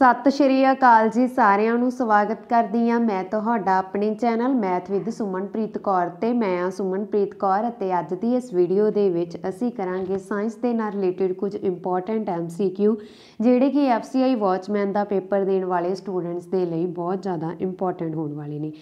ਸਤਿ ਸ਼੍ਰੀ ਅਕਾਲ ਜੀ ਸਾਰਿਆਂ ਨੂੰ ਸਵਾਗਤ ਕਰਦੀ ਆ ਮੈਂ ਤੁਹਾਡਾ ਆਪਣੇ channel math with Sumanpreet Kaur ਤੇ ਮੈਂ ਆ ਸੁਮਨਪ੍ਰੀਤ ਕੌਰ ਅਤੇ ਅੱਜ ਦੀ ਇਸ ਵੀਡੀਓ ਦੇ ਵਿੱਚ ਅਸੀਂ ਕਰਾਂਗੇ ਸਾਇੰਸ ਦੇ ਨਾਲ ਰਿਲੇਟਡ ਕੁਝ ਇੰਪੋਰਟੈਂਟ ਐਮਸੀਕਿਊ ਜਿਹੜੇ ਕਿ ਐਫਸੀਆਈ ਵਾਚਮੈਨ ਦਾ ਪੇਪਰ ਦੇਣ ਵਾਲੇ ਸਟੂਡੈਂਟਸ ਦੇ ਲਈ ਬਹੁਤ ਜ਼ਿਆਦਾ ਇੰਪੋਰਟੈਂਟ ਹੋਣ ਵਾਲੇ ਨੇ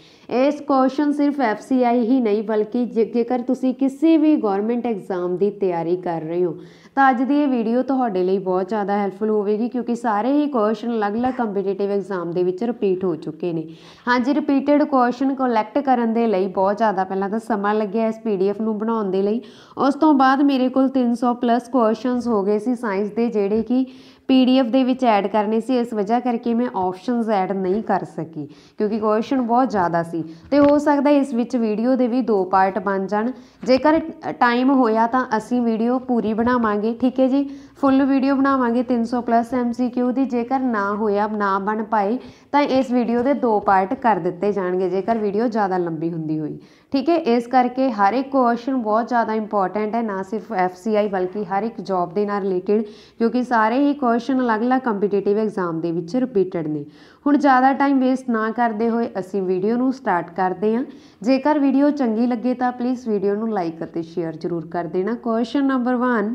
ਇਸ ਕੁਐਸਚਨ ਸਿਰਫ ਐਫਸੀਆਈ ਹੀ ਨਹੀਂ ਬਲਕਿ ਜੇਕਰ ਤੁਸੀਂ ਕਿਸੇ ਵੀ ਗਵਰਨਮੈਂਟ ਐਗਜ਼ਾਮ ਦੀ ਤਿਆਰੀ ਕਰ ਰਹੇ ਹੋ ਤਾਂ ਅੱਜ ਦੀ ਇਹ ਵੀਡੀਓ ਤੁਹਾਡੇ ਲਈ ਬਹੁਤ ਜ਼ਿਆਦਾ ਹੈਲਪਫੁਲ ਹੋਵੇਗੀ ਕਿਉਂਕਿ ਸਾਰੇ ਹੀ ਕੁਐਸਚਨ ਅਲੱਗ-ਅਲੱਗ ਕੰਪੀਟੀਟਿਵ ਐਗਜ਼ਾਮ ਦੇ ਵਿੱਚ ਰਿਪੀਟ ਹੋ ਚੁੱਕੇ ਨੇ ਹਾਂਜੀ ਰਿਪੀਟਡ ਕੁਐਸਚਨ ਕਲੈਕਟ ਕਰਨ ਦੇ ਲਈ ਬਹੁਤ ਜ਼ਿਆਦਾ ਪਹਿਲਾਂ ਤਾਂ ਸਮਾਂ ਲੱਗਿਆ ਇਸ ਪੀਡੀਐਫ ਨੂੰ ਬਣਾਉਣ ਦੇ ਲਈ ਉਸ ਤੋਂ ਬਾਅਦ ਮੇਰੇ ਕੋਲ 300 ਪਲੱਸ ਕੁਐਸਚਨਸ ਹੋ ਗਏ ਸੀ ਸਾਇੰਸ ਦੇ ਜਿਹੜੇ ਕਿ ਪੀਡੀਐਫ ਦੇ ਵਿੱਚ ਐਡ ਕਰਨੇ ਸੀ ਇਸ ਵਜ੍ਹਾ ਕਰਕੇ ਮੈਂ ਆਪਸ਼ਨਸ ਐਡ ਨਹੀਂ ਕਰ ਸਕੀ ਕਿਉਂਕਿ ਕੁਐਸਚਨ ਬਹੁਤ ਜ਼ਿਆਦਾ ਸੀ ਤੇ ਹੋ ਸਕਦਾ ਇਸ ਵਿੱਚ ਵੀਡੀਓ ਦੇ ਵੀ ਦੋ ਪਾਰਟ ਬਣ ਜਾਣ ਜੇਕਰ ਟਾਈਮ ਹੋਇਆ ਤਾਂ ਅਸੀਂ ਵੀਡੀਓ ਪੂਰੀ ਬਣਾਵਾਂਗੇ ਠੀਕ ਹੈ ਜੀ ਫੁੱਲ ਵੀਡੀਓ ਬਣਾਵਾਂਗੇ 300 ਪਲੱਸ ਐਮਸੀਕਿਊ ਦੀ ਜੇਕਰ ਨਾ ਹੋਇਆ ਨਾ ਬਣ ਪਾਏ ਤਾਂ ਇਸ ਵੀਡੀਓ ਦੇ ਦੋ ਪਾਰਟ ਕਰ ਦਿੱਤੇ ਜਾਣਗੇ ਜੇਕਰ ਵੀਡੀਓ ਜ਼ਿਆਦਾ ਲੰਬੀ ਹੁੰਦੀ ਹੋਈ ਠੀਕ ਹੈ ਇਸ ਕਰਕੇ ਹਰ ਇੱਕ ਕੁਐਸਚਨ ਬਹੁਤ ਜ਼ਿਆਦਾ ਇੰਪੋਰਟੈਂਟ ਹੈ ਨਾ ਸਿਰਫ ਐਫਸੀਆਈ ਬਲਕਿ ਹਰ ਇੱਕ ਜੌਬ ਦੇ ਨਾਲ ਰਿਲੇਟਡ ਕਿਉਂਕਿ ਸਾਰੇ ਹੀ ਕੁਐਸਚਨ ਅਲੱਗ-ਅਲੱਗ ਕੰਪੀਟੀਟਿਵ ਐਗਜ਼ਾਮ ਦੇ ਵਿੱਚ ਰਿਪੀਟਡ ਨੇ ਹੁਣ ਜ਼ਿਆਦਾ ਟਾਈਮ ਵੇਸਟ ਨਾ ਕਰਦੇ ਹੋਏ ਅਸੀਂ ਵੀਡੀਓ ਨੂੰ ਸਟਾਰਟ ਕਰਦੇ ਹਾਂ ਜੇਕਰ ਵੀਡੀਓ ਚੰਗੀ ਲੱਗੇ ਤਾਂ ਪਲੀਜ਼ ਵੀਡੀਓ ਨੂੰ ਲਾਈਕ ਅਤੇ ਸ਼ੇਅਰ ਜ਼ਰੂਰ ਕਰ ਦੇਣਾ ਕੁਐਸਚਨ ਨੰਬਰ 1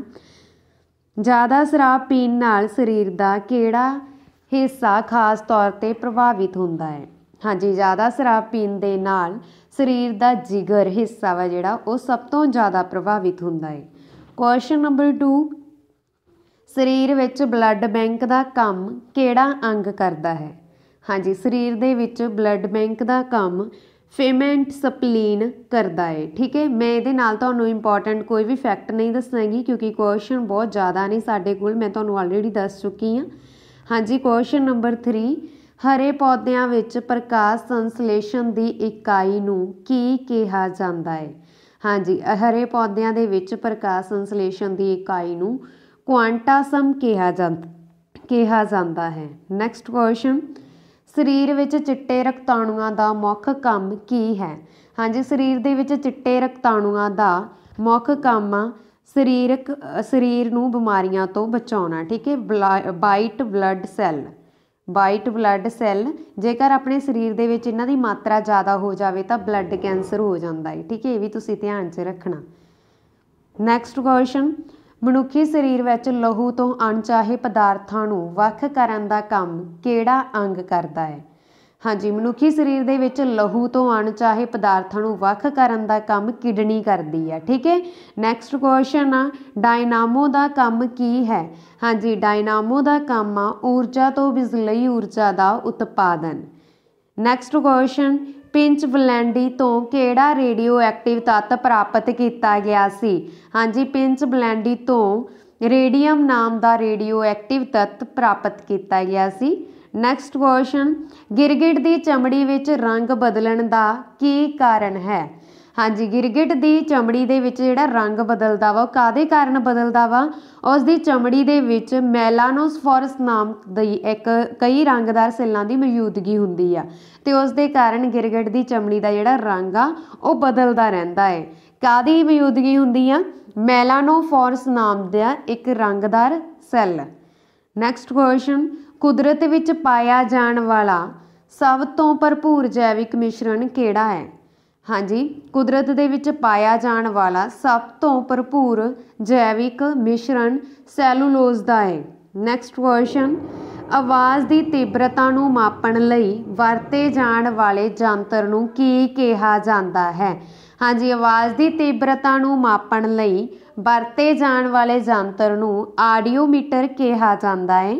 ਜ਼ਿਆਦਾ ਸ਼ਰਾਬ ਪੀਣ ਨਾਲ ਸਰੀਰ ਦਾ ਕਿਹੜਾ ਹਿੱਸਾ ਖਾਸ ਤੌਰ ਤੇ ਪ੍ਰਭਾਵਿਤ ਹੁੰਦਾ ਹੈ ਹਾਂਜੀ ਜ਼ਿਆਦਾ ਸ਼ਰਾਬ ਪੀਣ ਦੇ ਨਾਲ ਸਰੀਰ ਦਾ ਜਿਗਰ ਹਿੱਸਾ ਵਾ ਜਿਹੜਾ ਉਹ ਸਭ ਤੋਂ ਜ਼ਿਆਦਾ ਪ੍ਰਭਾਵਿਤ ਹੁੰਦਾ ਹੈ ਕੁਐਸਚਨ ਨੰਬਰ 2 ਸਰੀਰ ਵਿੱਚ ਬਲੱਡ ਬੈਂਕ ਦਾ ਕੰਮ ਕਿਹੜਾ ਅੰਗ ਕਰਦਾ ਹੈ ਹਾਂਜੀ ਸਰੀਰ ਦੇ ਵਿੱਚ ਬਲੱਡ ਬੈਂਕ ਦਾ ਕੰਮ ਫੇਮੈਂਟ ਸਪਲੀਨ ਕਰਦਾ ਹੈ ਠੀਕ ਹੈ ਮੈਂ ਇਹਦੇ ਨਾਲ ਤੁਹਾਨੂੰ ਇੰਪੋਰਟੈਂਟ ਕੋਈ ਵੀ ਫੈਕਟ ਨਹੀਂ ਦੱਸਾਂਗੀ ਕਿਉਂਕਿ ਕੁਐਸਚਨ ਬਹੁਤ ਜ਼ਿਆਦਾ ਨਹੀਂ ਸਾਡੇ ਕੋਲ ਮੈਂ ਤੁਹਾਨੂੰ ਆਲਰੇਡੀ ਦੱਸ ਚੁੱਕੀ ਹਾਂ ਹਾਂਜੀ ਕੁਐਸਚਨ ਨੰਬਰ 3 ਹਰੇ ਪੌਦਿਆਂ ਵਿੱਚ ਪ੍ਰਕਾਸ਼ ਸੰਸਲੇਸ਼ਨ ਦੀ ਇਕਾਈ ਨੂੰ ਕੀ ਕਿਹਾ ਜਾਂਦਾ ਹੈ ਹਾਂਜੀ ਹਰੇ ਪੌਦਿਆਂ ਦੇ ਵਿੱਚ ਪ੍ਰਕਾਸ਼ ਸੰਸਲੇਸ਼ਨ ਦੀ ਇਕਾਈ ਨੂੰ ਕੁਆਂਟਾਸਮ ਕਿਹਾ ਜਾਂਦਾ ਕਿਹਾ ਜਾਂਦਾ ਹੈ ਨੈਕਸਟ ਕੁਐਸਚਨ ਸਰੀਰ ਵਿੱਚ ਚਿੱਟੇ ਰਕਤਾਣੂਆਂ ਦਾ ਮੁੱਖ ਕੰਮ ਕੀ ਹੈ ਹਾਂਜੀ ਸਰੀਰ ਦੇ ਵਿੱਚ ਚਿੱਟੇ ਰਕਤਾਣੂਆਂ ਦਾ ਮੁੱਖ ਕੰਮ ਸਰੀਰਕ ਸਰੀਰ ਨੂੰ ਬਿਮਾਰੀਆਂ ਤੋਂ ਬਚਾਉਣਾ ਠੀਕ ਹੈ white blood cell white blood cell ਜੇਕਰ ਆਪਣੇ ਸਰੀਰ ਦੇ ਵਿੱਚ ਇਹਨਾਂ ਦੀ ਮਾਤਰਾ ਜ਼ਿਆਦਾ ਹੋ ਜਾਵੇ ਤਾਂ ਬਲੱਡ ਕੈਂਸਰ ਹੋ ਜਾਂਦਾ ਹੈ ਠੀਕ ਹੈ ਇਹ ਵੀ ਤੁਸੀਂ ਧਿਆਨ 'ਚ ਰੱਖਣਾ ਨੈਕਸਟ ਕੁਐਸਚਨ ਮਨੁੱਖੀ ਸਰੀਰ ਵਿੱਚ ਲਹੂ ਤੋਂ ਅਣਚਾਹੇ ਪਦਾਰਥਾਂ ਨੂੰ ਵੱਖ ਕਰਨ ਦਾ ਕੰਮ ਕਿਹੜਾ ਅੰਗ ਕਰਦਾ ਹੈ ਹਾਂਜੀ ਮਨੁੱਖੀ ਸਰੀਰ ਦੇ ਵਿੱਚ ਲਹੂ ਤੋਂ ਅਣਚਾਹੇ ਪਦਾਰਥਾਂ ਨੂੰ ਵੱਖ ਕਰਨ ਦਾ ਕੰਮ ਕਿਡਨੀ ਕਰਦੀ ਹੈ ਠੀਕ ਹੈ ਨੈਕਸਟ ਕੁਐਸਚਨ ਆ ਡਾਇਨਾਮੋ ਦਾ ਕੰਮ ਕੀ ਹੈ ਹਾਂਜੀ ਡਾਇਨਾਮੋ ਦਾ ਕੰਮ ਆ ਊਰਜਾ ਤੋਂ ਬਿਜਲਈ ਊਰਜਾ ਦਾ ਉਤਪਾਦਨ ਨੈਕਸਟ ਕੁਐਸਚਨ ਪਿੰਚ ਬਲੈਂਡੀ ਤੋਂ ਕਿਹੜਾ ਰੇਡੀਓ ਐਕਟਿਵ ਤੱਤ ਪ੍ਰਾਪਤ ਕੀਤਾ ਗਿਆ ਸੀ ਹਾਂਜੀ ਪਿੰਚ ਬਲੈਂਡੀ ਤੋਂ ਰੇਡੀਅਮ ਨਾਮ ਦਾ ਰੇਡੀਓ ਐਕਟਿਵ ਤੱਤ ਪ੍ਰਾਪਤ ਕੀਤਾ ਗਿਆ ਸੀ ਨੈਕਸਟ ਕੁਐਸਚਨ ਗਿਰਗਿਟ ਦੀ ਚਮੜੀ ਵਿੱਚ ਰੰਗ ਬਦਲਣ ਦਾ ਕੀ ਕਾਰਨ ਹੈ ਹਾਂਜੀ ਗਿਰਗਿਟ ਦੀ ਚਮੜੀ ਦੇ ਵਿੱਚ ਜਿਹੜਾ ਰੰਗ ਬਦਲਦਾ ਵਾ ਉਹ ਕਾਦੇ ਕਾਰਨ ਬਦਲਦਾ ਵਾ ਉਸ ਦੀ ਚਮੜੀ ਦੇ ਵਿੱਚ ਮੈਲਾਨੋਸਫੋਰਸ ਨਾਮ ਦੀ ਇੱਕ ਕਈ ਰੰਗਦਾਰ ਸੈੱਲਾਂ ਦੀ ਮੌਜੂਦਗੀ ਹੁੰਦੀ ਆ ਤੇ ਉਸ ਦੇ ਕਾਰਨ ਗਿਰਗਿਟ ਦੀ ਚਮੜੀ ਦਾ ਜਿਹੜਾ ਰੰਗ ਆ ਉਹ ਬਦਲਦਾ ਰਹਿੰਦਾ ਹੈ ਕਾਦੀ ਮੌਜੂਦਗੀ ਹੁੰਦੀ ਆ ਮੈਲਾਨੋਫੋਰਸ ਨਾਮ ਦਾ ਇੱਕ ਰੰਗਦਾਰ ਸੈੱਲ ਨੈਕਸਟ ਕੁਐਸਚਨ ਕੁਦਰਤ ਵਿੱਚ ਪਾਇਆ ਜਾਣ ਵਾਲਾ ਸਭ ਤੋਂ ਭਰਪੂਰ ਜੈਵਿਕ ਮਿਸ਼ਰਣ ਕਿਹੜਾ ਹੈ ਹਾਂਜੀ ਕੁਦਰਤ ਦੇ ਵਿੱਚ ਪਾਇਆ ਜਾਣ ਵਾਲਾ ਸਭ ਤੋਂ ਭਰਪੂਰ ਜੈਵਿਕ ਮਿਸ਼ਰਣ ਸੈਲੂਲੋਜ਼ ਦਾ ਹੈ ਨੈਕਸਟ ਵਰਸ਼ਨ ਆਵਾਜ਼ ਦੀ ਤੀਬਰਤਾ ਨੂੰ ਮਾਪਣ ਲਈ ਵਰਤੇ ਜਾਣ ਵਾਲੇ ਜੰਤਰ ਨੂੰ ਕੀ ਕਿਹਾ ਜਾਂਦਾ ਹੈ ਹਾਂਜੀ ਆਵਾਜ਼ ਦੀ ਤੀਬਰਤਾ ਨੂੰ ਮਾਪਣ ਲਈ ਵਰਤੇ ਜਾਣ ਵਾਲੇ ਜੰਤਰ ਨੂੰ ਆਡੀਓਮੀਟਰ ਕਿਹਾ ਜਾਂਦਾ ਹੈ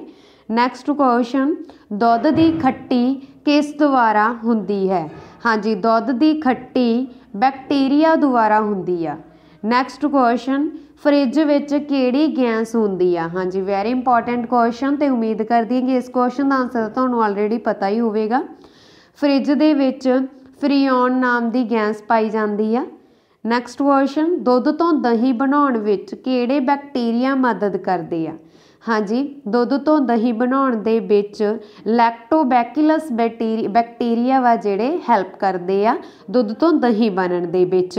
ਨੈਕਸਟ ਕੁਐਸਚਨ ਦੁੱਧ ਦੀ ਖੱਟੀ ਕਿਸ ਦੁਆਰਾ ਹੁੰਦੀ ਹੈ ਹਾਂਜੀ ਦੁੱਧ ਦੀ ਖੱਟੀ ਬੈਕਟੀਰੀਆ ਦੁਆਰਾ ਹੁੰਦੀ ਆ ਨੈਕਸਟ ਕੁਐਸਚਨ ਫ੍ਰਿਜ ਵਿੱਚ ਕਿਹੜੀ ਗੈਸ ਹੁੰਦੀ ਆ ਹਾਂਜੀ ਵੈਰੀ ਇੰਪੋਰਟੈਂਟ ਕੁਐਸਚਨ ਤੇ ਉਮੀਦ ਕਰਦੀ ਹਾਂ ਕਿ ਇਸ ਕੁਐਸਚਨ ਦਾ ਆਨਸਰ ਤੁਹਾਨੂੰ ਆਲਰੇਡੀ ਪਤਾ ਹੀ ਹੋਵੇਗਾ ਫ੍ਰਿਜ ਦੇ ਵਿੱਚ ਫ੍ਰੀਓਨ ਨਾਮ ਦੀ ਗੈਸ ਪਾਈ ਜਾਂਦੀ ਆ ਨੈਕਸਟ ਕੁਐਸਚਨ ਦੁੱਧ ਤੋਂ ਦਹੀਂ ਬਣਾਉਣ ਵਿੱਚ ਕਿਹੜੇ ਬੈਕਟੀਰੀਆ ਮਦਦ ਕਰਦੇ ਆ ਹਾਂਜੀ ਦੁੱਧ ਤੋਂ ਦਹੀਂ ਬਣਾਉਣ ਦੇ ਵਿੱਚ ਲੈਕਟੋਬੈਕਿਲਸ ਬੈਕਟੀਰੀਆ ਵਾ ਜਿਹੜੇ ਹੈਲਪ ਕਰਦੇ ਆ ਦੁੱਧ ਤੋਂ ਦਹੀਂ ਬਣਨ ਦੇ ਵਿੱਚ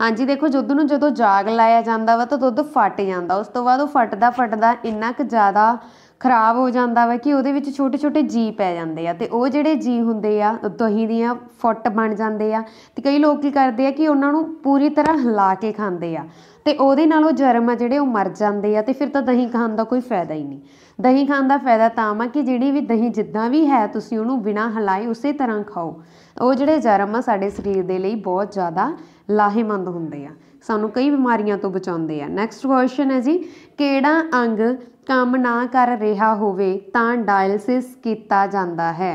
ਹਾਂਜੀ ਦੇਖੋ ਦੁੱਧ ਨੂੰ ਜਦੋਂ ਜਾਗ ਲਾਇਆ ਜਾਂਦਾ ਵਾ ਤਾਂ ਦੁੱਧ ਫਟ ਜਾਂਦਾ ਉਸ ਤੋਂ ਬਾਅਦ ਉਹ ਫਟਦਾ ਫਟਦਾ ਇੰਨਾ ਕੁ ਜ਼ਿਆਦਾ ਖਰਾਬ ਹੋ ਜਾਂਦਾ ਵਾ ਕਿ ਉਹਦੇ ਵਿੱਚ ਛੋਟੇ ਛੋਟੇ ਜੀ ਪੈ ਜਾਂਦੇ ਆ ਤੇ ਉਹ ਜਿਹੜੇ ਜੀ ਹੁੰਦੇ ਆ ਦਹੀਂ ਦੀਆਂ ਫੁੱਟ ਬਣ ਜਾਂਦੇ ਆ ਤੇ ਕਈ ਲੋਕ ਕੀ ਕਰਦੇ ਆ ਕਿ ਉਹਨਾਂ ਨੂੰ ਪੂਰੀ ਤਰ੍ਹਾਂ ਹਿਲਾ ਕੇ ਖਾਂਦੇ ਆ ਤੇ ਉਹਦੇ ਨਾਲ ਉਹ ਜਰਮ ਆ ਜਿਹੜੇ ਉਹ ਮਰ ਜਾਂਦੇ ਆ ਤੇ ਫਿਰ ਤਾਂ ਦਹੀਂ ਖਾਣ ਦਾ ਕੋਈ ਫਾਇਦਾ ਹੀ ਨਹੀਂ ਦਹੀਂ ਖਾਣ ਦਾ ਫਾਇਦਾ ਤਾਂ ਆ ਕਿ ਜਿਹੜੀ ਵੀ ਦਹੀਂ ਜਿੱਦਾਂ ਵੀ ਹੈ ਤੁਸੀਂ ਉਹਨੂੰ ਬਿਨਾਂ ਹਲਾਏ ਉਸੇ ਤਰ੍ਹਾਂ ਖਾਓ ਉਹ ਜਿਹੜੇ ਜਰਮ ਆ ਸਾਡੇ ਸਰੀਰ ਦੇ ਲਈ ਬਹੁਤ ਜ਼ਿਆਦਾ ਲਾਹੇਮੰਦ ਹੁੰਦੇ ਆ ਸਾਨੂੰ ਕਈ ਬਿਮਾਰੀਆਂ ਤੋਂ ਬਚਾਉਂਦੇ ਆ ਨੈਕਸਟ ਕੁਐਸਚਨ ਹੈ ਜੀ ਕਿਹੜਾ ਅੰਗ ਕੰਮ ਨਾ ਕਰ ਰਿਹਾ ਹੋਵੇ ਤਾਂ ਡਾਇਲਿਸਿਸ ਕੀਤਾ ਜਾਂਦਾ ਹੈ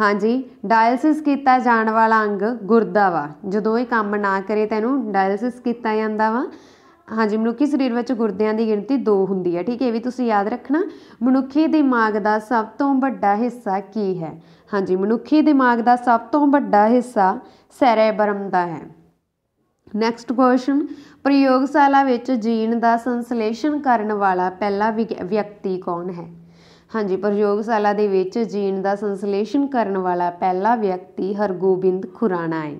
ਹਾਂਜੀ ਡਾਇਲਿਸਿਸ ਕੀਤਾ ਜਾਣ ਵਾਲਾ ਅੰਗ ਗੁਰਦਾ ਵਾ ਜਦੋਂ ਇਹ ਕੰਮ ਨਾ ਕਰੇ ਤਾਂ ਇਹਨੂੰ ਡਾਇਲਿਸਿਸ ਕੀਤਾ ਜਾਂਦਾ ਵਾ ਹਾਂਜੀ ਮਨੁੱਖੀ ਸਰੀਰ ਵਿੱਚ ਗੁਰਦਿਆਂ ਦੀ ਗਿਣਤੀ 2 ਹੁੰਦੀ ਹੈ ਠੀਕ ਹੈ ਇਹ ਵੀ ਤੁਸੀਂ ਯਾਦ ਰੱਖਣਾ ਮਨੁੱਖੀ ਦਿਮਾਗ ਦਾ ਸਭ ਤੋਂ ਵੱਡਾ ਹਿੱਸਾ ਕੀ ਹੈ ਹਾਂਜੀ ਮਨੁੱਖੀ ਦਿਮਾਗ ਦਾ ਸਭ ਤੋਂ ਵੱਡਾ ਹਿੱਸਾ ਸੈਰੇਬਰਮ ਦਾ ਹੈ ਨੈਕਸਟ ਕੁਐਸਚਨ ਪ੍ਰਯੋਗਸ਼ਾਲਾ ਵਿੱਚ ਜੀਨ ਦਾ ਸੰਸਲੇਸ਼ਨ ਕਰਨ ਵਾਲਾ ਪਹਿਲਾ ਵਿਅਕਤੀ ਕੌਣ ਹੈ ਹਾਂਜੀ ਪ੍ਰਯੋਗਸ਼ਾਲਾ ਦੇ ਵਿੱਚ ਜੀਨ ਦਾ ਸੰਸਲੇਸ਼ਨ ਕਰਨ ਵਾਲਾ ਪਹਿਲਾ ਵਿਅਕਤੀ ਹਰਗੋਬਿੰਦ ਖੁਰਾਣਾ ਹੈ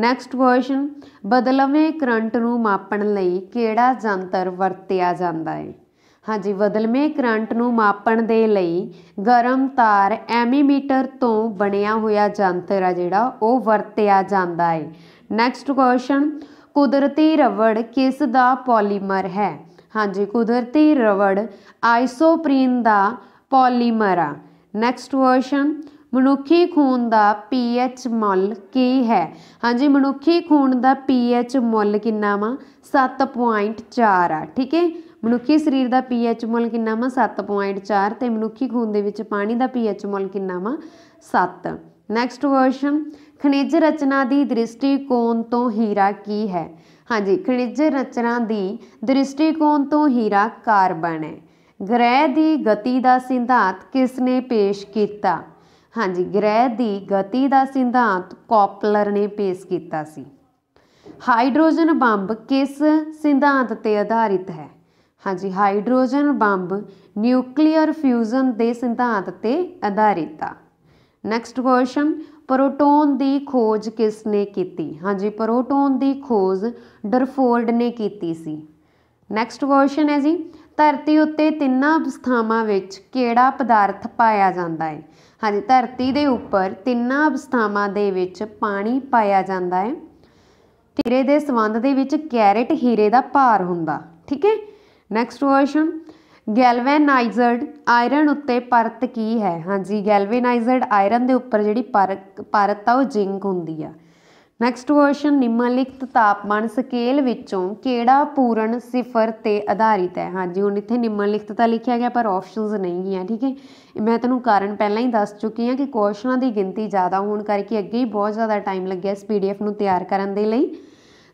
ਨੈਕਸਟ ਕੁਐਸਚਨ ਬਦਲਵੇਂ ਕਰੰਟ ਨੂੰ ਮਾਪਣ ਲਈ ਕਿਹੜਾ ਯੰਤਰ ਵਰਤਿਆ ਜਾਂਦਾ ਹੈ ਹਾਂਜੀ ਬਦਲਵੇਂ ਕਰੰਟ ਨੂੰ ਮਾਪਣ ਦੇ ਲਈ ਗਰਮ ਤਾਰ ਐਮੀਮੀਟਰ ਤੋਂ ਬਣਿਆ ਹੋਇਆ ਯੰਤਰ ਆ ਜਿਹੜਾ ਉਹ ਵਰਤਿਆ ਜਾਂਦਾ ਹੈ ਨੈਕਸਟ ਕੁਐਸਚਨ ਕੁਦਰਤੀ ਰਵੜ ਕਿਸ ਦਾ ਪੋਲੀਮਰ ਹੈ ਹਾਂਜੀ ਕੁਦਰਤੀ ਰਵੜ ਆਈਸੋਪਰੀਨ ਦਾ ਪੋਲੀਮਰ ਆ ਨੈਕਸਟ ਕੁਐਸਚਨ ਮਨੁੱਖੀ ਖੂਨ ਦਾ ਪੀਐਚ ਮੁੱਲ ਕੀ ਹੈ ਹਾਂਜੀ ਮਨੁੱਖੀ ਖੂਨ ਦਾ ਪੀਐਚ ਮੁੱਲ ਕਿੰਨਾ ਵਾ 7.4 ਆ ਠੀਕ ਹੈ ਮਨੁੱਖੀ ਸਰੀਰ ਦਾ ਪੀਐਚ ਮੁੱਲ ਕਿੰਨਾ ਵਾ 7.4 ਤੇ ਮਨੁੱਖੀ ਖੂਨ ਦੇ ਵਿੱਚ ਪਾਣੀ ਦਾ ਪੀਐਚ ਮੁੱਲ ਕਿੰਨਾ ਵਾ 7 ਨੈਕਸਟ ਕੁਐਸਚਨ ਖਣਿਜ ਰਚਨਾ ਦੀ ਦ੍ਰਿਸ਼ਟੀਕੋਣ ਤੋਂ ਹੀਰਾ ਕੀ ਹੈ ਹਾਂਜੀ ਖਣਿਜ ਰਚਨਾ ਦੀ ਦ੍ਰਿਸ਼ਟੀਕੋਣ ਤੋਂ ਹੀਰਾ ਕਾਰਬਨ ਹੈ ਗ੍ਰਹਿ ਦੀ ਗਤੀ ਦਾ ਸਿਧਾਂਤ ਕਿਸ ਨੇ ਪੇਸ਼ ਕੀਤਾ ਹਾਂਜੀ ਗ੍ਰਹਿ ਦੀ ਗਤੀ ਦਾ ਸਿਧਾਂਤ ਕੋਪਲਰ ਨੇ ਪੇਸ਼ ਕੀਤਾ ਸੀ ਹਾਈਡਰੋਜਨ ਬੰਬ ਕਿਸ ਸਿਧਾਂਤ ਤੇ ਆਧਾਰਿਤ ਹੈ ਹਾਂਜੀ ਹਾਈਡਰੋਜਨ ਬੰਬ ਨਿਊਕਲੀਅਰ ਫਿਊਜ਼ਨ ਦੇ ਸਿਧਾਂਤ ਤੇ ਆਧਾਰਿਤ ਆ ਨੈਕਸਟ ਕੁਐਸਚਨ ਪ੍ਰੋਟੋਨ ਦੀ ਖੋਜ ਕਿਸ ਨੇ ਕੀਤੀ ਹਾਂਜੀ ਪ੍ਰੋਟੋਨ ਦੀ ਖੋਜ ਡਰਫੋਲਡ ਨੇ ਕੀਤੀ ਸੀ ਨੈਕਸਟ ਕੁਐਸਚਨ ਹੈ ਜੀ ਧਰਤੀ ਉੱਤੇ ਤਿੰਨਾਂ ਅਵਸਥਾਵਾਂ ਵਿੱਚ ਕਿਹੜਾ ਪਦਾਰਥ ਪਾਇਆ ਜਾਂਦਾ ਹੈ ਹਾਂਜੀ ਧਰਤੀ ਦੇ ਉੱਪਰ ਤਿੰਨਾਂ ਅਵਸਥਾਵਾਂ ਦੇ ਵਿੱਚ ਪਾਣੀ ਪਾਇਆ ਜਾਂਦਾ ਹੈ ਹੀਰੇ ਦੇ ਸਬੰਧ ਦੇ ਵਿੱਚ ਕੈਰਟ ਹੀਰੇ ਦਾ ਭਾਰ ਹੁੰਦਾ ਠੀਕ ਹੈ ਨੈਕਸਟ ਕੁਐਸਚਨ ਗੈਲਵੇਨਾਈਜ਼ਡ ਆਇਰਨ ਉੱਤੇ ਪਰਤ ਕੀ ਹੈ ਹਾਂਜੀ ਗੈਲਵੇਨਾਈਜ਼ਡ ਆਇਰਨ ਦੇ ਉੱਪਰ ਜਿਹੜੀ ਪਰਤ ਆ ਉਹ ਜ਼ਿੰਕ ਹੁੰਦੀ ਆ ਨੈਕਸਟ ਕੁਐਸਚਨ ਨਿਮਨਲਿਖਤ ਤਾਪਮਾਨ ਸਕੇਲ ਵਿੱਚੋਂ ਕਿਹੜਾ ਪੂਰਨ ਸਿਫਰ ਤੇ ਆਧਾਰਿਤ ਹੈ ਹਾਂਜੀ ਹੁਣ ਇੱਥੇ ਨਿਮਨਲਿਖਤ ਤਾਂ ਲਿਖਿਆ ਗਿਆ ਪਰ ਆਪਸ਼ਨਸ ਨਹੀਂ ਗਿਆ ਠੀਕ ਹੈ ਮੈਂ ਤੁਹਾਨੂੰ ਕਾਰਨ ਪਹਿਲਾਂ ਹੀ ਦੱਸ ਚੁੱਕੀ ਹਾਂ ਕਿ ਕੁਐਸਚਨਾਂ ਦੀ ਗਿਣਤੀ ਜ਼ਿਆਦਾ ਹੋਣ ਕਰਕੇ ਅੱਗੇ ਹੀ ਬਹੁਤ ਜ਼ਿਆਦਾ ਟਾਈਮ ਲੱਗਿਆ ਇਸ ਪੀਡੀਐਫ ਨੂੰ ਤਿਆਰ ਕਰਨ ਦੇ ਲਈ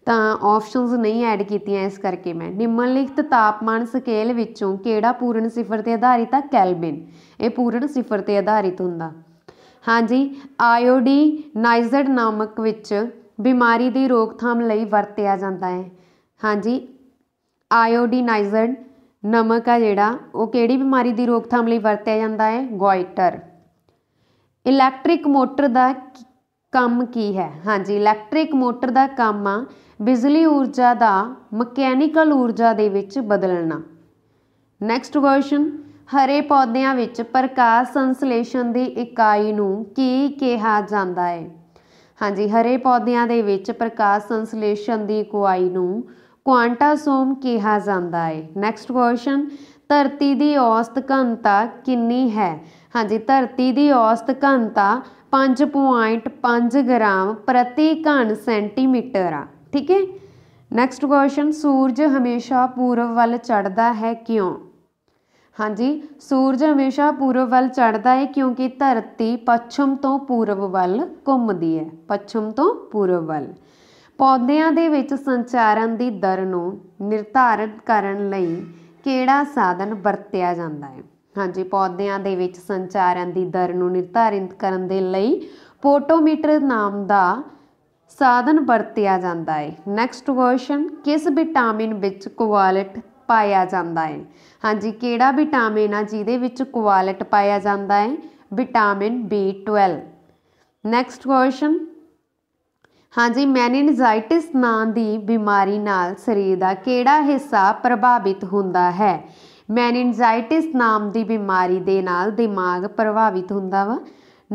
ਤਾਂ ਆਪਸ਼ਨਸ ਨਹੀਂ ਐਡ ਕੀਤੀਆਂ ਇਸ ਕਰਕੇ ਮੈਂ ਨਿਮਨਲਿਖਤ ਤਾਪਮਾਨ ਸਕੇਲ ਵਿੱਚੋਂ ਕਿਹੜਾ ਪੂਰਨ ਸਿਫਰ ਤੇ ਆਧਾਰਿਤ ਹੈ ਕੈਲਵਿਨ ਇਹ ਪੂਰਨ ਸਿਫਰ ਤੇ ਆਧਾਰਿਤ ਹੁੰਦਾ ਹਾਂਜੀ ਆਇਓਡੀ ਨਾਈਜ਼ਡ ਨਾਮਕ ਵਿੱਚ ਬਿਮਾਰੀ ਦੀ ਰੋਕਥਾਮ ਲਈ ਵਰਤਿਆ ਜਾਂਦਾ ਹੈ ਹਾਂਜੀ ਆਇਓਡੀਨਾਈਜ਼ਡ ਨਮਕ ਆ ਜਿਹੜਾ ਉਹ ਕਿਹੜੀ ਬਿਮਾਰੀ ਦੀ ਰੋਕਥਾਮ ਲਈ ਵਰਤਿਆ ਜਾਂਦਾ ਹੈ ਗੋਇਟਰ ਇਲੈਕਟ੍ਰਿਕ ਮੋਟਰ ਦਾ ਕੰਮ ਕੀ ਹੈ ਹਾਂਜੀ ਇਲੈਕਟ੍ਰਿਕ ਮੋਟਰ ਦਾ ਕੰਮ ਆ ਬਿਜਲੀ ਊਰਜਾ ਦਾ ਮਕੈਨੀਕਲ ਊਰਜਾ ਦੇ ਵਿੱਚ ਬਦਲਣਾ ਨੈਕਸਟ ਵਰਸ਼ਨ ਹਰੇ ਪੌਦਿਆਂ ਵਿੱਚ ਪ੍ਰਕਾਸ਼ ਸੰਸਲੇਸ਼ਨ ਦੀ ਇਕਾਈ ਨੂੰ ਕੀ ਕਿਹਾ ਜਾਂਦਾ ਹੈ ਹਾਂਜੀ ਹਰੇ ਪੌਦਿਆਂ ਦੇ ਵਿੱਚ ਪ੍ਰਕਾਸ਼ ਸੰਸਲੇਸ਼ਨ ਦੀ ਇਕਾਈ ਨੂੰ ਕੁਆਂਟਾਸੋਮ ਕਿਹਾ ਜਾਂਦਾ ਹੈ ਨੈਕਸਟ ਕੁਐਸਚਨ ਧਰਤੀ ਦੀ ਔਸਤ ਘਣਤਾ ਕਿੰਨੀ ਹੈ ਹਾਂਜੀ ਧਰਤੀ ਦੀ ਔਸਤ ਘਣਤਾ 5.5 ਗ੍ਰਾਮ ਪ੍ਰਤੀ ਘਣ ਸੈਂਟੀਮੀਟਰ ਆ ਠੀਕ ਹੈ ਨੈਕਸਟ ਕੁਐਸਚਨ ਸੂਰਜ ਹਮੇਸ਼ਾ ਪੂਰਬ ਵੱਲ ਚੜਦਾ ਹੈ ਕਿਉਂ ਹਾਂਜੀ ਸੂਰਜ ਹਮੇਸ਼ਾ ਪੂਰਬ ਵੱਲ ਚੜਦਾ ਹੈ ਕਿਉਂਕਿ ਧਰਤੀ ਪੱਛਮ ਤੋਂ ਪੂਰਬ ਵੱਲ ਘੁੰਮਦੀ ਹੈ ਪੱਛਮ ਤੋਂ ਪੂਰਬ ਵੱਲ ਪੌਦਿਆਂ ਦੇ ਵਿੱਚ ਸੰਚਾਰਨ ਦੀ ਦਰ ਨੂੰ ਨਿਰਧਾਰਿਤ ਕਰਨ ਲਈ ਕਿਹੜਾ ਸਾਧਨ ਵਰਤਿਆ ਜਾਂਦਾ ਹੈ ਹਾਂਜੀ ਪੌਦਿਆਂ ਦੇ ਵਿੱਚ ਸੰਚਾਰਨ ਦੀ ਦਰ ਨੂੰ ਨਿਰਧਾਰਿਤ ਕਰਨ ਦੇ ਲਈ ਫੋਟੋਮੀਟਰ ਨਾਮ ਦਾ ਸਾਧਨ ਵਰਤਿਆ ਜਾਂਦਾ ਹੈ ਨੈਕਸਟ ਕੁਐਸਚਨ ਕਿਸ ਵਿਟਾਮਿਨ ਵਿੱਚ ਕੁਵਾਲਟ ਪਾਇਆ ਜਾਂਦਾ ਹੈ ਹਾਂਜੀ ਕਿਹੜਾ ਵਿਟਾਮਿਨ ਆ ਜਿਹਦੇ ਵਿੱਚ ਕੁਵਾਲਟ ਪਾਇਆ ਜਾਂਦਾ ਹੈ ਵਿਟਾਮਿਨ B12 ਨੈਕਸਟ ਕੁਐਸਚਨ ਹਾਂਜੀ ਮੈਨਿਨਜਾਈਟਿਸ ਨਾਂ ਦੀ ਬਿਮਾਰੀ ਨਾਲ ਸਰੀਰ ਦਾ ਕਿਹੜਾ ਹਿੱਸਾ ਪ੍ਰਭਾਵਿਤ ਹੁੰਦਾ ਹੈ ਮੈਨਿਨਜਾਈਟਿਸ ਨਾਮ ਦੀ ਬਿਮਾਰੀ ਦੇ ਨਾਲ ਦਿਮਾਗ ਪ੍ਰਭਾਵਿਤ ਹੁੰਦਾ ਵਾ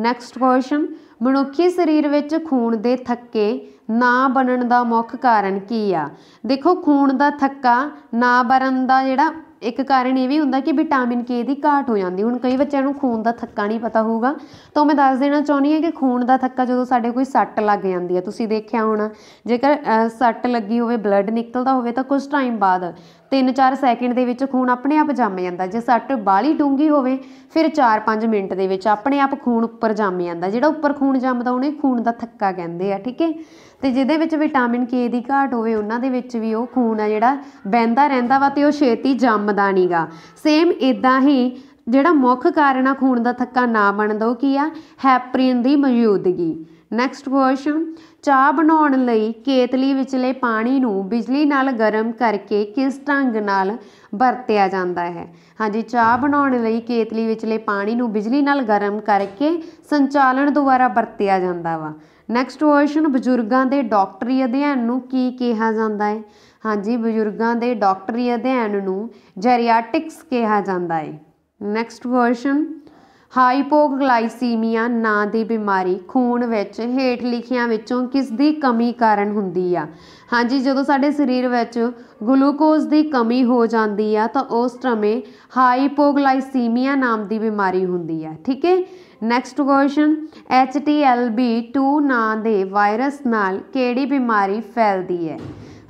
ਨੈਕਸਟ ਕੁਐਸਚਨ ਮਨੁੱਖੀ ਸਰੀਰ ਵਿੱਚ ਖੂਨ ਦੇ ਥੱਕੇ ਨਾ ਬਣਨ ਦਾ ਮੁੱਖ ਕਾਰਨ ਕੀ ਆ ਦੇਖੋ ਖੂਨ ਦਾ ਥੱਕਾ ਨਾ ਬਰਨ ਦਾ ਜਿਹੜਾ ਇੱਕ ਕਾਰਨ ਇਹ ਵੀ ਹੁੰਦਾ ਕਿ ਵਿਟਾਮਿਨ ਕੇ ਦੀ ਘਾਟ ਹੋ ਜਾਂਦੀ ਹੁਣ ਕਈ ਬੱਚਿਆਂ ਨੂੰ ਖੂਨ ਦਾ ਥੱਕਾ ਨਹੀਂ ਪਤਾ ਹੋਊਗਾ ਤਾਂ ਮੈਂ ਦੱਸ ਦੇਣਾ ਚਾਹੁੰਦੀ ਹਾਂ ਕਿ ਖੂਨ ਦਾ ਥੱਕਾ ਜਦੋਂ ਸਾਡੇ ਕੋਈ ਸੱਟ ਲੱਗ ਜਾਂਦੀ ਹੈ ਤੁਸੀਂ ਦੇਖਿਆ ਹੋਣਾ ਜੇਕਰ ਸੱਟ ਲੱਗੀ ਹੋਵੇ ਬਲੱਡ ਨਿਕਲਦਾ ਹੋਵੇ ਤਾਂ ਕੁਝ ਟਾਈਮ ਬਾਅਦ 3-4 ਸੈਕਿੰਡ ਦੇ ਵਿੱਚ ਖੂਨ ਆਪਣੇ ਆਪ ਜੰਮ ਜਾਂਦਾ ਜੇ ਸੱਟ ਬਾਲੀ ਡੂੰਗੀ ਹੋਵੇ ਫਿਰ 4-5 ਮਿੰਟ ਦੇ ਵਿੱਚ ਆਪਣੇ ਆਪ ਖੂਨ ਉੱਪਰ ਜੰਮ ਜਾਂਦਾ ਜਿਹੜਾ ਉੱਪਰ ਖੂਨ ਜੰਮਦਾ ਉਹਨੇ ਖੂਨ ਦਾ ਥੱਕਾ ਕਹਿੰਦੇ ਆ ਠੀਕ ਹੈ ਤੇ ਜਿਹਦੇ ਵਿੱਚ ਵਿਟਾਮਿਨ ਕੇ ਦੀ ਘਾਟ ਹੋਵੇ ਉਹਨਾਂ ਦੇ ਵਿੱਚ ਵੀ ਉਹ ਖੂਨ ਆ ਜਿਹੜਾ ਵਹਿੰਦਾ ਰਹਿੰਦਾ ਵਾ ਤੇ ਉਹ ਛੇਤੀ ਜੰਮਦਾ ਨਹੀਂਗਾ ਸੇਮ ਇਦਾਂ ਹੀ ਜਿਹੜਾ ਮੁੱਖ ਕਾਰਨ ਆ ਖੂਨ ਦਾ ਥੱਕਾ ਨਾ ਦਾ ਉਹ ਕੀ ਆ ਹੈਪਰੀਨ ਦੀ ਮੌਜੂਦਗੀ ਨੈਕਸਟ ਕੁਐਸਚਨ ਚਾਹ ਬਣਾਉਣ ਲਈ ਕੇਤਲੀ ਵਿਚਲੇ ਪਾਣੀ ਨੂੰ ਬਿਜਲੀ ਨਾਲ ਗਰਮ ਕਰਕੇ ਕਿਸ ਢੰਗ ਨਾਲ ਵਰਤਿਆ ਜਾਂਦਾ ਹੈ ਹਾਂਜੀ ਚਾਹ ਬਣਾਉਣ ਲਈ ਕੇਤਲੀ ਵਿਚਲੇ ਪਾਣੀ ਨੂੰ ਬਿਜਲੀ ਨਾਲ ਗਰਮ ਕਰਕੇ ਸੰਚਾਲਨ ਦੁਆਰਾ ਵਰਤਿਆ ਜਾਂਦਾ ਵਾ ਨੈਕਸਟ ਕੁਐਸਚਨ ਬਜ਼ੁਰਗਾਂ ਦੇ ਡਾਕਟਰੀ ਅਧਿਐਨ ਨੂੰ ਕੀ ਕਿਹਾ ਜਾਂਦਾ ਹੈ ਹਾਂਜੀ ਬਜ਼ੁਰਗਾਂ ਦੇ ਡਾਕਟਰੀ ਅਧਿਐਨ ਨੂੰ ਜੈਰੀਆਟਿਕਸ ਕਿਹਾ ਜਾਂਦਾ ਹੈ ਨੈਕਸਟ ਕੁਐਸਚਨ ਹਾਈਪੋਗਲਾਈਸੀਮੀਆ ਨਾਂ ਦੀ ਬਿਮਾਰੀ ਖੂਨ ਵਿੱਚ ਹੇਠ ਲਿਖਿਆਂ ਵਿੱਚੋਂ ਕਿਸ ਦੀ ਕਮੀ ਕਾਰਨ ਹੁੰਦੀ ਆ ਹਾਂਜੀ ਜਦੋਂ ਸਾਡੇ ਸਰੀਰ ਵਿੱਚ ਗਲੂਕੋਜ਼ ਦੀ ਕਮੀ ਹੋ ਜਾਂਦੀ ਆ ਤਾਂ ਉਸ ਸਮੇਂ ਹਾਈਪੋਗਲਾਈਸੀਮੀਆ ਨਾਮ ਦੀ ਬਿਮਾਰੀ ਹੁੰਦੀ ਆ ਠੀਕ ਹੈ ਨੈਕਸਟ ਕੁਐਸਚਨ HTLB2 ਨਾਂ ਦੇ ਵਾਇਰਸ ਨਾਲ ਕਿਹੜੀ ਬਿਮਾਰੀ ਫੈਲਦੀ ਹੈ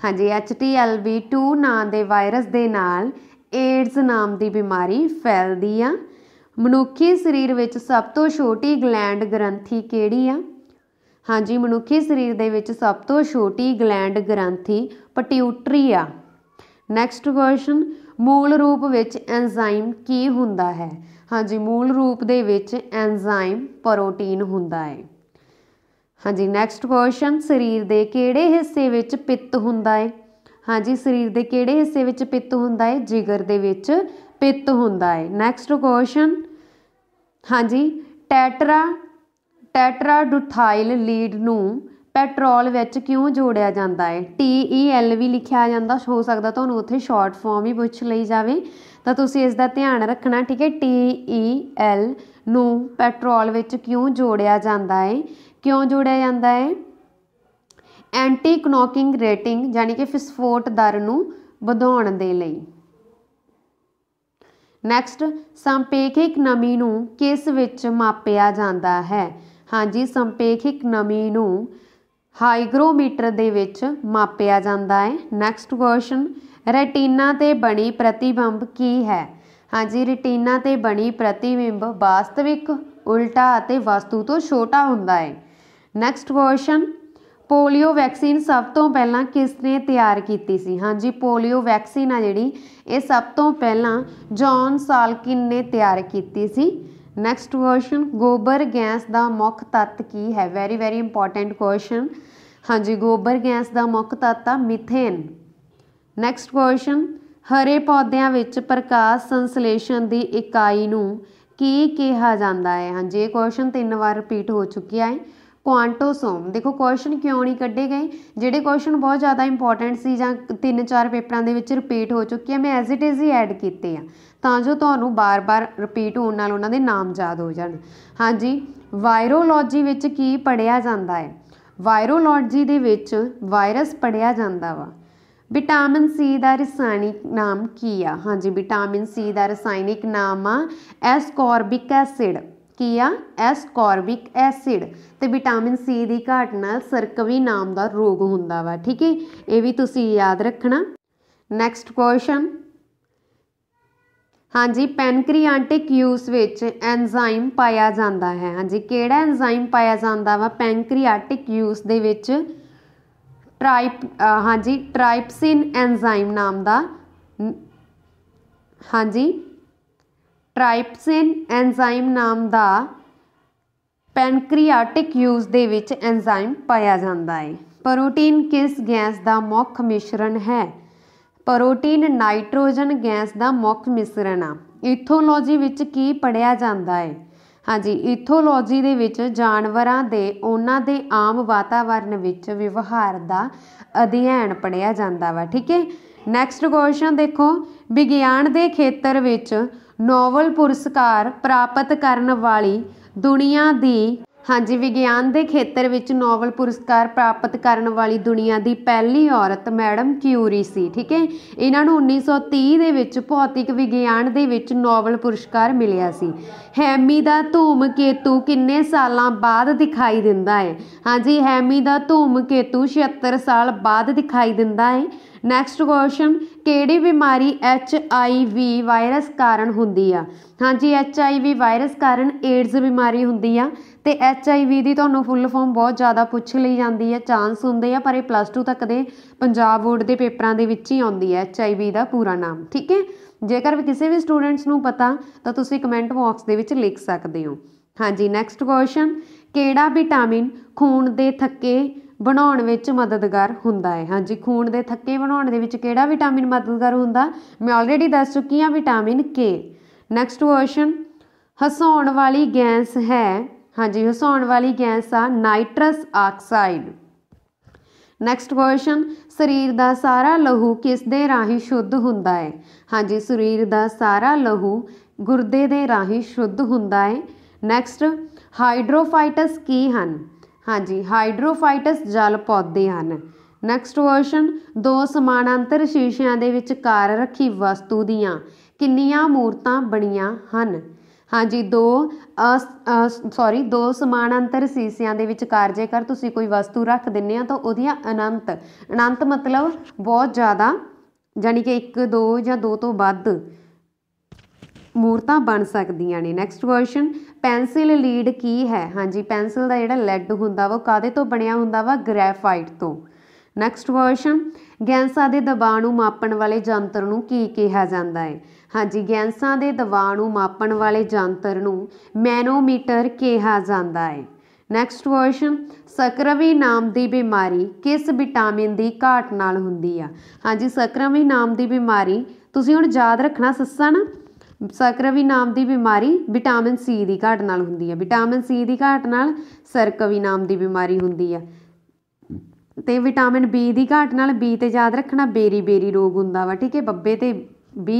ਹਾਂਜੀ HTLB2 ਨਾਂ ਦੇ ਵਾਇਰਸ ਦੇ ਨਾਲ ਏਡਜ਼ ਨਾਮ ਦੀ ਬਿਮਾਰੀ ਫੈਲਦੀ ਆ ਮਨੁੱਖੀ ਸਰੀਰ ਵਿੱਚ ਸਭ ਤੋਂ ਛੋਟੀ ਗਲੈਂਡ ਗ੍ਰੰਥੀ ਕਿਹੜੀ ਆ ਹਾਂਜੀ ਮਨੁੱਖੀ ਸਰੀਰ ਦੇ ਵਿੱਚ ਸਭ ਤੋਂ ਛੋਟੀ ਗਲੈਂਡ ਗ੍ਰੰਥੀ ਪਟਿਊਟਰੀ ਆ ਨੈਕਸਟ ਕੁਐਸਚਨ ਮੂਲ ਰੂਪ ਵਿੱਚ ਐਂਜ਼ਾਈਮ ਕੀ ਹੁੰਦਾ ਹੈ ਹਾਂਜੀ ਮੂਲ ਰੂਪ ਦੇ ਵਿੱਚ ਐਂਜ਼ਾਈਮ ਪ੍ਰੋਟੀਨ ਹੁੰਦਾ ਹੈ ਹਾਂਜੀ ਨੈਕਸਟ ਕੁਐਸਚਨ ਸਰੀਰ ਦੇ ਕਿਹੜੇ ਹਿੱਸੇ ਵਿੱਚ ਪਿੱਤ ਹੁੰਦਾ ਹੈ ਹਾਂਜੀ ਸਰੀਰ ਦੇ ਕਿਹੜੇ ਹਿੱਸੇ ਵਿੱਚ ਪਿੱਤ ਹੁੰਦਾ ਹੈ ਜਿਗਰ ਦੇ ਵਿੱਚ ਪਿੱਤ ਹੁੰਦਾ ਹੈ ਨੈਕਸਟ ਕੁਐਸਚਨ ਹਾਂਜੀ ਟੈਟਰਾ ਟੈਟਰਾ ਡੁਥਾਈਲ ਲੀਡ ਨੂੰ ਪੈਟਰੋਲ ਵਿੱਚ ਕਿਉਂ ਜੋੜਿਆ ਜਾਂਦਾ ਹੈ ਟੀ ਈ ਐਲ ਵੀ ਲਿਖਿਆ ਜਾਂਦਾ ਹੋ ਸਕਦਾ ਤੁਹਾਨੂੰ ਉੱਥੇ ਸ਼ਾਰਟ ਫਾਰਮ ਹੀ ਪੁੱਛ ਲਈ ਜਾਵੇ ਤਾਂ ਤੁਸੀਂ ਇਸ ਦਾ ਧਿਆਨ ਰੱਖਣਾ ਠੀਕ ਹੈ ਟੀ ਈ ਐਲ ਨੂੰ ਪੈਟਰੋਲ ਵਿੱਚ ਕਿਉਂ ਜੋੜਿਆ ਜਾਂਦਾ ਹੈ ਕਿਉਂ ਜੋੜਿਆ ਜਾਂਦਾ ਹੈ ਐਂਟੀ ਕਨੋਕਿੰਗ ਰੇਟਿੰਗ ਯਾਨੀ ਕਿ ਫਿਸਫੋਟ ਦਰ ਨੂੰ ਵਧਾਉਣ ਦੇ ਲਈ ਨੈਕਸਟ ਸੰਪੇਖਿਕ ਨਮੀ ਨੂੰ ਕਿਸ ਵਿੱਚ ਮਾਪਿਆ ਜਾਂਦਾ ਹੈ ਹਾਂਜੀ ਸੰਪੇਖਿਕ ਨਮੀ ਨੂੰ ਹਾਈਗਰੋਮੀਟਰ ਦੇ ਵਿੱਚ ਮਾਪਿਆ ਜਾਂਦਾ ਹੈ ਨੈਕਸਟ ਕੁਐਸਚਨ ਰੈਟੀਨਾ ਤੇ ਬਣੀ ਪ੍ਰਤੀਬਿੰਬ ਕੀ ਹੈ ਹਾਂਜੀ ਰੈਟੀਨਾ ਤੇ ਬਣੀ ਪ੍ਰਤੀਬਿੰਬ ਵਾਸਤਵਿਕ ਉਲਟਾ ਅਤੇ ਵਸਤੂ ਤੋਂ ਛੋਟਾ ਹੁੰਦਾ ਹੈ ਨੈਕਸਟ ਕੁਐਸਚਨ ਪੋਲੀਓ ਵੈਕਸੀਨ ਸਭ ਤੋਂ ਪਹਿਲਾਂ ਕਿਸ ਨੇ ਤਿਆਰ ਕੀਤੀ ਸੀ ਹਾਂਜੀ ਪੋਲੀਓ ਵੈਕਸੀਨ ਆ ਜਿਹੜੀ ਇਹ ਸਭ ਤੋਂ ਪਹਿਲਾਂ ਜੌਨ ਸਾਲਕਿਨ ਨੇ ਤਿਆਰ ਕੀਤੀ ਸੀ ਨੈਕਸਟ ਕੁਐਸਚਨ ਗੋਬਰ ਗੈਸ ਦਾ ਮੁੱਖ ਤੱਤ ਕੀ ਹੈ ਵੈਰੀ ਵੈਰੀ ਇੰਪੋਰਟੈਂਟ ਕੁਐਸਚਨ ਹਾਂਜੀ ਗੋਬਰ ਗੈਸ ਦਾ ਮੁੱਖ ਤੱਤ ਆ ਮੀਥੇਨ ਨੈਕਸਟ ਕੁਐਸਚਨ ਹਰੇ ਪੌਦਿਆਂ ਵਿੱਚ ਪ੍ਰਕਾਸ਼ ਸੰਸਲੇਸ਼ਨ ਦੀ ਇਕਾਈ ਨੂੰ ਕੀ ਕਿਹਾ ਜਾਂਦਾ ਹੈ ਹਾਂਜੀ ਇਹ ਕੁਐਸਚਨ ਤਿੰਨ ਵਾਰ ਰਿਪੀਟ ਹੋ ਚੁੱਕਿਆ ਹੈ ਕੁਆਂਟੋਸੋਮ ਦੇਖੋ ਕੁਐਸਚਨ ਕਿਉਂ ਨਹੀਂ ਕੱਢੇ ਗਏ ਜਿਹੜੇ ਕੁਐਸਚਨ ਬਹੁਤ ਜ਼ਿਆਦਾ ਇੰਪੋਰਟੈਂਟ ਸੀ ਜਾਂ ਤਿੰਨ ਚਾਰ ਪੇਪਰਾਂ ਦੇ ਵਿੱਚ ਰਿਪੀਟ ਹੋ ਚੁੱਕੇ ਆ ਮੈਂ ਐਜ਼ ਇਟ ਇਜ਼ ਹੀ ਐਡ ਕੀਤੇ ਆ ਤਾਂ ਜੋ ਤੁਹਾਨੂੰ ਬਾਰ-ਬਾਰ ਰਿਪੀਟ ਹੋਣ ਨਾਲ ਉਹਨਾਂ ਦੇ ਨਾਮ ਯਾਦ ਹੋ ਜਾਣ ਹਾਂਜੀ ਵਾਇਰੋਲੋਜੀ ਵਿੱਚ ਕੀ ਪੜਿਆ ਜਾਂਦਾ ਹੈ ਵਾਇਰੋਲੋਜੀ ਦੇ ਵਿੱਚ ਵਾਇਰਸ ਪੜਿਆ ਜਾਂਦਾ ਵਾ ਵਿਟਾਮਿਨ ਸੀ ਦਾ ਰਸਾਇਣਿਕ ਨਾਮ ਕੀ ਆ ਹਾਂਜੀ ਵਿਟਾਮਿਨ ਸੀ ਦਾ ਰਸਾਇਣਿਕ ਨਾਮ ਆ ਐਸਕੋਰਬਿਕ ਐਸਿਡ ਕੀ ਆ ਐਸਕੋਰਬਿਕ ਐਸਿਡ ਤੇ ਵਿਟਾਮਿਨ ਸੀ ਦੀ ਘਾਟ ਨਾਲ ਸਰਕਵੀ ਨਾਮ ਦਾ ਰੋਗ ਹੁੰਦਾ ਵਾ ਠੀਕ ਹੈ ਇਹ ਵੀ ਤੁਸੀਂ ਯਾਦ ਰੱਖਣਾ ਨੈਕਸਟ ਕੁਐਸਚਨ ਹਾਂਜੀ ਪੈਨਕ੍ਰੀਆਟਿਕ ਯੂਸ ਵਿੱਚ ਐਨਜ਼ਾਈਮ ਪਾਇਆ ਜਾਂਦਾ ਹੈ ਹਾਂਜੀ ਕਿਹੜਾ ਐਨਜ਼ਾਈਮ ਪਾਇਆ ਜਾਂਦਾ ਵਾ ਪੈਨਕ੍ਰੀਆਟਿਕ ਯੂਸ ਦੇ ਵਿੱਚ ਟ੍ਰਾਈਪ ਹਾਂਜੀ ਟ੍ਰਾਈਪਸਿਨ ਐਨਜ਼ਾਈਮ ਨਾਮ ਦਾ ਹਾਂਜੀ ਟ੍ਰਾਈਪਸਿਨ ਐਂਜ਼ਾਈਮ ਨਾਮ ਦਾ ਪੈਨਕ੍ਰੀਆਟਿਕ ਯੂਜ਼ ਦੇ ਵਿੱਚ ਐਂਜ਼ਾਈਮ ਪਾਇਆ ਜਾਂਦਾ ਹੈ ਪ੍ਰੋਟੀਨ ਕਿਸ ਗੈਸ ਦਾ ਮੁੱਖ ਮਿਸ਼ਰਣ ਹੈ ਪ੍ਰੋਟੀਨ ਨਾਈਟ੍ਰੋਜਨ ਗੈਸ ਦਾ ਮੁੱਖ ਮਿਸ਼ਰਣ ਆ ਇਥੋਲੋਜੀ ਵਿੱਚ ਕੀ ਪੜਿਆ ਜਾਂਦਾ ਹੈ ਹਾਂਜੀ ਇਥੋਲੋਜੀ ਦੇ ਵਿੱਚ ਜਾਨਵਰਾਂ ਦੇ ਉਹਨਾਂ ਦੇ ਆਮ ਵਾਤਾਵਰਣ ਵਿੱਚ ਵਿਵਹਾਰ ਦਾ ਅਧਿਐਨ ਪੜਿਆ ਜਾਂਦਾ ਵਾ ਠੀਕ ਹੈ ਨੈਕਸਟ ਕੁਐਸਚਨ ਦੇਖੋ ਵਿਗਿਆਨ ਦੇ ਖੇਤਰ ਵਿੱਚ ਨੋਬਲ ਪੁਰਸਕਾਰ ਪ੍ਰਾਪਤ ਕਰਨ ਵਾਲੀ ਦੁਨੀਆ ਦੀ ਹਾਂਜੀ ਵਿਗਿਆਨ ਦੇ ਖੇਤਰ ਵਿੱਚ ਨੋਬਲ ਪੁਰਸਕਾਰ ਪ੍ਰਾਪਤ ਕਰਨ ਵਾਲੀ ਦੁਨੀਆ ਦੀ ਪਹਿਲੀ ਔਰਤ ਮੈਡਮ ਕਿਊਰੀ ਸੀ ਠੀਕ ਹੈ ਇਹਨਾਂ ਨੂੰ 1930 ਦੇ ਵਿੱਚ ਭੌਤਿਕ ਵਿਗਿਆਨ ਦੇ ਵਿੱਚ ਨੋਬਲ ਪੁਰਸਕਾਰ ਮਿਲਿਆ ਸੀ ਹੈਮੀ ਦਾ ਧੂਮਕੇਤੂ ਕਿੰਨੇ ਸਾਲਾਂ ਬਾਅਦ ਦਿਖਾਈ ਦਿੰਦਾ ਹੈ ਹਾਂਜੀ ਹੈਮੀ ਦਾ ਧੂਮਕੇਤੂ 76 ਸਾਲ ਬਾਅਦ ਦਿਖਾਈ ਦਿੰਦਾ ਹੈ ਨੈਕਸਟ ਕੁਐਸਚਨ ਕਿਹੜੀ ਬਿਮਾਰੀ ਐਚ ਆਈ ਵੀ ਵਾਇਰਸ ਕਾਰਨ ਹੁੰਦੀ ਆ ਹਾਂਜੀ ਐਚ ਆਈ ਵੀ ਵਾਇਰਸ ਕਾਰਨ ਏਡਜ਼ ਬਿਮਾਰੀ ਹੁੰਦੀ ਆ ਤੇ ਐਚ ਆਈ ਵੀ ਦੀ ਤੁਹਾਨੂੰ ਫੁੱਲ ਫਾਰਮ ਬਹੁਤ ਜ਼ਿਆਦਾ ਪੁੱਛ ਲਈ ਜਾਂਦੀ ਹੈ ਚਾਂਸ ਹੁੰਦੇ ਆ ਪਰ ਇਹ ਪਲੱਸ 2 ਤੱਕ ਦੇ ਪੰਜਾਬ ਬੋਰਡ ਦੇ ਪੇਪਰਾਂ ਦੇ ਵਿੱਚ ਹੀ ਆਉਂਦੀ ਹੈ ਐਚ ਆਈ ਵੀ ਦਾ ਪੂਰਾ ਨਾਮ ਠੀਕ ਹੈ ਜੇਕਰ ਵੀ ਕਿਸੇ ਵੀ ਸਟੂਡੈਂਟਸ ਨੂੰ ਪਤਾ ਤਾਂ ਤੁਸੀਂ ਕਮੈਂਟ ਬਾਕਸ ਦੇ ਵਿੱਚ ਲਿਖ ਸਕਦੇ ਹੋ ਹਾਂਜੀ ਨੈਕਸਟ ਕੁਐਸਚਨ ਕਿਹੜਾ ਵਿਟਾਮਿਨ ਖੂਨ ਦੇ ਥੱਕੇ ਬਣਾਉਣ ਵਿੱਚ ਮਦਦਗਾਰ ਹੁੰਦਾ ਹੈ ਹਾਂਜੀ ਖੂਨ ਦੇ ਥੱਕੇ ਬਣਾਉਣ ਦੇ ਵਿੱਚ ਕਿਹੜਾ ਵਿਟਾਮਿਨ ਮਦਦਗਾਰ ਹੁੰਦਾ ਮੈਂ ਆਲਰੇਡੀ ਦੱਸ ਚੁੱਕੀ ਹਾਂ ਵਿਟਾਮਿਨ ਕੇ ਨੈਕਸਟ ਕੁਐਸਚਨ ਹਸਾਉਣ ਵਾਲੀ ਗੈਸ ਹੈ ਹਾਂਜੀ ਹਸਾਉਣ ਵਾਲੀ ਗੈਸ ਆ ਨਾਈਟਰਸ ਆਕਸਾਈਡ ਨੈਕਸਟ ਕੁਐਸਚਨ ਸਰੀਰ ਦਾ ਸਾਰਾ ਲਹੂ ਕਿਸ ਦੇ ਰਾਹੀਂ ਸ਼ੁੱਧ ਹੁੰਦਾ ਹੈ ਹਾਂਜੀ ਸਰੀਰ ਦਾ ਸਾਰਾ ਲਹੂ ਗੁਰਦੇ ਦੇ ਰਾਹੀਂ ਸ਼ੁੱਧ ਹੁੰਦਾ ਹੈ ਨੈਕਸਟ ਹਾਈਡਰੋਫਾਈਟਸ ਕੀ ਹਨ ਹਾਂਜੀ ਹਾਈਡਰੋਫਾਈਟਸ ਜਲ ਪੌਦੇ ਹਨ ਨੈਕਸਟ ਵਰਸ਼ਨ ਦੋ ਸਮਾਨਾਂਤਰ ਸ਼ੀਸ਼ਿਆਂ ਦੇ ਵਿੱਚ ਕਾਰ ਰੱਖੀ ਵਸਤੂ ਦੀਆਂ ਕਿੰਨੀਆਂ ਮੂਰਤਾਂ ਬਣੀਆਂ ਹਨ ਹਾਂਜੀ ਦੋ ਸੌਰੀ ਦੋ ਸਮਾਨਾਂਤਰ ਸ਼ੀਸ਼ਿਆਂ ਦੇ ਵਿੱਚ ਕਾਰਜੇ ਕਰ ਤੁਸੀਂ ਕੋਈ ਵਸਤੂ ਰੱਖ ਦਿੰਨੇ ਆ ਤਾਂ ਉਹਦੀਆਂ ਅਨੰਤ ਅਨੰਤ ਮਤਲਬ ਬਹੁਤ ਜ਼ਿਆਦਾ ਜਾਨੀ ਕਿ 1 2 ਜਾਂ 2 ਤੋਂ ਵੱਧ ਮੂਰਤਾਂ ਬਣ ਸਕਦੀਆਂ ਨੇ ਨੈਕਸਟ ਵਰਸ਼ਨ ਪੈਨਸਿਲ ਲੀਡ ਕੀ ਹੈ ਹਾਂਜੀ ਪੈਨਸਿਲ ਦਾ ਜਿਹੜਾ ਲੈਡ ਹੁੰਦਾ ਵਾ ਉਹ ਕਾਦੇ ਤੋਂ ਬਣਿਆ ਹੁੰਦਾ ਵਾ ਗ੍ਰੈਫਾਈਟ ਤੋਂ ਨੈਕਸਟ ਵਰਸ਼ਨ ਗੈਂਸਾਂ ਦੇ ਦਬਾਅ ਨੂੰ ਮਾਪਣ ਵਾਲੇ ਯੰਤਰ ਨੂੰ ਕੀ ਕਿਹਾ ਜਾਂਦਾ ਹੈ ਹਾਂਜੀ ਗੈਂਸਾਂ ਦੇ ਦਬਾਅ ਨੂੰ ਮਾਪਣ ਵਾਲੇ ਯੰਤਰ ਨੂੰ ਮੈਨੋਮੀਟਰ ਕਿਹਾ ਜਾਂਦਾ ਹੈ ਨੈਕਸਟ ਵਰਸ਼ਨ ਸਕਰਵੀ ਨਾਮ ਦੀ ਬਿਮਾਰੀ ਕਿਸ ਵਿਟਾਮਿਨ ਦੀ ਘਾਟ ਨਾਲ ਹੁੰਦੀ ਆ ਹਾਂਜੀ ਸਕਰਵੀ ਨਾਮ ਦੀ ਬਿਮਾਰੀ ਤੁਸੀਂ ਹੁਣ ਯਾਦ ਰੱਖਣਾ ਸੱਸਾ ਨਾ ਸਰਕਵੀ ਨਾਮ ਦੀ ਬਿਮਾਰੀ ਵਿਟਾਮਿਨ ਸੀ ਦੀ ਘਾਟ ਨਾਲ ਹੁੰਦੀ ਹੈ ਵਿਟਾਮਿਨ ਸੀ ਦੀ ਘਾਟ ਨਾਲ ਸਰਕਵੀ ਨਾਮ ਦੀ ਬਿਮਾਰੀ ਹੁੰਦੀ ਹੈ ਤੇ ਵਿਟਾਮਿਨ ਬੀ ਦੀ ਘਾਟ ਨਾਲ ਬੀ ਤੇ ਯਾਦ ਰੱਖਣਾ ਬੇਰੀ ਬੇਰੀ ਰੋਗ ਹੁੰਦਾ ਵਾ ਠੀਕ ਹੈ ਬੱਬੇ ਤੇ ਬੀ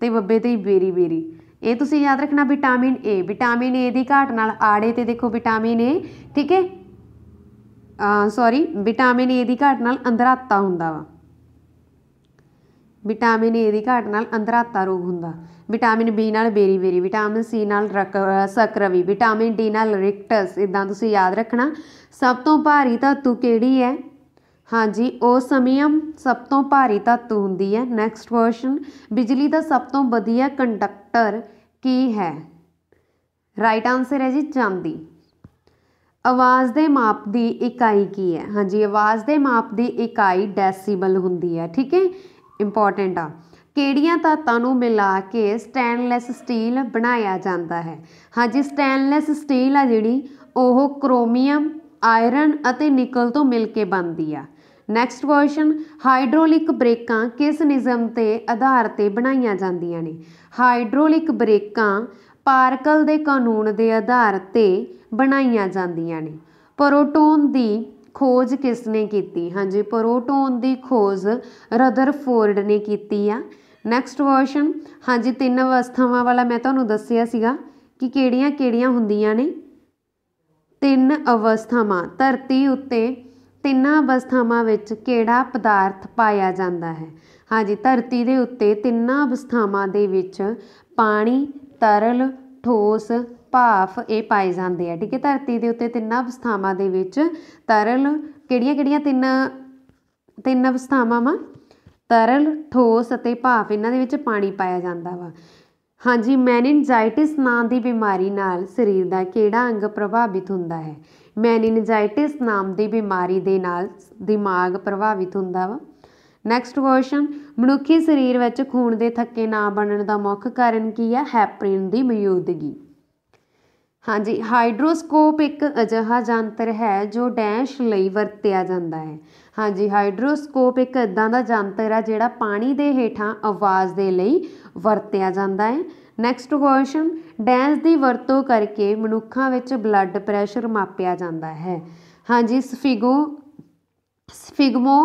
ਤੇ ਬੱਬੇ ਤੇ ਬੇਰੀ ਬੇਰੀ ਇਹ ਤੁਸੀਂ ਯਾਦ ਰੱਖਣਾ ਵਿਟਾਮਿਨ ਏ ਵਿਟਾਮਿਨ ਏ ਦੀ ਘਾਟ ਨਾਲ ਆੜੇ ਤੇ ਦੇਖੋ ਵਿਟਾਮਿਨ ਏ ਠੀਕ ਹੈ ਸੌਰੀ ਵਿਟਾਮਿਨ ਏ ਦੀ ਘਾਟ ਨਾਲ ਅੰਦਰਾਤਾ ਹੁੰਦਾ ਵਾ ਵਿਟਾਮਿਨ ਏ ਦੀ ਘਾਟ ਨਾਲ ਅੰਦਰਾਤਾ ਰੋਗ ਹੁੰਦਾ ਵਿਟਾਮਿਨ ਬੀ ਨਾਲ ਬੇਰੀ ਬੇਰੀ ਵਿਟਾਮਿਨ ਸੀ ਨਾਲ ਰਕ ਸਕਰਵੀ ਵਿਟਾਮਿਨ ਡੀ ਨਾਲ ਰਿਕਟਸ ਇਦਾਂ ਤੁਸੀਂ ਯਾਦ ਰੱਖਣਾ ਸਭ ਤੋਂ ਭਾਰੀ ਧਾਤੂ ਕਿਹੜੀ ਹੈ ਹਾਂਜੀ ਓਸਮੀਅਮ ਸਭ ਤੋਂ ਭਾਰੀ ਧਾਤੂ ਹੁੰਦੀ ਹੈ ਨੈਕਸਟ ਕੁਐਸਚਨ ਬਿਜਲੀ ਦਾ ਸਭ ਤੋਂ ਵਧੀਆ ਕੰਡਕਟਰ ਕੀ ਹੈ ਰਾਈਟ ਆਨਸਰ ਹੈ ਜੀ ਚਾਂਦੀ ਆਵਾਜ਼ ਦੇ ਮਾਪ ਦੀ ਇਕਾਈ ਕੀ ਹੈ ਹਾਂਜੀ ਆਵਾਜ਼ ਦੇ ਮਾਪ ਦੀ ਇਕਾਈ ਡੈਸੀਬਲ ਹੁੰਦੀ ਹੈ ਠੀਕ ਹੈ ਇੰਪੋਰਟੈਂਟ ਆ ਕਿਹੜੀਆਂ ਧਾਤਾਂ ਨੂੰ ਮਿਲਾ ਕੇ ਸਟੈਨਲੈਸ ਸਟੀਲ ਬਣਾਇਆ ਜਾਂਦਾ ਹੈ ਹਾਂਜੀ ਸਟੈਨਲੈਸ ਸਟੀਲ ਆ ਜਿਹੜੀ ਉਹ ਕ੍ਰੋਮੀਅਮ ਆਇਰਨ ਅਤੇ ਨਿਕਲ ਤੋਂ ਮਿਲ ਕੇ ਬਣਦੀ ਆ ਨੈਕਸਟ ਕੁਐਸਚਨ ਹਾਈਡ੍ਰੋਲਿਕ ਬ੍ਰੇਕਾਂ ਕਿਸ ਨਿਯਮ ਤੇ ਆਧਾਰ ਤੇ ਬਣਾਈਆਂ ਜਾਂਦੀਆਂ ਨੇ ਹਾਈਡ੍ਰੋਲਿਕ ਬ੍ਰੇਕਾਂ ਪਾਰਕਲ ਦੇ ਕਾਨੂੰਨ ਦੇ ਆਧਾਰ ਤੇ ਬਣਾਈਆਂ ਜਾਂਦੀਆਂ ਨੇ ਪ੍ਰੋਟੋਨ ਦੀ ਖੋਜ ਕਿਸ ਨੇ ਕੀਤੀ ਹਾਂਜੀ ਪ੍ਰੋਟੋਨ ਦੀ ਖੋਜ ਰਦਰਫੋਰਡ ਨੇ ਕੀਤੀ ਆ ਨੈਕਸਟ ਕੁਐਸਚਨ ਹਾਂਜੀ ਤਿੰਨ ਅਵਸਥਾਵਾਂ ਵਾਲਾ ਮੈਂ ਤੁਹਾਨੂੰ ਦੱਸਿਆ ਸੀਗਾ ਕਿ ਕਿਹੜੀਆਂ ਕਿਹੜੀਆਂ ਹੁੰਦੀਆਂ ਨੇ ਤਿੰਨ ਅਵਸਥਾਵਾਂ ਧਰਤੀ ਉੱਤੇ ਤਿੰਨਾਂ ਅਵਸਥਾਵਾਂ ਵਿੱਚ ਕਿਹੜਾ ਪਦਾਰਥ ਪਾਇਆ ਜਾਂਦਾ ਹੈ ਹਾਂਜੀ ਧਰਤੀ ਦੇ ਉੱਤੇ ਤਿੰਨਾਂ ਅਵਸਥਾਵਾਂ ਦੇ ਵਿੱਚ ਪਾਣੀ ਤਰਲ ਠੋਸ ਭਾਫ ਇਹ ਪਾਏ ਜਾਂਦੇ ਆ ਠੀਕ ਹੈ ਧਰਤੀ ਦੇ ਉੱਤੇ ਤਿੰਨ ਅਵਸਥਾਵਾਂ ਦੇ ਵਿੱਚ ਤਰਲ ਕਿਹੜੀਆਂ ਕਿਹੜੀਆਂ ਤਿੰਨ ਤਿੰਨ ਅਵਸਥਾਵਾਂ ਵਾ ਤਰਲ ਠੋਸ ਅਤੇ ਭਾਫ ਇਹਨਾਂ ਦੇ ਵਿੱਚ ਪਾਣੀ ਪਾਇਆ ਜਾਂਦਾ ਵਾ ਹਾਂਜੀ ਮੈਨਿਨਜਾਈਟਿਸ ਨਾਮ ਦੀ ਬਿਮਾਰੀ ਨਾਲ ਸਰੀਰ ਦਾ ਕਿਹੜਾ ਅੰਗ ਪ੍ਰਭਾਵਿਤ ਹੁੰਦਾ ਹੈ ਮੈਨਿਨਜਾਈਟਿਸ ਨਾਮ ਦੀ ਬਿਮਾਰੀ ਦੇ ਨਾਲ ਦਿਮਾਗ ਪ੍ਰਭਾਵਿਤ ਹੁੰਦਾ ਵਾ ਨੈਕਸਟ ਕੁਐਸਚਨ ਮਨੁੱਖੀ ਸਰੀਰ ਵਿੱਚ ਖੂਨ ਦੇ ਥੱਕੇ ਨਾ ਬਣਨ ਦਾ ਮੁੱਖ ਕਾਰਨ ਕੀ ਹੈ ਹੈਪਰੀਨ ਦੀ ਮੌਜੂਦਗੀ ਹਾਂਜੀ ਹਾਈਡਰੋਸਕੋਪ ਇੱਕ ਅਜਿਹਾ ਯੰਤਰ ਹੈ ਜੋ ਡੈਸ਼ ਲਈ ਵਰਤਿਆ ਜਾਂਦਾ ਹੈ ਹਾਂਜੀ ਹਾਈਡਰੋਸਕੋਪ ਇੱਕ ਇਦਾਂ ਦਾ ਯੰਤਰ ਹੈ ਜਿਹੜਾ ਪਾਣੀ ਦੇ ਹੇਠਾਂ ਆਵਾਜ਼ ਦੇ ਲਈ ਵਰਤਿਆ ਜਾਂਦਾ ਹੈ ਨੈਕਸਟ ਕੁਐਸਚਨ ਡੈਂਸ ਦੀ ਵਰਤੋਂ ਕਰਕੇ ਮਨੁੱਖਾਂ ਵਿੱਚ ਬਲੱਡ ਪ੍ਰੈਸ਼ਰ ਮਾਪਿਆ ਜਾਂਦਾ ਹੈ ਹਾਂਜੀ ਸਫਿਗੋ ਸਫਿਗਮੋ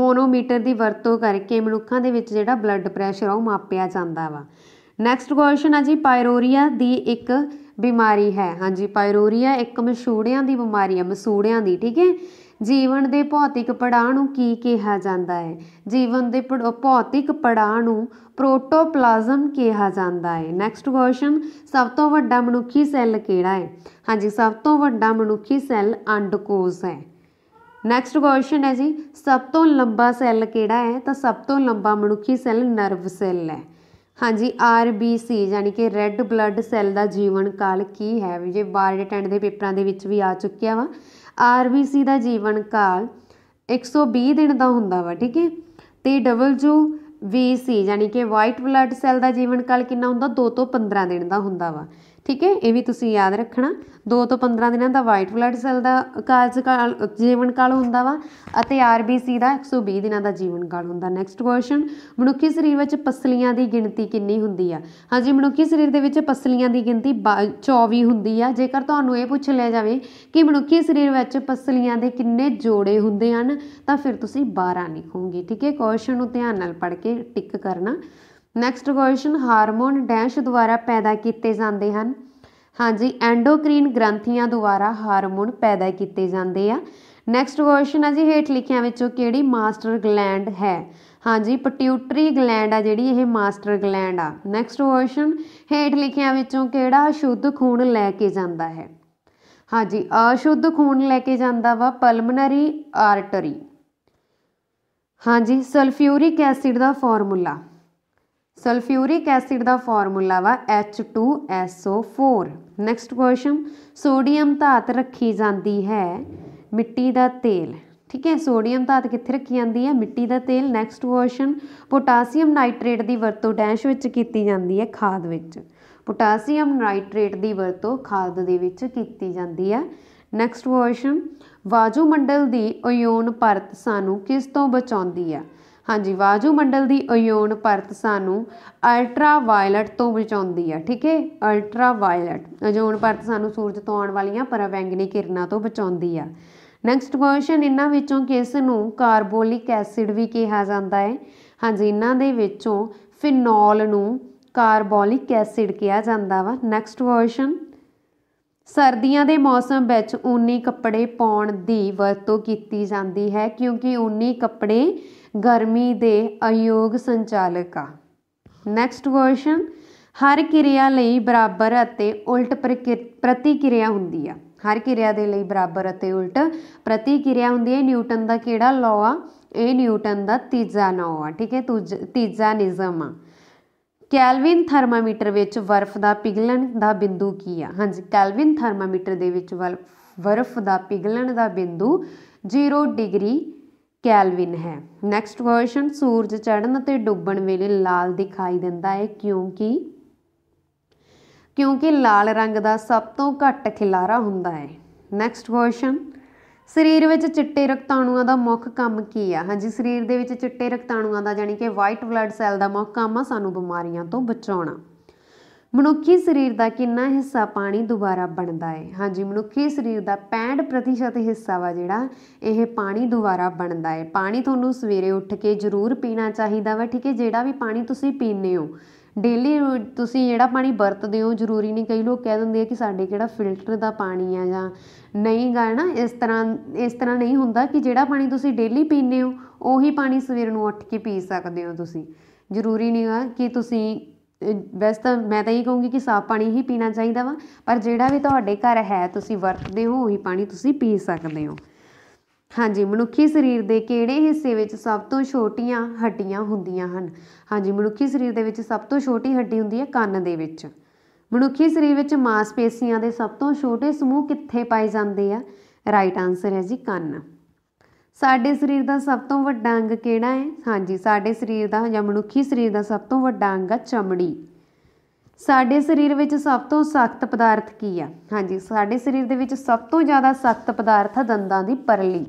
ਮੋਨੋਮੀਟਰ ਦੀ ਵਰਤੋਂ ਕਰਕੇ ਮਨੁੱਖਾਂ ਦੇ ਵਿੱਚ ਜਿਹੜਾ ਬਲੱਡ ਪ੍ਰੈਸ਼ਰ ਆ ਉਹ ਮਾਪਿਆ ਜਾਂਦਾ ਵਾ ਨੈਕਸਟ ਕੁਐਸਚਨ ਆ ਜੀ ਪਾਇਰੋਰੀਆ ਦੀ ਇੱਕ ਬਿਮਾਰੀ ਹੈ ਹਾਂਜੀ ਪਾਇਰੋਰੀਆ ਇੱਕ ਮਸੂੜਿਆਂ ਦੀ ਬਿਮਾਰੀ ਹੈ ਮਸੂੜਿਆਂ ਦੀ ਠੀਕ ਹੈ ਜੀਵਨ ਦੇ ਭੌਤਿਕ ਪੜਾਅ ਨੂੰ ਕੀ ਕਿਹਾ ਜਾਂਦਾ ਹੈ ਜੀਵਨ ਦੇ ਭੌਤਿਕ ਪੜਾਅ ਨੂੰ ਪ੍ਰੋਟੋਪਲਾਜ਼ਮ ਕਿਹਾ ਜਾਂਦਾ ਹੈ ਨੈਕਸਟ ਕੁਐਸਚਨ ਸਭ ਤੋਂ ਵੱਡਾ ਮਨੁੱਖੀ ਸੈੱਲ ਕਿਹੜਾ ਹੈ ਹਾਂਜੀ ਸਭ ਤੋਂ ਵੱਡਾ ਮਨੁੱਖੀ ਸੈੱਲ ਅੰਡਕੋਸ਼ ਹੈ ਨੈਕਸਟ ਕੁਐਸਚਨ ਹੈ ਜੀ ਸਭ ਤੋਂ ਲੰਬਾ ਸੈੱਲ ਕਿਹੜਾ ਹੈ ਤਾਂ ਸਭ ਤੋਂ ਲੰਬਾ ਮਨੁੱਖੀ ਸੈੱਲ ਨਰਵ ਸੈੱਲ ਹੈ ਹਾਂਜੀ ਆਰ ਬੀ ਸੀ ਯਾਨੀ ਕਿ ਰੈੱਡ ਬਲੱਡ ਸੈੱਲ ਦਾ ਜੀਵਨ ਕਾਲ ਕੀ ਹੈ ਵੀ ਜੇ ਬਾਰਡ ਟੈਂਡ ਦੇ ਪੇਪਰਾਂ ਦੇ ਵਿੱਚ ਵੀ ਆ ਚੁੱਕਿਆ ਵਾ ਆਰ ਬੀ ਸੀ ਦਾ ਜੀਵਨ ਕਾਲ 120 ਦਿਨ ਦਾ ਹੁੰਦਾ ਵਾ ਠੀਕ ਹੈ ਤੇ WBC ਵੀ ਸੀ ਯਾਨੀ ਕਿ ਵਾਈਟ ਬਲੱਡ ਸੈੱਲ ਦਾ ਜੀਵਨ ਕਾਲ ਕਿੰਨਾ ਹੁੰਦਾ 2 ਤੋਂ 15 ਦਿਨ ਦਾ ਹੁੰਦਾ ਵਾ ਠੀਕ ਹੈ ਇਹ ਵੀ ਤੁਸੀਂ ਯਾਦ ਰੱਖਣਾ 2 ਤੋਂ 15 ਦਿਨਾਂ ਦਾ ਵਾਈਟ ਬਲੱਡ ਸੈੱਲ ਦਾ ਕਾਰਜਕਾਲ ਜੀਵਨ ਕਾਲ ਹੁੰਦਾ ਵਾ ਅਤੇ ਆਰਬੀਸੀ ਦਾ 120 ਦਿਨਾਂ ਦਾ ਜੀਵਨ ਕਾਲ ਹੁੰਦਾ ਨੈਕਸਟ ਕੁਐਸਚਨ ਮਨੁੱਖੀ ਸਰੀਰ ਵਿੱਚ ਪਸਲੀਆਂ ਦੀ ਗਿਣਤੀ ਕਿੰਨੀ ਹੁੰਦੀ ਆ ਹਾਂਜੀ ਮਨੁੱਖੀ ਸਰੀਰ ਦੇ ਵਿੱਚ ਪਸਲੀਆਂ ਦੀ ਗਿਣਤੀ 24 ਹੁੰਦੀ ਆ ਜੇਕਰ ਤੁਹਾਨੂੰ ਇਹ ਪੁੱਛ ਲਿਆ ਜਾਵੇ ਕਿ ਮਨੁੱਖੀ ਸਰੀਰ ਵਿੱਚ ਪਸਲੀਆਂ ਦੇ ਕਿੰਨੇ ਜੋੜੇ ਹੁੰਦੇ ਹਨ ਤਾਂ ਫਿਰ ਤੁਸੀਂ 12 ਲਿਖੋਗੇ ਠੀਕ ਹੈ ਕੁਐਸਚਨ ਨੂੰ ਧਿਆਨ ਨਾਲ ਪੜ੍ਹ ਕੇ ਟਿਕ ਕਰਨਾ ਨੈਕਸਟ ਕੁਐਸਚਨ ਹਾਰਮੋਨ ਡੈਸ਼ ਦੁਆਰਾ ਪੈਦਾ ਕੀਤੇ ਜਾਂਦੇ ਹਨ ਹਾਂਜੀ ਐਂਡੋਕ੍ਰੀਨ ਗ੍ਰੰਥੀਆਂ ਦੁਆਰਾ ਹਾਰਮੋਨ ਪੈਦਾ ਕੀਤੇ ਜਾਂਦੇ ਆ ਨੈਕਸਟ ਕੁਐਸਚਨ ਆ ਜੀ ਹੇਠ ਲਿਖਿਆਂ ਵਿੱਚੋਂ ਕਿਹੜੀ ਮਾਸਟਰ ਗਲੈਂਡ ਹੈ ਹਾਂਜੀ ਪਿਟਿਊਟਰੀ ਗਲੈਂਡ ਆ ਜਿਹੜੀ ਇਹ ਮਾਸਟਰ ਗਲੈਂਡ ਆ ਨੈਕਸਟ ਕੁਐਸਚਨ ਹੇਠ ਲਿਖਿਆਂ ਵਿੱਚੋਂ ਕਿਹੜਾ ਸ਼ੁੱਧ ਖੂਨ ਲੈ ਕੇ ਜਾਂਦਾ ਹੈ ਹਾਂਜੀ ਅਸ਼ੁੱਧ ਖੂਨ ਲੈ ਕੇ ਜਾਂਦਾ ਵਾ ਪਲਮਨਰੀ ਆਰਟਰੀ ਹਾਂਜੀ ਸਲਫਿਊਰਿਕ ਐਸਿਡ ਦਾ ਫਾਰਮੂਲਾ ਸਲਫਿਊਰਿਕ ਐਸਿਡ ਦਾ ਫਾਰਮੂਲਾ ਵਾ H2SO4 ਨੈਕਸਟ ਕੁਐਸਚਨ ਸੋਡੀਅਮ ਧਾਤ ਰੱਖੀ ਜਾਂਦੀ ਹੈ ਮਿੱਟੀ ਦਾ ਤੇਲ ਠੀਕ ਹੈ ਸੋਡੀਅਮ ਧਾਤ ਕਿੱਥੇ ਰੱਖੀ ਜਾਂਦੀ ਹੈ ਮਿੱਟੀ ਦਾ ਤੇਲ ਨੈਕਸਟ ਕੁਐਸਚਨ ਪੋਟਾਸ਼ੀਅਮ ਨਾਈਟ੍ਰੇਟ ਦੀ ਵਰਤੋਂ ਡੈਸ਼ ਵਿੱਚ ਕੀਤੀ ਜਾਂਦੀ ਹੈ ਖਾਦ ਵਿੱਚ ਪੋਟਾਸ਼ੀਅਮ ਨਾਈਟ੍ਰੇਟ ਦੀ ਵਰਤੋਂ ਖਾਦ ਦੇ ਵਿੱਚ ਕੀਤੀ ਜਾਂਦੀ ਹੈ ਨੈਕਸਟ ਕੁਐਸਚਨ ਮੰਡਲ ਦੀ ਅਯੋਨ ਪਰਤ ਸਾਨੂੰ ਕਿਸ ਤੋਂ ਬਚਾਉਂਦੀ ਹੈ ਹਾਂਜੀ ਵਾਜੂ ਮੰਡਲ ਦੀ ਅਯੋਨ ਪਰਤ ਸਾਨੂੰ ਅਲਟਰਾ ਵਾਇਲਟ ਤੋਂ ਬਚਾਉਂਦੀ ਹੈ ਠੀਕ ਹੈ ਅਲਟਰਾ ਵਾਇਲਟ ਅਯੋਨ ਪਰਤ ਸਾਨੂੰ ਸੂਰਜ ਤੋਂ ਆਉਣ ਵਾਲੀਆਂ ਪਰਾਵੈਂਗਨੀ ਕਿਰਨਾਂ ਤੋਂ ਬਚਾਉਂਦੀ ਆ ਨੈਕਸਟ ਕੁਐਸਚਨ ਇਹਨਾਂ ਵਿੱਚੋਂ ਕਿਸ ਨੂੰ ਕਾਰਬੋਲਿਕ ਐਸਿਡ ਵੀ ਕਿਹਾ ਜਾਂਦਾ ਹੈ ਹਾਂਜੀ ਇਹਨਾਂ ਦੇ ਵਿੱਚੋਂ ਫਿਨੋਲ ਨੂੰ ਕਾਰਬੋਲਿਕ ਐਸਿਡ ਕਿਹਾ ਜਾਂਦਾ ਵਾ ਨੈਕਸਟ ਕੁਐਸਚਨ ਸਰਦੀਆਂ ਦੇ ਮੌਸਮ ਵਿੱਚ ਉਨੀ ਕੱਪੜੇ ਪਾਉਣ ਦੀ ਵਰਤੋਂ ਕੀਤੀ ਜਾਂਦੀ ਹੈ ਕਿਉਂਕਿ ਉਨੀ ਕੱਪੜੇ ਗਰਮੀ ਦੇ ਅਯੋਗ ਸੰਚਾਲਕ ਆ ਨੈਕਸਟ ਵਰਸ਼ਨ ਹਰ ਕਿਰਿਆ ਲਈ ਬਰਾਬਰ ਅਤੇ ਉਲਟ ਪ੍ਰਤੀਕਿਰਿਆ ਹੁੰਦੀ ਆ ਹਰ ਕਿਰਿਆ ਦੇ ਲਈ ਬਰਾਬਰ ਅਤੇ ਉਲਟ ਪ੍ਰਤੀਕਿਰਿਆ ਹੁੰਦੀ ਹੈ ਨਿਊਟਨ ਦਾ ਕਿਹੜਾ ਲਾਅ ਆ ਇਹ ਨਿਊਟਨ ਦਾ ਤੀਜਾ ਲਾਅ ਆ ਠੀਕ ਹੈ ਤੀਜਾ ਨਿਯਮ ਆ ਕੈਲਵਿਨ ਥਰਮਾਮੀਟਰ ਵਿੱਚ ਬਰਫ਼ ਦਾ ਪਿਘਲਣ ਦਾ ਬਿੰਦੂ ਕੀ ਆ ਹਾਂਜੀ ਕੈਲਵਿਨ ਥਰਮਾਮੀਟਰ ਦੇ ਵਿੱਚ ਬਰਫ਼ ਦਾ ਪਿਘਲਣ ਦਾ ਬਿੰਦੂ 0 ਡਿਗਰੀ ਕੈਲਵਿਨ ਹੈ ਨੈਕਸਟ ਵਰਸ਼ਨ ਸੂਰਜ ਚੜ੍ਹਨ ਅਤੇ ਡੁੱਬਣ ਵੇਲੇ ਲਾਲ ਦਿਖਾਈ ਦਿੰਦਾ ਹੈ ਕਿਉਂਕਿ ਕਿਉਂਕਿ ਲਾਲ ਰੰਗ ਦਾ ਸਭ ਤੋਂ ਘੱਟ ਖਿਲਾਰਾ ਹੁੰਦਾ ਹੈ ਨੈਕਸਟ ਵਰਸ਼ਨ ਸਰੀਰ ਵਿੱਚ ਚਿੱਟੇ ਰਕਤਾਣੂਆਂ ਦਾ ਮੁੱਖ ਕੰਮ ਕੀ ਆ ਹਾਂਜੀ ਸਰੀਰ ਦੇ ਵਿੱਚ ਚਿੱਟੇ ਰਕਤਾਣੂਆਂ ਦਾ ਜਾਨੀ ਕਿ ਵਾਈਟ ਬਲੱਡ ਸੈੱਲ ਦਾ ਮੁੱਖ ਕੰਮ ਆ ਸਾਨੂੰ ਬਿਮਾਰੀਆਂ ਤੋਂ ਬਚਾਉਣਾ ਮਨੁੱਖੀ ਸਰੀਰ ਦਾ ਕਿੰਨਾ ਹਿੱਸਾ ਪਾਣੀ ਦੁਬਾਰਾ ਬਣਦਾ ਹੈ ਹਾਂਜੀ ਮਨੁੱਖੀ ਸਰੀਰ ਦਾ 65% ਹਿੱਸਾ ਵਾ ਜਿਹੜਾ ਇਹ ਪਾਣੀ ਦੁਬਾਰਾ ਬਣਦਾ ਹੈ ਪਾਣੀ ਤੁਹਾਨੂੰ ਸਵੇਰੇ ਉੱਠ ਕੇ ਜ਼ਰੂਰ ਪੀਣਾ ਚਾਹੀਦਾ ਵਾ ਠੀਕ ਹੈ ਜਿਹੜਾ ਵੀ ਪਾਣੀ ਤੁਸੀਂ ਪੀਂਦੇ ਹੋ ਡੇਲੀ ਤੁਸੀਂ ਜਿਹੜਾ ਪਾਣੀ ਵਰਤਦੇ ਹੋ ਜ਼ਰੂਰੀ ਨਹੀਂ ਕਈ ਲੋਕ ਕਹਿ ਦਿੰਦੇ ਆ ਕਿ ਸਾਡੇ ਕਿਹੜਾ ਫਿਲਟਰ ਦਾ ਪਾਣੀ ਆ ਜਾਂ ਨਹੀਂ ਗਾ ਨਾ ਇਸ ਤਰ੍ਹਾਂ ਇਸ ਤਰ੍ਹਾਂ ਨਹੀਂ ਹੁੰਦਾ ਕਿ ਜਿਹੜਾ ਪਾਣੀ ਤੁਸੀਂ ਡੇਲੀ ਪੀਂਦੇ ਹੋ ਉਹੀ ਪਾਣੀ ਸਵੇਰ ਨੂੰ ਉੱਠ ਕੇ ਪੀ ਸਕਦੇ ਹੋ ਤੁਸੀਂ ਜ਼ਰੂਰੀ ਨਹੀਂ ਆ ਕਿ ਤੁਸੀਂ ਵੈਸੇ ਤਾਂ ਮੈਂ ਤਾਂ ਇਹ ਕਹੂੰਗੀ ਕਿ ਸਾਫ਼ ਪਾਣੀ ਹੀ ਪੀਣਾ ਚਾਹੀਦਾ ਵਾ ਪਰ ਜਿਹੜਾ ਵੀ ਤੁਹਾਡੇ ਘਰ ਹੈ ਤੁਸੀਂ ਵਰਤਦੇ ਹੋ ਉਹੀ ਪਾਣੀ ਤੁਸੀਂ ਪੀ ਸਕਦੇ ਹੋ ਹਾਂਜੀ ਮਨੁੱਖੀ ਸਰੀਰ ਦੇ ਕਿਹੜੇ ਹਿੱਸੇ ਵਿੱਚ ਸਭ ਤੋਂ ਛੋਟੀਆਂ ਹੱਡੀਆਂ ਹੁੰਦੀਆਂ ਹਨ ਹਾਂਜੀ ਮਨੁੱਖੀ ਸਰੀਰ ਦੇ ਵਿੱਚ ਸਭ ਤੋਂ ਛੋਟੀ ਹੱਡੀ ਹੁੰਦੀ ਹੈ ਕੰਨ ਦੇ ਵਿੱਚ ਮਨੁੱਖੀ ਸਰੀਰ ਵਿੱਚ ਮਾਸਪੇਸ਼ੀਆਂ ਦੇ ਸਭ ਤੋਂ ਛੋਟੇ ਸਮੂਹ ਕਿੱਥੇ ਪਾਏ ਜਾਂਦੇ ਆ ਰਾਈਟ ਆਨਸਰ ਹੈ ਜੀ ਕੰਨ ਸਾਡੇ ਸਰੀਰ ਦਾ ਸਭ ਤੋਂ ਵੱਡਾ ਅੰਗ ਕਿਹੜਾ ਹੈ ਹਾਂਜੀ ਸਾਡੇ ਸਰੀਰ ਦਾ ਜਾਂ ਮਨੁੱਖੀ ਸਰੀਰ ਦਾ ਸਭ ਤੋਂ ਵੱਡਾ ਅੰਗ ਹੈ ਚਮੜੀ ਸਾਡੇ ਸਰੀਰ ਵਿੱਚ ਸਭ ਤੋਂ ਸਖਤ ਪਦਾਰਥ ਕੀ ਆ ਹਾਂਜੀ ਸਾਡੇ ਸਰੀਰ ਦੇ ਵਿੱਚ ਸਭ ਤੋਂ ਜ਼ਿਆਦਾ ਸਖਤ ਪਦਾਰਥ ਹੈ ਦੰਦਾਂ ਦੀ ਪਰਲੀ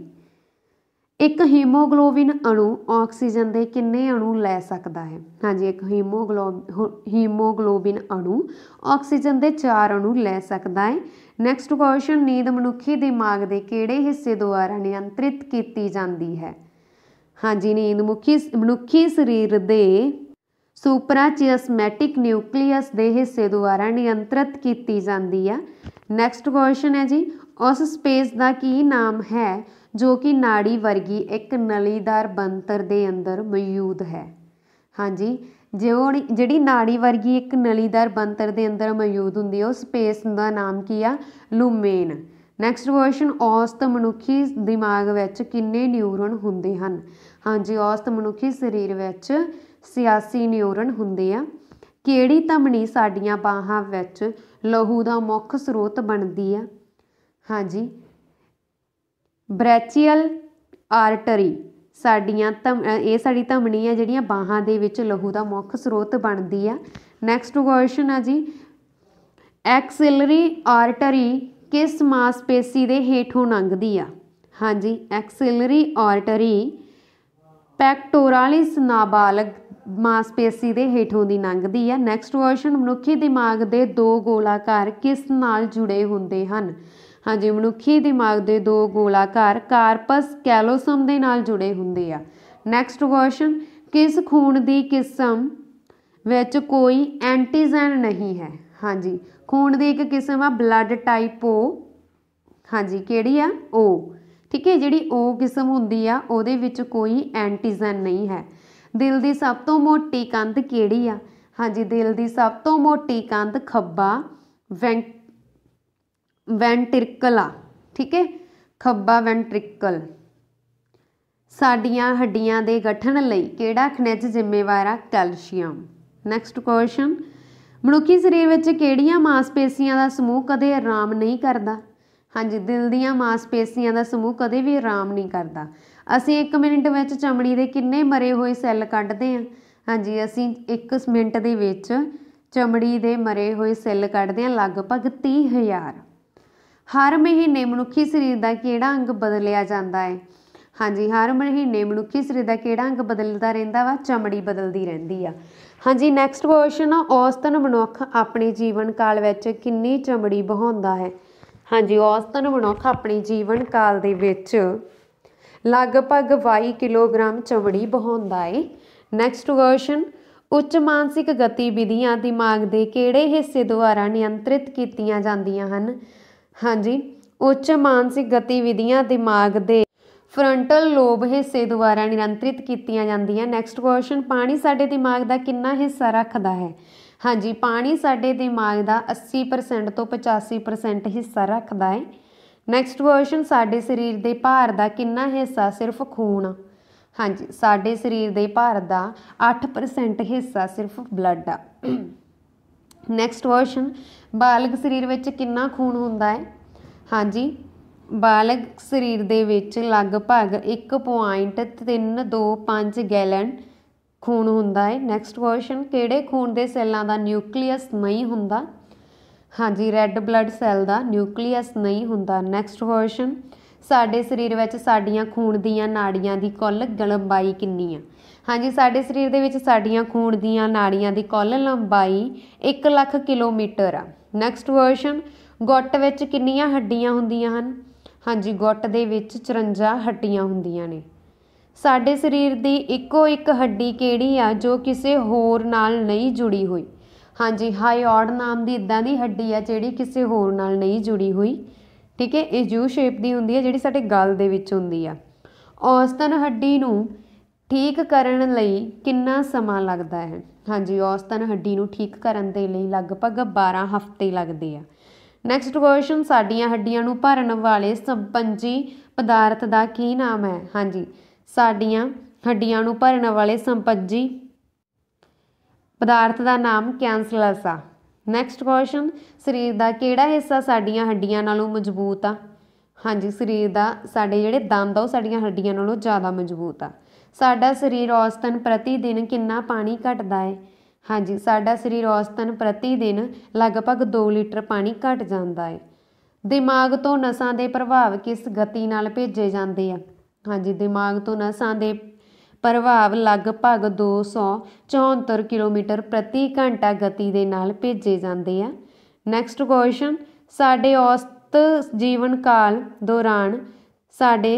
ਇੱਕ ਹੀਮੋਗਲੋਬਿਨ ਅਣੂ ਆਕਸੀਜਨ ਦੇ ਕਿੰਨੇ ਅਣੂ ਲੈ ਸਕਦਾ ਹੈ ਹਾਂਜੀ ਇੱਕ ਹੀਮੋਗਲੋਬ ਹੀਮੋਗਲੋਬਿਨ ਅਣੂ ਆਕਸੀਜਨ ਦੇ 4 ਅਣੂ ਲੈ ਸਕਦਾ ਹੈ ਨੈਕਸਟ ਕੁਐਸਚਨ ਨੀਂਦ ਮਨੁੱਖੀ ਦਿਮਾਗ ਦੇ ਕਿਹੜੇ ਹਿੱਸੇ ਦੁਆਰਾ ਨਿਯੰਤਰਿਤ ਕੀਤੀ ਜਾਂਦੀ ਹੈ ਹਾਂਜੀ ਨੀਂਦ ਮੁਖੀ ਮਨੁੱਖੀ ਸਰੀਰ ਦੇ ਸੁਪਰਾਚਿਆਸਮੈਟਿਕ ਨਿਊਕਲੀਅਸ ਦੇ ਹਿੱਸੇ ਦੁਆਰਾ ਨਿਯੰਤਰਿਤ ਕੀਤੀ ਜਾਂਦੀ ਆ ਨੈਕਸਟ ਕੁਐਸਚਨ ਹੈ ਜੀ ਉਸ ਸਪੇਸ ਦਾ ਕੀ ਨਾਮ ਹੈ ਜੋ ਕਿ ਨਾੜੀ ਵਰਗੀ ਇੱਕ ਨਲੀਦਾਰ ਬੰਤਰ ਦੇ ਅੰਦਰ ਮੌਜੂਦ ਹੈ ਹਾਂਜੀ ਜਿਹੜੀ ਜਿਹੜੀ ਨਾੜੀ ਵਰਗੀ ਇੱਕ ਨਲੀਦਾਰ ਬੰਤਰ ਦੇ ਅੰਦਰ ਮੌਜੂਦ ਹੁੰਦੀ ਹੈ ਉਹ ਸਪੇਸ ਦਾ ਨਾਮ ਕੀ ਆ ਲੂਮੇਨ ਨੈਕਸਟ ਕੁਐਸਚਨ ਔਸਤ ਮਨੁੱਖੀ ਦਿਮਾਗ ਵਿੱਚ ਕਿੰਨੇ ਨਿਊਰਨ ਹੁੰਦੇ ਹਨ ਹਾਂਜੀ ਔਸਤ ਮਨੁੱਖੀ ਸਰੀਰ ਵਿੱਚ 86 ਨਿਊਰਨ ਹੁੰਦੇ ਆ ਕਿਹੜੀ ਧਮਣੀ ਸਾਡੀਆਂ ਬਾਹਾਂ ਵਿੱਚ ਲਹੂ ਦਾ ਮੁੱਖ ਸਰੋਤ ਬਣਦੀ ਆ ਹਾਂਜੀ ਬ੍ਰੈਚੀਅਲ ਆਰਟਰੀ ਸਾਡੀਆਂ ਇਹ ਸਾਡੀ ਧਮਣੀ ਹੈ ਜਿਹੜੀਆਂ ਬਾਹਾਂ ਦੇ ਵਿੱਚ ਲਹੂ ਦਾ ਮੁੱਖ ਸਰੋਤ ਬਣਦੀ ਆ ਨੈਕਸਟ ਕੁਐਸਚਨ ਆ ਜੀ ਐਕਸਿਲਰੀ ਆਰਟਰੀ ਕਿਸ ਮਾਸਪੇਸ਼ੀ ਦੇ ਹੇਠੋਂ ਲੰਘਦੀ ਆ ਹਾਂਜੀ ਐਕਸਿਲਰੀ ਆਰਟਰੀ ਪੈਕਟੋਰਾਲਿਸ ਨਾਬਾਲਗ ਮਾਸਪੇਸ਼ੀ ਦੇ ਹੇਠੋਂ ਦੀ ਲੰਘਦੀ ਆ ਨੈਕਸਟ ਕੁਐਸਚਨ ਮਨੁੱਖੀ ਦਿਮਾਗ ਦੇ ਦੋ ਗੋਲਾਕਾਰ ਕਿਸ ਨਾਲ ਜੁੜੇ ਹੁੰਦੇ ਹਨ ਹਾਂਜੀ ਮਨੁੱਖੀ ਦਿਮਾਗ ਦੇ ਦੋ ਗੋਲਾਕਾਰ ਕਾਰਪਸ ਕੈਲੋਸਮ ਦੇ ਨਾਲ ਜੁੜੇ ਹੁੰਦੇ ਆ ਨੈਕਸਟ ਕੁਐਸਚਨ ਕਿਸ ਖੂਨ ਦੀ ਕਿਸਮ ਵਿੱਚ ਕੋਈ ਐਂਟੀਜਨ ਨਹੀਂ ਹੈ ਹਾਂਜੀ ਖੂਨ ਦੀ ਇੱਕ ਕਿਸਮ ਆ ਬਲੱਡ ਟਾਈਪ O ਹਾਂਜੀ ਕਿਹੜੀ ਆ O ਠੀਕ ਹੈ ਜਿਹੜੀ O ਕਿਸਮ ਹੁੰਦੀ ਆ ਉਹਦੇ ਵਿੱਚ ਕੋਈ ਐਂਟੀਜਨ ਨਹੀਂ ਹੈ ਦਿਲ ਦੀ ਸਭ ਤੋਂ ਮੋਟੀ ਕੰਧ ਕਿਹੜੀ ਆ ਹਾਂਜੀ ਦਿਲ ਦੀ ਸਭ ਤੋਂ ਮੋਟੀ ਕੰਧ ਖੱਬਾ ਵੈਂਕ ਵੈਂਟ੍ਰਿਕਲ ਆ ਠੀਕ ਹੈ ਖੱਬਾ ਵੈਂਟ੍ਰਿਕਲ ਸਾਡੀਆਂ ਹੱਡੀਆਂ ਦੇ ਗਠਨ ਲਈ ਕਿਹੜਾ ਖਣਿਜ ਜ਼ਿੰਮੇਵਾਰ ਆ ਕੈਲਸ਼ੀਅਮ ਨੈਕਸਟ ਕੁਐਸਚਨ ਮਨੁੱਖੀ ਸਰੀਰ ਵਿੱਚ ਕਿਹੜੀਆਂ ਮਾਸਪੇਸ਼ੀਆਂ ਦਾ ਸਮੂਹ ਕਦੇ ਆਰਾਮ ਨਹੀਂ ਕਰਦਾ ਹਾਂਜੀ ਦਿਲ ਦੀਆਂ ਮਾਸਪੇਸ਼ੀਆਂ ਦਾ ਸਮੂਹ ਕਦੇ ਵੀ ਆਰਾਮ ਨਹੀਂ ਕਰਦਾ ਅਸੀਂ 1 ਮਿੰਟ ਵਿੱਚ ਚਮੜੀ ਦੇ ਕਿੰਨੇ ਮਰੇ ਹੋਏ ਸੈੱਲ ਕੱਢਦੇ ਹਾਂ ਹਾਂਜੀ ਅਸੀਂ 1 ਮਿੰਟ ਦੇ ਵਿੱਚ ਚਮੜੀ ਦੇ ਮਰੇ ਹੋਏ ਸੈੱਲ ਕੱਢਦੇ ਹਾਂ ਲਗਭਗ 30000 ਹਰ ਮਹੀਨੇ ਮਨੁੱਖੀ ਸਰੀਰ ਦਾ ਕਿਹੜਾ ਅੰਗ ਬਦਲਿਆ ਜਾਂਦਾ ਹੈ ਹਾਂਜੀ ਹਰ ਮਹੀਨੇ ਮਨੁੱਖੀ ਸਰੀਰ ਦਾ ਕਿਹੜਾ ਅੰਗ ਬਦਲਦਾ ਰਹਿੰਦਾ ਵਾ ਚਮੜੀ ਬਦਲਦੀ ਰਹਿੰਦੀ ਆ ਹਾਂਜੀ ਨੈਕਸਟ ਕੁਐਸਚਨ ਔਸਤਨ ਮਨੁੱਖ ਆਪਣੇ ਜੀਵਨ ਕਾਲ ਵਿੱਚ ਕਿੰਨੀ ਚਮੜੀ ਬਹਾਉਂਦਾ ਹੈ ਹਾਂਜੀ ਔਸਤਨ ਮਨੁੱਖ ਆਪਣੇ ਜੀਵਨ ਕਾਲ ਦੇ ਵਿੱਚ ਲਗਭਗ 22 ਕਿਲੋਗ੍ਰਾਮ ਚਮੜੀ ਬਹਾਉਂਦਾ ਹੈ ਨੈਕਸਟ ਕੁਐਸਚਨ ਉੱਚ ਮਾਨਸਿਕ ਗਤੀਵਿਧੀਆਂ ਦਿਮਾਗ ਦੇ ਕਿਹੜੇ ਹਿੱਸੇ ਦੁਆਰਾ ਨਿਯੰਤਰਿਤ ਕੀਤੀਆਂ ਜਾਂਦੀਆਂ ਹਨ ਹਾਂਜੀ ਉੱਚ ਮਾਨਸਿਕ ਗਤੀਵਿਧੀਆਂ ਦਿਮਾਗ ਦੇ ਫਰੰਟਲ ਲੋਬ ਹਿੱਸੇ ਦੁਆਰਾ ਨਿਰੰਤਰਿਤ ਕੀਤੀਆਂ ਜਾਂਦੀਆਂ ਨੈਕਸਟ ਕੁਐਸਚਨ ਪਾਣੀ ਸਾਡੇ ਦਿਮਾਗ ਦਾ ਕਿੰਨਾ ਹਿੱਸਾ ਰੱਖਦਾ ਹੈ ਹਾਂਜੀ ਪਾਣੀ ਸਾਡੇ ਦਿਮਾਗ ਦਾ 80% ਤੋਂ 85% ਹਿੱਸਾ ਰੱਖਦਾ ਹੈ ਨੈਕਸਟ ਕੁਐਸਚਨ ਸਾਡੇ ਸਰੀਰ ਦੇ ਭਾਰ ਦਾ ਕਿੰਨਾ ਹਿੱਸਾ ਸਿਰਫ ਖੂਨ ਹਾਂਜੀ ਸਾਡੇ ਸਰੀਰ ਦੇ ਭਾਰ ਦਾ 8% ਹਿੱਸਾ ਸਿਰਫ ਬਲੱਡ ਆ ਨੈਕਸਟ ਕੁਐਸਚਨ ਬਾਲਗ ਸਰੀਰ ਵਿੱਚ ਕਿੰਨਾ ਖੂਨ ਹੁੰਦਾ ਹੈ ਹਾਂਜੀ ਬਾਲਗ ਸਰੀਰ ਦੇ ਵਿੱਚ ਲਗਭਗ 1.325 ਗੈਲਨ ਖੂਨ ਹੁੰਦਾ ਹੈ ਨੈਕਸਟ ਕੁਐਸਚਨ ਕਿਹੜੇ ਖੂਨ ਦੇ ਸੈੱਲਾਂ ਦਾ ਨਿਊਕਲੀਅਸ ਨਹੀਂ ਹੁੰਦਾ ਹਾਂਜੀ ਰੈੱਡ ਬਲੱਡ ਸੈੱਲ ਦਾ ਨਿਊਕਲੀਅਸ ਨਹੀਂ ਹੁੰਦਾ ਨੈਕਸਟ ਕੁਐਸਚਨ ਸਾਡੇ ਸਰੀਰ ਵਿੱਚ ਸਾਡੀਆਂ ਖੂਨ ਦੀਆਂ ਨਾੜੀਆਂ ਦੀ ਕੁੱਲ ਲੰਬਾਈ ਕਿੰਨੀ ਆ ਹਾਂਜੀ ਸਾਡੇ ਸਰੀਰ ਦੇ ਵਿੱਚ ਸਾਡੀਆਂ ਖੂਨ ਦੀਆਂ ਨਾੜੀਆਂ ਦੀ ਕੁੱਲ ਲੰਬਾਈ 1 ਲੱਖ ਕਿਲੋਮੀਟਰ ਆ ਨੈਕਸਟ ਵਰਸ਼ਨ ਗੁੱਟ ਵਿੱਚ ਕਿੰਨੀਆਂ ਹੱਡੀਆਂ ਹੁੰਦੀਆਂ ਹਨ ਹਾਂਜੀ ਗੁੱਟ ਦੇ ਵਿੱਚ 54 ਹੱਡੀਆਂ ਹੁੰਦੀਆਂ ਨੇ ਸਾਡੇ ਸਰੀਰ ਦੀ ਇੱਕੋ ਇੱਕ ਹੱਡੀ ਕਿਹੜੀ ਆ ਜੋ ਕਿਸੇ ਹੋਰ ਨਾਲ ਨਹੀਂ ਜੁੜੀ ਹੋਈ ਹਾਂਜੀ ਆਰਡ ਨਾਮ ਦੀ ਇਦਾਂ ਦੀ ਹੱਡੀ ਆ ਜਿਹੜੀ ਕਿਸੇ ਹੋਰ ਨਾਲ ਨਹੀਂ ਜੁੜੀ ਹੋਈ ਠੀਕ ਹੈ ਇਹ ਯੂ ਸ਼ੇਪ ਦੀ ਹੁੰਦੀ ਹੈ ਜਿਹੜੀ ਸਾਡੇ ਗਲ ਦੇ ਵਿੱਚ ਹੁੰਦੀ ਆ ਔਸਤਨ ਹੱਡੀ ਨੂੰ ਠੀਕ ਕਰਨ ਲਈ ਕਿੰਨਾ ਸਮਾਂ ਲੱਗਦਾ ਹੈ ਹਾਂਜੀ ਔਸਤਨ ਹੱਡੀ ਨੂੰ ਠੀਕ ਕਰਨ ਦੇ ਲਈ ਲਗਭਗ 12 ਹਫ਼ਤੇ ਲੱਗਦੇ ਆ ਨੈਕਸਟ ਕੁਐਸਚਨ ਸਾਡੀਆਂ ਹੱਡੀਆਂ ਨੂੰ ਭਰਨ ਵਾਲੇ ਸੰਪੰਜੀ ਪਦਾਰਥ ਦਾ ਕੀ ਨਾਮ ਹੈ ਹਾਂਜੀ ਸਾਡੀਆਂ ਹੱਡੀਆਂ ਨੂੰ ਭਰਨ ਵਾਲੇ ਸੰਪੰਜੀ ਪਦਾਰਥ ਦਾ ਨਾਮ ਕੈਂਸਲਸ ਆ ਨੈਕਸਟ ਕੁਐਸਚਨ ਸਰੀਰ ਦਾ ਕਿਹੜਾ ਹਿੱਸਾ ਸਾਡੀਆਂ ਹੱਡੀਆਂ ਨਾਲੋਂ ਮਜ਼ਬੂਤ ਆ ਹਾਂਜੀ ਸਰੀਰ ਦਾ ਸਾਡੇ ਜਿਹੜੇ ਦੰਦ ਆ ਉਹ ਸਾਡੀਆਂ ਹੱਡੀਆਂ ਨਾਲੋਂ ਜ਼ਿਆਦਾ ਮਜ਼ਬੂਤ ਆ ਸਾਡਾ ਸਰੀਰ ਔਸਤਨ ਪ੍ਰਤੀ ਦਿਨ ਕਿੰਨਾ ਪਾਣੀ ਘਟਦਾ ਹੈ ਹਾਂਜੀ ਸਾਡਾ ਸਰੀਰ ਔਸਤਨ ਪ੍ਰਤੀ ਦਿਨ ਲਗਭਗ 2 ਲੀਟਰ ਪਾਣੀ ਘਟ ਜਾਂਦਾ ਹੈ ਦਿਮਾਗ ਤੋਂ ਨਸਾਂ ਦੇ ਪ੍ਰਭਾਵ ਕਿਸ ਗਤੀ ਨਾਲ ਭੇਜੇ ਜਾਂਦੇ ਆ ਹਾਂਜੀ ਦਿਮਾਗ ਤੋਂ ਨਸਾਂ ਦੇ ਪ੍ਰਭਾਵ ਲਗਭਗ 274 ਕਿਲੋਮੀਟਰ ਪ੍ਰਤੀ ਘੰਟਾ ਗਤੀ ਦੇ ਨਾਲ ਭੇਜੇ ਜਾਂਦੇ ਆ ਨੈਕਸਟ ਕੁਐਸਚਨ ਸਾਡੇ ਔਸਤ ਜੀਵਨ ਕਾਲ ਦੌਰਾਨ ਸਾਡੇ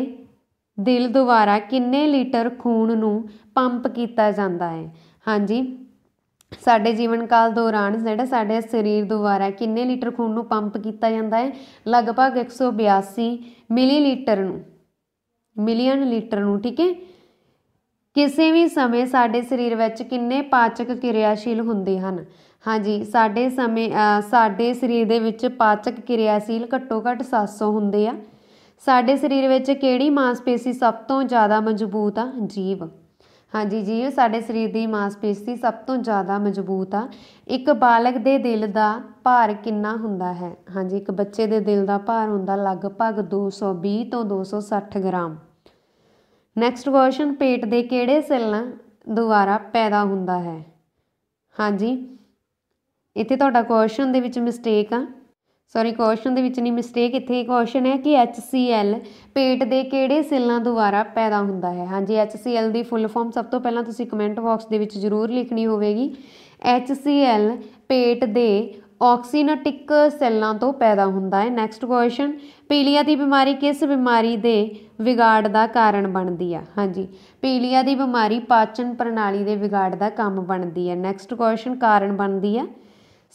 ਦਿਲ ਦੁਆਰਾ ਕਿੰਨੇ ਲੀਟਰ ਖੂਨ ਨੂੰ ਪੰਪ ਕੀਤਾ ਜਾਂਦਾ ਹੈ ਹਾਂਜੀ ਸਾਡੇ ਜੀਵਨ ਕਾਲ ਦੌਰਾਨ ਜਿਹੜਾ ਸਾਡੇ ਸਰੀਰ ਦੁਆਰਾ ਕਿੰਨੇ ਲੀਟਰ ਖੂਨ ਨੂੰ ਪੰਪ ਕੀਤਾ ਜਾਂਦਾ ਹੈ ਲਗਭਗ 182 ਮਿਲੀਲੀਟਰ ਨੂੰ ਮਿਲੀਅਨ ਲੀਟਰ ਨੂੰ ਠੀਕ ਹੈ ਕਿਸੇ ਵੀ ਸਮੇਂ ਸਾਡੇ ਸਰੀਰ ਵਿੱਚ ਕਿੰਨੇ ਪਾਚਕ ਕਿਰਿਆਸ਼ੀਲ ਹੁੰਦੇ ਹਨ ਹਾਂਜੀ ਸਾਡੇ ਸਮੇਂ ਸਾਡੇ ਸਰੀਰ ਦੇ ਵਿੱਚ ਪਾਚਕ ਕਿਰਿਆਸ਼ੀਲ ਘੱਟੋ ਘੱਟ 700 ਹੁੰਦੇ ਆ ਸਾਡੇ ਸਰੀਰ ਵਿੱਚ ਕਿਹੜੀ ਮਾਸਪੇਸ਼ੀ ਸਭ ਤੋਂ ਜ਼ਿਆਦਾ ਮਜ਼ਬੂਤ ਆ ਜੀਵ ਹਾਂਜੀ ਜੀਵ ਸਾਡੇ ਸਰੀਰ ਦੀ ਮਾਸਪੇਸ਼ੀ ਸਭ ਤੋਂ ਜ਼ਿਆਦਾ ਮਜ਼ਬੂਤ ਆ ਇੱਕ ਬਾਲਕ ਦੇ ਦਿਲ ਦਾ ਭਾਰ ਕਿੰਨਾ ਹੁੰਦਾ ਹੈ ਹਾਂਜੀ ਇੱਕ ਬੱਚੇ ਦੇ ਦਿਲ ਦਾ ਭਾਰ ਹੁੰਦਾ ਲਗਭਗ 220 ਤੋਂ 260 ਗ੍ਰਾਮ ਨੈਕਸਟ ਕੁਐਸਚਨ ਪੇਟ ਦੇ ਕਿਹੜੇ ਸੈੱਲਾਂ ਦੁਆਰਾ ਪੈਦਾ ਹੁੰਦਾ ਹੈ ਹਾਂਜੀ ਇੱਥੇ ਤੁਹਾਡਾ ਕੁਐਸਚਨ ਦੇ ਵਿੱਚ ਮਿਸਟੇਕ ਆ ਸੌਰੀ ਕੁਐਸਚਨ ਦੇ ਵਿੱਚ ਨਹੀਂ ਮਿਸਟੇਕ ਇੱਥੇ ਕੁਐਸਚਨ ਹੈ ਕਿ HCl ਪੇਟ ਦੇ ਕਿਹੜੇ ਸੈੱਲਾਂ ਦੁਆਰਾ ਪੈਦਾ ਹੁੰਦਾ ਹੈ ਹਾਂਜੀ HCl ਦੀ ਫੁੱਲ ਫਾਰਮ ਸਭ ਤੋਂ ਪਹਿਲਾਂ ਤੁਸੀਂ ਕਮੈਂਟ ਬਾਕਸ ਦੇ ਵਿੱਚ ਜ਼ਰੂਰ ਲਿਖਣੀ ਹੋਵੇਗੀ HCl ਪੇਟ ਦੇ ਆਕਸੀਨੋਟਿਕ ਸੈੱਲਾਂ ਤੋਂ ਪੈਦਾ ਹੁੰਦਾ ਹੈ ਨੈਕਸਟ ਕੁਐਸਚਨ ਪੀਲੀਆ ਦੀ ਬਿਮਾਰੀ ਕਿਸ ਬਿਮਾਰੀ ਦੇ ਵਿਗਾੜ ਦਾ ਕਾਰਨ ਬਣਦੀ ਆ ਹਾਂਜੀ ਪੀਲੀਆ ਦੀ ਬਿਮਾਰੀ ਪਾਚਨ ਪ੍ਰਣਾਲੀ ਦੇ ਵਿਗਾੜ ਦਾ ਕੰਮ ਬਣਦੀ ਹੈ ਨੈਕਸਟ ਕੁਐਸਚਨ ਕਾਰਨ ਬਣਦੀ ਆ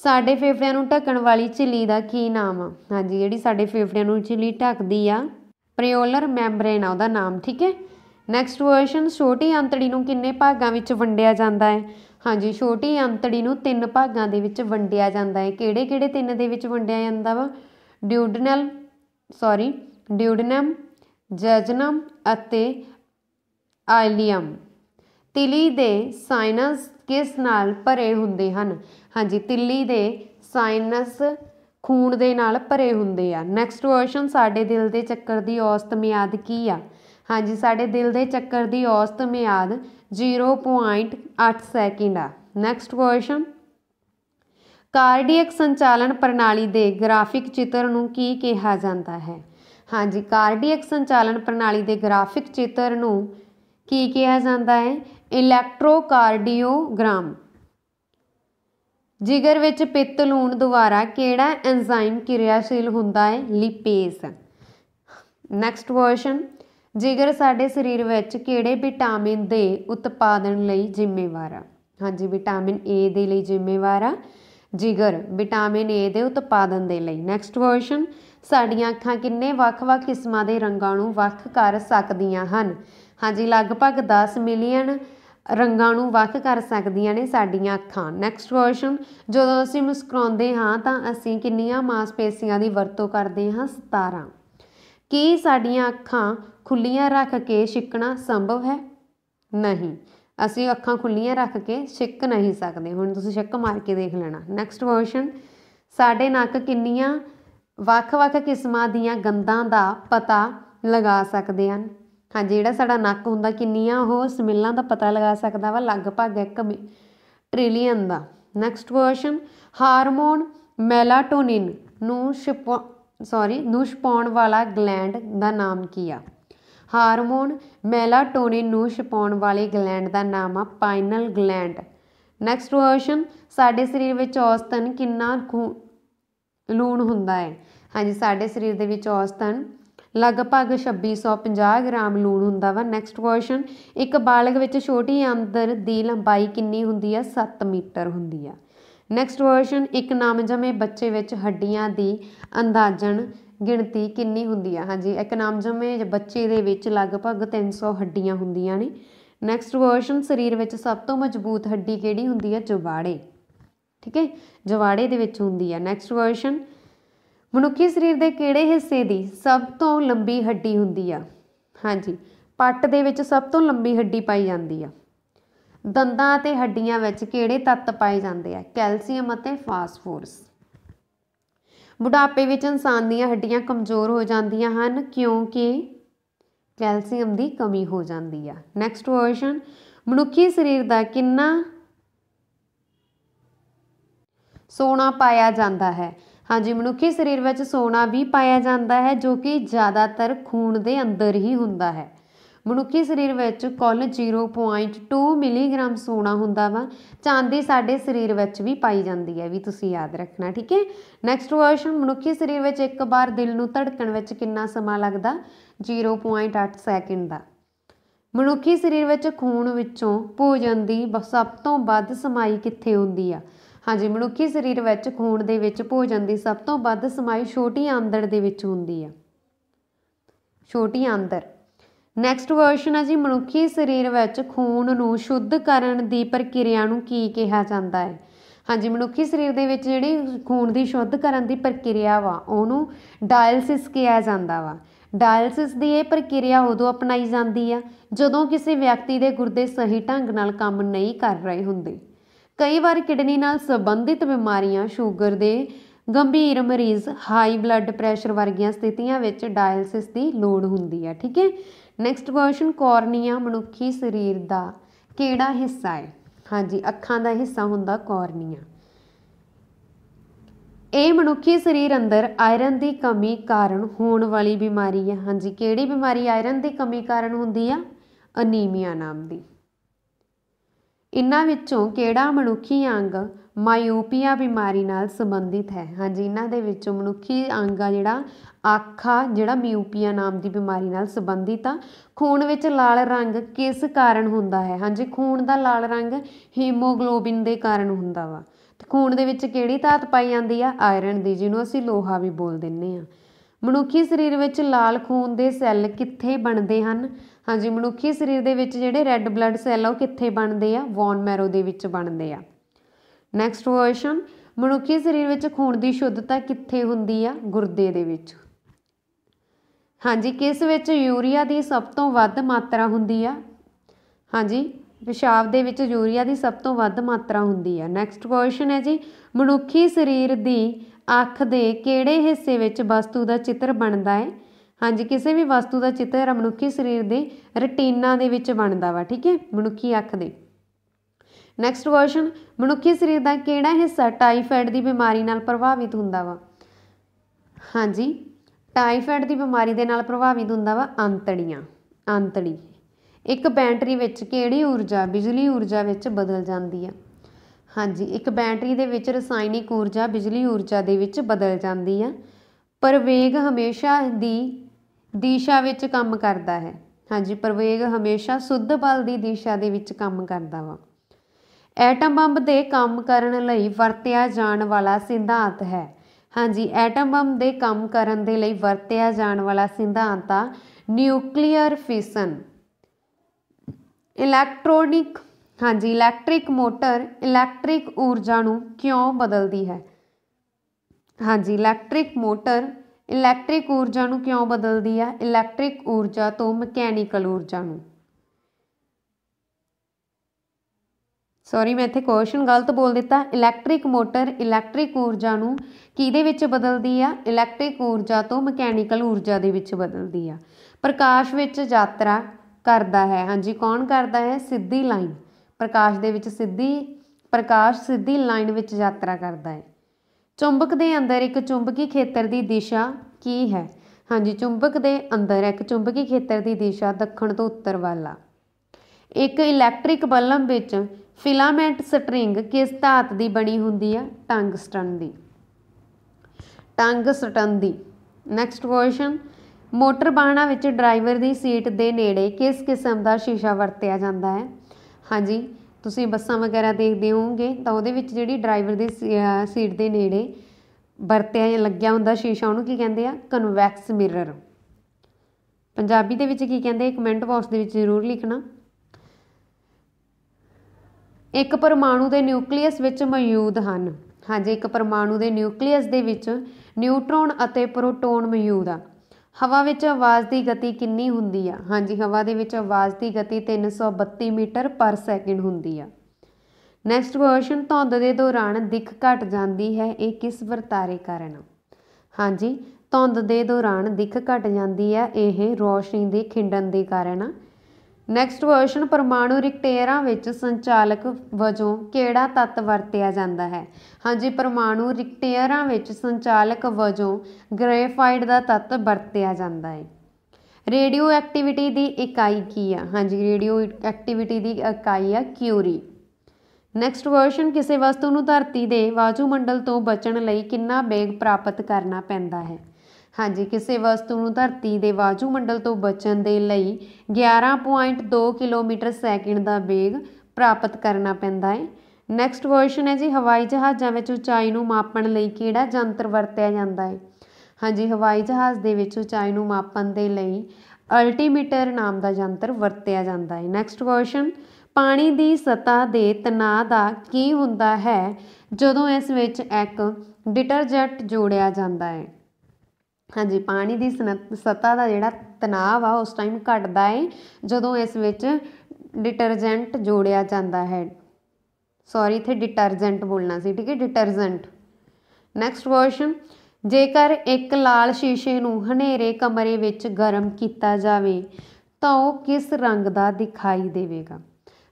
ਸਾਡੇ ਫੇਫੜਿਆਂ ਨੂੰ ਢੱਕਣ ਵਾਲੀ ਝਿੱਲੀ ਦਾ ਕੀ ਨਾਮ ਆ ਹਾਂਜੀ ਜਿਹੜੀ ਸਾਡੇ ਫੇਫੜਿਆਂ ਨੂੰ ਝਿੱਲੀ ਢੱਕਦੀ ਆ ਪ੍ਰਿਓਲਰ ਮੈਂਬਰੇਨ ਆ ਉਹਦਾ ਨਾਮ ਠੀਕ ਹੈ ਨੈਕਸਟ ਵਰਸ਼ਨ ਛੋਟੀ ਅੰਤੜੀ ਨੂੰ ਕਿੰਨੇ ਭਾਗਾਂ ਵਿੱਚ ਵੰਡਿਆ ਜਾਂਦਾ ਹੈ ਹਾਂਜੀ ਛੋਟੀ ਅੰਤੜੀ ਨੂੰ ਤਿੰਨ ਭਾਗਾਂ ਦੇ ਵਿੱਚ ਵੰਡਿਆ ਜਾਂਦਾ ਹੈ ਕਿਹੜੇ ਕਿਹੜੇ ਤਿੰਨ ਦੇ ਵਿੱਚ ਵੰਡਿਆ ਜਾਂਦਾ ਵਾ ਡਿਊਡਨਲ ਸੌਰੀ ਡਿਊਡਨਮ ਜਜਨਮ ਅਤੇ ਆਇਲੀਅਮ ਤਿਲੀ ਦੇ ਸਾਈਨਸ ਕਿਸ ਨਾਲ ਭਰੇ ਹੁੰਦੇ ਹਨ ਹਾਂਜੀ ਤਿੱਲੀ ਦੇ ਸਾਈਨਸ ਖੂਨ ਦੇ ਨਾਲ ਭਰੇ ਹੁੰਦੇ ਆ ਨੈਕਸਟ ਕੁਐਸਚਨ ਸਾਡੇ ਦਿਲ ਦੇ ਚੱਕਰ ਦੀ ਔਸਤ ਮਿਆਦ ਕੀ ਆ ਹਾਂਜੀ ਸਾਡੇ ਦਿਲ ਦੇ ਚੱਕਰ ਦੀ ਔਸਤ ਮਿਆਦ 0.8 ਸੈਕਿੰਡ ਆ ਨੈਕਸਟ ਕੁਐਸਚਨ ਕਾਰਡੀਅਕ ਸੰਚਾਲਨ ਪ੍ਰਣਾਲੀ ਦੇ ਗ੍ਰਾਫਿਕ ਚਿੱਤਰ ਨੂੰ ਕੀ ਕਿਹਾ ਜਾਂਦਾ ਹੈ ਹਾਂਜੀ ਕਾਰਡੀਅਕ ਸੰਚਾਲਨ ਪ੍ਰਣਾਲੀ ਦੇ ਗ੍ਰਾਫਿਕ ਚਿੱਤਰ ਨੂੰ ਕੀ ਕਿਹਾ ਜਾਂਦਾ ਹੈ ਇਲੈਕਟ੍ਰੋਕਾਰਡੀਓਗ੍ਰਾਮ ਜਿਗਰ ਵਿੱਚ ਪਿੱਤ ਲੂਣ ਦੁਆਰਾ ਕਿਹੜਾ ਐਂਜ਼ਾਈਮ ਕਿਰਿਆਸ਼ੀਲ ਹੁੰਦਾ ਹੈ ਲਿਪੇਸ ਨੈਕਸਟ ਕੁਐਸਚਨ ਜਿਗਰ ਸਾਡੇ ਸਰੀਰ ਵਿੱਚ ਕਿਹੜੇ ਵਿਟਾਮਿਨ ਦੇ ਉਤਪਾਦਨ ਲਈ ਜ਼ਿੰਮੇਵਾਰ ਹੈ ਹਾਂਜੀ ਵਿਟਾਮਿਨ ਏ ਦੇ ਲਈ ਜ਼ਿੰਮੇਵਾਰ ਹੈ ਜਿਗਰ ਵਿਟਾਮਿਨ ਏ ਦੇ ਉਤਪਾਦਨ ਦੇ ਲਈ ਨੈਕਸਟ ਕੁਐਸਚਨ ਸਾਡੀਆਂ ਅੱਖਾਂ ਕਿੰਨੇ ਵੱਖ-ਵੱਖ ਕਿਸਮਾਂ ਦੇ ਰੰਗਾਂ ਨੂੰ ਵੱਖ ਕਰ ਸਕਦੀਆਂ ਹਨ ਹਾਂਜੀ ਲਗਭਗ 10 ਮਿਲੀਅਨ ਰੰਗਾਂ ਨੂੰ ਵੱਖ ਕਰ ਸਕਦੀਆਂ ਨੇ ਸਾਡੀਆਂ ਅੱਖਾਂ ਨੈਕਸਟ ਕੁਐਸਚਨ ਜਦੋਂ ਅਸੀਂ ਮੁਸਕਰਾਉਂਦੇ ਹਾਂ ਤਾਂ ਅਸੀਂ ਕਿੰਨੀਆਂ ਮਾਸਪੇਸ਼ੀਆਂ ਦੀ ਵਰਤੋਂ ਕਰਦੇ ਹਾਂ 17 ਕੀ ਸਾਡੀਆਂ ਅੱਖਾਂ ਖੁੱਲੀਆਂ ਰੱਖ ਕੇ ਛਿੱਕਣਾ ਸੰਭਵ ਹੈ ਨਹੀਂ ਅਸੀਂ ਅੱਖਾਂ ਖੁੱਲੀਆਂ ਰੱਖ ਕੇ ਛਿੱਕ ਨਹੀਂ ਸਕਦੇ ਹੁਣ ਤੁਸੀਂ ਛਿੱਕ ਮਾਰ ਕੇ ਦੇਖ ਲੈਣਾ ਨੈਕਸਟ ਕੁਐਸਚਨ ਸਾਡੇ ਨੱਕ ਕਿੰਨੀਆਂ ਵੱਖ-ਵੱਖ ਕਿਸਮਾਂ ਦੀਆਂ ਗੰਦਾਂ ਦਾ ਪਤਾ ਲਗਾ ਸਕਦੇ ਹਨ ਹਾਂ ਜਿਹੜਾ ਸਾਡਾ ਨੱਕ ਹੁੰਦਾ ਕਿੰਨੀਆਂ ਉਹ ਸਮਿਲਾਂ ਦਾ ਪਤਾ ਲਗਾ ਸਕਦਾ ਵਾ ਲਗਭਗ 1 ਟ੍ਰਿਲੀਅਨ ਦਾ ਨੈਕਸਟ ਕੁਐਸਚਨ ਹਾਰਮੋਨ ਮੈਲਾਟੋਨਿਨ ਨੂੰ ਸੌਰੀ ਨੂੰ ਛਪਾਉਣ ਵਾਲਾ ਗਲੈਂਡ ਦਾ ਨਾਮ ਕੀ ਆ ਹਾਰਮੋਨ ਮੈਲਾਟੋਨਿਨ ਨੂੰ ਛਪਾਉਣ ਵਾਲੇ ਗਲੈਂਡ ਦਾ ਨਾਮ ਆ ਪਾਈਨਲ ਗਲੈਂਡ ਨੈਕਸਟ ਕੁਐਸਚਨ ਸਾਡੇ ਸਰੀਰ ਵਿੱਚ ਔਸਤਨ ਕਿੰਨਾ ਲੂਣ ਹੁੰਦਾ ਹੈ ਹਾਂਜੀ ਸਾਡੇ ਸਰੀਰ ਦੇ ਵਿੱਚ ਔਸਤਨ ਲਗਭਗ 2650 ਗ੍ਰਾਮ ਲੂਣ ਹੁੰਦਾ ਵਾ ਨੈਕਸਟ ਕੁਐਸਚਨ ਇੱਕ ਬਾਲਗ ਵਿੱਚ ਛੋਟੀ ਅੰਦਰ ਦੀ ਲੰਬਾਈ ਕਿੰਨੀ ਹੁੰਦੀ ਆ 7 ਮੀਟਰ ਹੁੰਦੀ ਆ ਨੈਕਸਟ ਕੁਐਸਚਨ ਇੱਕ ਨਾਮਜਮੇ ਬੱਚੇ ਵਿੱਚ ਹੱਡੀਆਂ ਦੀ ਅੰਦਾਜ਼ਨ ਗਿਣਤੀ ਕਿੰਨੀ ਹੁੰਦੀ ਆ ਹਾਂਜੀ ਇੱਕ ਨਾਮਜਮੇ ਬੱਚੇ ਦੇ ਵਿੱਚ ਲਗਭਗ 300 ਹੱਡੀਆਂ ਹੁੰਦੀਆਂ ਨੇ ਨੈਕਸਟ ਕੁਐਸਚਨ ਸਰੀਰ ਵਿੱਚ ਸਭ ਤੋਂ ਮਜ਼ਬੂਤ ਹੱਡੀ ਕਿਹੜੀ ਹੁੰਦੀ ਆ ਜਵਾੜੇ ਠੀਕ ਹੈ ਜਵਾੜੇ ਦੇ ਵਿੱਚ ਹੁੰਦੀ ਆ ਨੈਕਸਟ ਕੁਐਸਚਨ ਮਨੁੱਖੀ ਸਰੀਰ ਦੇ ਕਿਹੜੇ ਹਿੱਸੇ ਦੀ ਸਭ ਤੋਂ ਲੰਬੀ ਹੱਡੀ ਹੁੰਦੀ ਆ ਹਾਂਜੀ ਪੱਟ ਦੇ ਵਿੱਚ ਸਭ ਤੋਂ ਲੰਬੀ ਹੱਡੀ ਪਾਈ ਜਾਂਦੀ ਆ ਦੰਦਾਂ ਅਤੇ ਹੱਡੀਆਂ ਵਿੱਚ ਕਿਹੜੇ ਤੱਤ ਪਾਏ ਜਾਂਦੇ ਆ ਕੈਲਸ਼ੀਅਮ ਅਤੇ ਫਾਸਫੋਰਸ ਬੁਢਾਪੇ ਵਿੱਚ ਇਨਸਾਨ ਦੀਆਂ ਹੱਡੀਆਂ ਕਮਜ਼ੋਰ ਹੋ ਜਾਂਦੀਆਂ ਹਨ ਕਿਉਂਕਿ ਕੈਲਸ਼ੀਅਮ ਦੀ ਕਮੀ ਹੋ ਜਾਂਦੀ ਆ ਨੈਕਸਟ ਵਰਸ਼ਨ ਮਨੁੱਖੀ ਸਰੀਰ ਦਾ ਕਿੰਨਾ ਸੋਨਾ ਪਾਇਆ ਜਾਂਦਾ ਹੈ ਹਾਂਜੀ ਮਨੁੱਖੀ ਸਰੀਰ ਵਿੱਚ ਸੋਨਾ ਵੀ ਪਾਇਆ ਜਾਂਦਾ ਹੈ ਜੋ ਕਿ ਜ਼ਿਆਦਾਤਰ ਖੂਨ ਦੇ ਅੰਦਰ ਹੀ ਹੁੰਦਾ ਹੈ ਮਨੁੱਖੀ ਸਰੀਰ ਵਿੱਚ ਕੁੱਲ 0.2 ਮਿਲੀਗ੍ਰਾਮ ਸੋਨਾ ਹੁੰਦਾ ਵਾ ਚਾਂਦੀ ਸਾਡੇ ਸਰੀਰ ਵਿੱਚ ਵੀ ਪਾਈ ਜਾਂਦੀ ਹੈ ਵੀ ਤੁਸੀਂ ਯਾਦ ਰੱਖਣਾ ਠੀਕ ਹੈ ਨੈਕਸਟ ਕੁਐਸਚਨ ਮਨੁੱਖੀ ਸਰੀਰ ਵਿੱਚ ਇੱਕ ਵਾਰ ਦਿਲ ਨੂੰ ਧੜਕਣ ਵਿੱਚ ਕਿੰਨਾ ਸਮਾਂ ਲੱਗਦਾ 0.8 ਸੈਕਿੰਡ ਦਾ ਮਨੁੱਖੀ ਸਰੀਰ ਵਿੱਚ ਖੂਨ ਵਿੱਚੋਂ ਭੋਜਨ ਦੀ ਸਭ ਤੋਂ ਵੱਧ ਸਮਾਈ ਕਿੱਥੇ ਹੁੰਦੀ ਆ ਹਾਂਜੀ ਮਨੁੱਖੀ ਸਰੀਰ ਵਿੱਚ ਖੂਨ ਦੇ ਵਿੱਚ ਭੋਜਨ ਦੀ ਸਭ ਤੋਂ ਵੱਧ ਸਮਾਈ ਛੋਟੀ ਆਂਦਰ ਦੇ ਵਿੱਚ ਹੁੰਦੀ ਆ ਛੋਟੀ ਆਂਦਰ ਨੈਕਸਟ ਵਰਸ਼ਨ ਹੈ ਜੀ ਮਨੁੱਖੀ ਸਰੀਰ ਵਿੱਚ ਖੂਨ ਨੂੰ ਸ਼ੁੱਧ ਕਰਨ ਦੀ ਪ੍ਰਕਿਰਿਆ ਨੂੰ ਕੀ ਕਿਹਾ ਜਾਂਦਾ ਹੈ ਹਾਂਜੀ ਮਨੁੱਖੀ ਸਰੀਰ ਦੇ ਵਿੱਚ ਜਿਹੜੀ ਖੂਨ ਦੀ ਸ਼ੁੱਧ ਕਰਨ ਦੀ ਪ੍ਰਕਿਰਿਆ ਵਾ ਉਹਨੂੰ ਡਾਇਲਸਿਸ ਕਿਹਾ ਜਾਂਦਾ ਵਾ ਡਾਇਲਸਿਸ ਦੀ ਇਹ ਪ੍ਰਕਿਰਿਆ ਉਦੋਂ ਅਪਣਾਈ ਜਾਂਦੀ ਆ ਜਦੋਂ ਕਿਸੇ ਵਿਅਕਤੀ ਦੇ ਗੁਰਦੇ ਸਹੀ ਢੰਗ ਨਾਲ ਕੰਮ ਨਹੀਂ ਕਰ ਰਹੇ ਹੁੰਦੇ ਕਈ ਵਾਰ ਕਿਡਨੀ ਨਾਲ ਸੰਬੰਧਿਤ ਬਿਮਾਰੀਆਂ ਸ਼ੂਗਰ ਦੇ ਗੰਭੀਰ ਮਰੀਜ਼ ਹਾਈ ਬਲੱਡ ਪ੍ਰੈਸ਼ਰ ਵਰਗੀਆਂ ਸਥਿਤੀਆਂ ਵਿੱਚ ਡਾਇਲਸਿਸ ਦੀ ਲੋੜ ਹੁੰਦੀ ਹੈ ਠੀਕ ਹੈ ਨੈਕਸਟ ਕੁਐਸਚਨ ਕੋਰਨੀਆ ਮਨੁੱਖੀ ਸਰੀਰ ਦਾ ਕਿਹੜਾ ਹਿੱਸਾ ਹੈ ਹਾਂਜੀ ਅੱਖਾਂ ਦਾ ਹਿੱਸਾ ਹੁੰਦਾ ਕੋਰਨੀਆ ਇਹ ਮਨੁੱਖੀ ਸਰੀਰ ਅੰਦਰ ਆਇਰਨ ਦੀ ਕਮੀ ਕਾਰਨ ਹੋਣ ਵਾਲੀ ਬਿਮਾਰੀ ਹੈ ਹਾਂਜੀ ਕਿਹੜੀ ਬਿਮਾਰੀ ਆਇਰਨ ਦੀ ਕਮੀ ਕਾਰਨ ਹੁੰਦੀ ਆ ਅਨੀਮੀਆ ਨਾਮ ਦੀ ਇਹਨਾਂ ਵਿੱਚੋਂ ਕਿਹੜਾ ਮਨੁੱਖੀ ਅੰਗ ਮਾਇਓਪੀਆ ਬਿਮਾਰੀ ਨਾਲ ਸੰਬੰਧਿਤ ਹੈ ਹਾਂਜੀ ਇਹਨਾਂ ਦੇ ਵਿੱਚੋਂ ਮਨੁੱਖੀ ਅੰਗ ਆ ਜਿਹੜਾ ਅੱਖ ਜਿਹੜਾ ਮਾਇਓਪੀਆ ਨਾਮ ਦੀ ਬਿਮਾਰੀ ਨਾਲ ਸੰਬੰਧਿਤ ਆ ਖੂਨ ਵਿੱਚ ਲਾਲ ਰੰਗ ਕਿਸ ਕਾਰਨ ਹੁੰਦਾ ਹੈ ਹਾਂਜੀ ਖੂਨ ਦਾ ਲਾਲ ਰੰਗ ਹੀਮੋਗਲੋਬਿਨ ਦੇ ਕਾਰਨ ਹੁੰਦਾ ਵਾ ਤੇ ਖੂਨ ਦੇ ਵਿੱਚ ਕਿਹੜੀ ਧਾਤ ਪਾਈ ਜਾਂਦੀ ਆ ਆਇਰਨ ਦੀ ਜਿਹਨੂੰ ਅਸੀਂ ਲੋਹਾ ਵੀ ਬੋਲ ਦਿੰਨੇ ਆ ਮਨੁੱਖੀ ਸਰੀਰ ਵਿੱਚ ਲਾਲ ਖੂਨ ਦੇ ਸੈੱਲ ਕਿੱਥੇ ਬਣਦੇ ਹਨ ਹਾਂਜੀ ਮਨੁੱਖੀ ਸਰੀਰ ਦੇ ਵਿੱਚ ਜਿਹੜੇ ਰੈੱਡ ਬਲੱਡ ਸੈੱਲ ਆ ਉਹ ਕਿੱਥੇ ਬਣਦੇ ਆ ਵੌਨ ਮੈਰੋ ਦੇ ਵਿੱਚ ਬਣਦੇ ਆ ਨੈਕਸਟ ਕੁਐਸਚਨ ਮਨੁੱਖੀ ਸਰੀਰ ਵਿੱਚ ਖੂਨ ਦੀ ਸ਼ੁੱਧਤਾ ਕਿੱਥੇ ਹੁੰਦੀ ਆ ਗੁਰਦੇ ਦੇ ਵਿੱਚ ਹਾਂਜੀ ਕਿਸ ਵਿੱਚ ਯੂਰੀਆ ਦੀ ਸਭ ਤੋਂ ਵੱਧ ਮਾਤਰਾ ਹੁੰਦੀ ਆ ਹਾਂਜੀ ਪਿਸ਼ਾਬ ਦੇ ਵਿੱਚ ਯੂਰੀਆ ਦੀ ਸਭ ਤੋਂ ਵੱਧ ਮਾਤਰਾ ਹੁੰਦੀ ਆ ਨੈਕਸਟ ਕੁਐਸਚਨ ਹੈ ਜੀ ਮਨੁੱਖੀ ਸਰੀਰ ਦੀ ਅੱਖ ਦੇ ਕਿਹੜੇ ਹਿੱਸੇ ਵਿੱਚ ਵਸਤੂ ਦਾ ਚਿੱਤਰ ਬਣਦਾ ਹੈ ਹਾਂਜੀ ਕਿਸੇ ਵੀ ਵਸਤੂ ਦਾ ਚਿੱਤਰ ਮਨੁੱਖੀ ਸਰੀਰ ਦੇ ਰਟੀਨਾ ਦੇ ਵਿੱਚ ਬਣਦਾ ਵਾ ਠੀਕ ਹੈ ਮਨੁੱਖੀ ਅੱਖ ਦੇ ਨੈਕਸਟ ਕੁਐਸਚਨ ਮਨੁੱਖੀ ਸਰੀਰ ਦਾ ਕਿਹੜਾ ਹਿੱਸਾ ਟਾਈਫਾਇਡ ਦੀ ਬਿਮਾਰੀ ਨਾਲ ਪ੍ਰਭਾਵਿਤ ਹੁੰਦਾ ਵਾ ਹਾਂਜੀ ਟਾਈਫਾਇਡ ਦੀ ਬਿਮਾਰੀ ਦੇ ਨਾਲ ਪ੍ਰਭਾਵਿਤ ਹੁੰਦਾ ਵਾ ਅੰਤੜੀਆਂ ਅੰਤੜੀ ਇੱਕ ਬੈਟਰੀ ਵਿੱਚ ਕਿਹੜੀ ਊਰਜਾ ਬਿਜਲੀ ਊਰਜਾ ਵਿੱਚ ਬਦਲ ਜਾਂਦੀ ਹੈ ਹਾਂਜੀ ਇੱਕ ਬੈਟਰੀ ਦੇ ਵਿੱਚ ਰਸਾਇਣਿਕ ਊਰਜਾ ਬਿਜਲੀ ਊਰਜਾ ਦੇ ਵਿੱਚ ਬਦਲ ਜਾਂਦੀ ਆ ਵੇਗ ਹਮੇਸ਼ਾ ਦੀ ਦਿਸ਼ਾ ਵਿੱਚ ਕੰਮ ਕਰਦਾ ਹੈ ਹਾਂਜੀ ਵੇਗ ਹਮੇਸ਼ਾ ਸੁੱਧ ਬਲ ਦੀ ਦਿਸ਼ਾ ਦੇ ਵਿੱਚ ਕੰਮ ਕਰਦਾ ਵਾ ਐਟਮ ਬੰਬ ਦੇ ਕੰਮ ਕਰਨ ਲਈ ਵਰਤਿਆ ਜਾਣ ਵਾਲਾ ਸਿਧਾਂਤ ਹੈ ਹਾਂਜੀ ਐਟਮ ਬੰਬ ਦੇ ਕੰਮ ਕਰਨ ਦੇ ਲਈ ਵਰਤਿਆ ਜਾਣ ਵਾਲਾ ਸਿਧਾਂਤ ਆ ਨਿਊਕਲੀਅਰ ਫਿਸ਼ਨ ਇਲੈਕਟ੍ਰੋਨਿਕ ਹਾਂਜੀ ਇਲੈਕਟ੍ਰਿਕ ਮੋਟਰ ਇਲੈਕਟ੍ਰਿਕ ਊਰਜਾ ਨੂੰ ਕਿਉਂ ਬਦਲਦੀ ਹੈ ਹਾਂਜੀ ਇਲੈਕਟ੍ਰਿਕ ਮੋਟਰ ਇਲੈਕਟ੍ਰਿਕ ਊਰਜਾ ਨੂੰ ਕਿਉਂ ਬਦਲਦੀ ਹੈ ਇਲੈਕਟ੍ਰਿਕ ਊਰਜਾ ਤੋਂ ਮਕੈਨੀਕਲ ਊਰਜਾ ਨੂੰ ਸੌਰੀ ਮੈਂ ਇੱਥੇ ਕੁਐਸਚਨ ਗਲਤ ਬੋਲ ਦਿੱਤਾ ਇਲੈਕਟ੍ਰਿਕ ਮੋਟਰ ਇਲੈਕਟ੍ਰਿਕ ਊਰਜਾ ਨੂੰ ਕਿਹਦੇ ਵਿੱਚ ਬਦਲਦੀ ਆ ਇਲੈਕਟ੍ਰਿਕ ਊਰਜਾ ਤੋਂ ਮਕੈਨੀਕਲ ਊਰਜਾ ਦੇ ਵਿੱਚ ਬਦਲਦੀ ਆ ਪ੍ਰਕਾਸ਼ ਵਿੱਚ ਯਾਤਰਾ ਕਰਦਾ ਹੈ ਹਾਂਜੀ ਕੌਣ ਕਰਦਾ ਹੈ ਸਿੱਧੀ ਲਾਈਨ ਪ੍ਰਕਾਸ਼ ਦੇ ਵਿੱਚ ਸਿੱਧੀ ਪ੍ਰਕਾਸ਼ ਸਿੱਧੀ ਲਾਈਨ ਵਿੱਚ ਯਾਤਰਾ ਕਰਦਾ ਹੈ ਚੁੰਬਕ ਦੇ ਅੰਦਰ ਇੱਕ ਚੁੰਬਕੀ ਖੇਤਰ ਦੀ ਦਿਸ਼ਾ ਕੀ ਹੈ ਹਾਂਜੀ ਚੁੰਬਕ ਦੇ ਅੰਦਰ ਇੱਕ ਚੁੰਬਕੀ ਖੇਤਰ ਦੀ ਦਿਸ਼ਾ ਦੱਖਣ ਤੋਂ ਉੱਤਰ ਵੱਲ ਆ ਇੱਕ ਇਲੈਕਟ੍ਰਿਕ ਬਲਬ ਵਿੱਚ ਫਿਲਾਮੈਂਟ ਸਟ੍ਰਿੰਗ ਕਿਸ ਧਾਤ ਦੀ ਬਣੀ ਹੁੰਦੀ ਆ ਟੰਗਸਟਨ ਦੀ ਟੰਗਸਟਨ ਦੀ ਨੈਕਸਟ ਕੁਐਸਚਨ ਮੋਟਰ ਵਾਹਨਾਂ ਵਿੱਚ ਡਰਾਈਵਰ ਦੀ ਸੀਟ ਦੇ ਨੇੜੇ ਕਿਸ ਕਿਸਮ ਦਾ ਸ਼ੀਸ਼ਾ ਵਰਤਿਆ ਜਾਂਦਾ ਹੈ ਹਾਂਜੀ ਤੁਸੀਂ ਬੱਸਾਂ ਵਗੈਰਾ ਦੇਖਦੇ ਹੋਵੋਗੇ ਤਾਂ ਉਹਦੇ ਵਿੱਚ ਜਿਹੜੀ ਡਰਾਈਵਰ ਦੇ ਸੀਟ ਦੇ ਨੇੜੇ ਵਰਤਿਆ ਲੱਗਿਆ ਹੁੰਦਾ ਸ਼ੀਸ਼ਾ ਉਹਨੂੰ ਕੀ ਕਹਿੰਦੇ ਆ ਕਨਵੈਕਸ ਮਿਰਰ ਪੰਜਾਬੀ ਦੇ ਵਿੱਚ ਕੀ ਕਹਿੰਦੇ ਕਮੈਂਟ ਬਾਕਸ ਦੇ ਵਿੱਚ ਜ਼ਰੂਰ ਲਿਖਣਾ ਇੱਕ ਪਰਮਾਣੂ ਦੇ ਨਿਊਕਲੀਅਸ ਵਿੱਚ ਮੌਜੂਦ ਹਨ ਹਾਂਜੀ ਇੱਕ ਪਰਮਾਣੂ ਦੇ ਨਿਊਕਲੀਅਸ ਦੇ ਵਿੱਚ ਨਿਊਟ੍ਰੋਨ ਅਤੇ ਪ੍ਰੋਟੋਨ ਮੌਜੂਦ ਆ ਹਵਾ ਵਿੱਚ ਆਵਾਜ਼ ਦੀ ਗਤੀ ਕਿੰਨੀ ਹੁੰਦੀ ਆ ਹਾਂਜੀ ਹਵਾ ਦੇ ਵਿੱਚ ਆਵਾਜ਼ ਦੀ ਗਤੀ 332 ਮੀਟਰ ਪਰ ਸੈਕਿੰਡ ਹੁੰਦੀ ਆ ਨੈਕਸਟ ਕੁਐਸਚਨ ਧੁੰਦ ਦੇ ਦੌਰਾਨ ਦਿੱਖ ਘਟ ਜਾਂਦੀ ਹੈ ਇਹ ਕਿਸ ਵਰਤਾਰੇ ਕਾਰਨ ਹਾਂਜੀ ਧੁੰਦ ਦੇ ਦੌਰਾਨ ਦਿੱਖ ਘਟ ਜਾਂਦੀ ਹੈ ਇਹ ਰੋਸ਼ਨੀ ਦੇ ਖਿੰਡਨ ਦੇ ਕਾਰਨ ਨੈਕਸਟ ਵਰਸ਼ਨ ਪਰਮਾਣੂ ਰਿਕਟੇਰਾਂ ਵਿੱਚ ਸੰਚਾਲਕ ਵਜੋਂ ਕਿਹੜਾ ਤੱਤ ਵਰਤਿਆ ਜਾਂਦਾ ਹੈ ਹਾਂਜੀ ਪਰਮਾਣੂ ਰਿਕਟੇਰਾਂ ਵਿੱਚ ਸੰਚਾਲਕ ਵਜੋਂ ਗ੍ਰੇਫਾਈਟ ਦਾ ਤੱਤ ਵਰਤਿਆ ਜਾਂਦਾ ਹੈ ਰੇਡੀਓ ਐਕਟੀਵਿਟੀ ਦੀ ਇਕਾਈ ਕੀ ਆ ਹਾਂਜੀ ਰੇਡੀਓ ਐਕਟੀਵਿਟੀ ਦੀ ਇਕਾਈ ਆ ਕਿਊਰੀ ਨੈਕਸਟ ਵਰਸ਼ਨ ਕਿਸੇ ਵਸਤੂ ਨੂੰ ਧਰਤੀ ਦੇ ਵਾਯੂਮੰਡਲ ਤੋਂ ਬਚਣ ਲਈ ਕਿੰਨਾ ਵੇਗ ਪ੍ਰਾਪਤ ਕਰਨਾ ਪੈਂਦਾ ਹੈ ਹਾਂਜੀ ਕਿਸੇ ਵਸਤੂ ਨੂੰ ਧਰਤੀ ਦੇ ਮੰਡਲ ਤੋਂ ਬਚਣ ਦੇ ਲਈ 11.2 ਕਿਲੋਮੀਟਰ ਸੈਕਿੰਡ ਦਾ ਵੇਗ ਪ੍ਰਾਪਤ ਕਰਨਾ ਪੈਂਦਾ ਹੈ ਨੈਕਸਟ ਕੁਐਸਚਨ ਹੈ ਜੀ ਹਵਾਈ ਜਹਾਜ਼ਾਂ ਵਿੱਚ ਉਚਾਈ ਨੂੰ ਮਾਪਣ ਲਈ ਕਿਹੜਾ ਯੰਤਰ ਵਰਤਿਆ ਜਾਂਦਾ ਹੈ ਹਾਂਜੀ ਹਵਾਈ ਜਹਾਜ਼ ਦੇ ਵਿੱਚ ਉਚਾਈ ਨੂੰ ਮਾਪਣ ਦੇ ਲਈ ਅਲਟੀਮੀਟਰ ਨਾਮ ਦਾ ਯੰਤਰ ਵਰਤਿਆ ਜਾਂਦਾ ਹੈ ਨੈਕਸਟ ਕੁਐਸਚਨ ਪਾਣੀ ਦੀ ਸਤਾ ਦੇ ਤਣਾਅ ਦਾ ਕੀ ਹੁੰਦਾ ਹੈ ਜਦੋਂ ਇਸ ਵਿੱਚ ਇੱਕ ਡਿਟਰਜੈਂਟ ਜੋੜਿਆ ਜਾਂਦਾ ਹੈ ਹਾਂਜੀ ਪਾਣੀ ਦੀ ਸਤਾ ਸਤ੍ਹਾ ਦਾ ਜਿਹੜਾ ਤਣਾਅ ਆ ਉਸ ਟਾਈਮ ਘਟਦਾ ਹੈ ਜਦੋਂ ਇਸ ਵਿੱਚ ਡਿਟਰਜੈਂਟ ਜੋੜਿਆ ਜਾਂਦਾ ਹੈ ਸੌਰੀ ਇੱਥੇ ਡਿਟਰਜੈਂਟ ਬੋਲਣਾ ਸੀ ਠੀਕ ਹੈ ਡਿਟਰਜੈਂਟ ਨੈਕਸਟ ਕੁਐਸਚਨ ਜੇਕਰ ਇੱਕ ਲਾਲ ਸ਼ੀਸ਼ੇ ਨੂੰ ਹਨੇਰੇ ਕਮਰੇ ਵਿੱਚ ਗਰਮ ਕੀਤਾ ਜਾਵੇ ਤਾਂ ਉਹ ਕਿਸ ਰੰਗ ਦਾ ਦਿਖਾਈ ਦੇਵੇਗਾ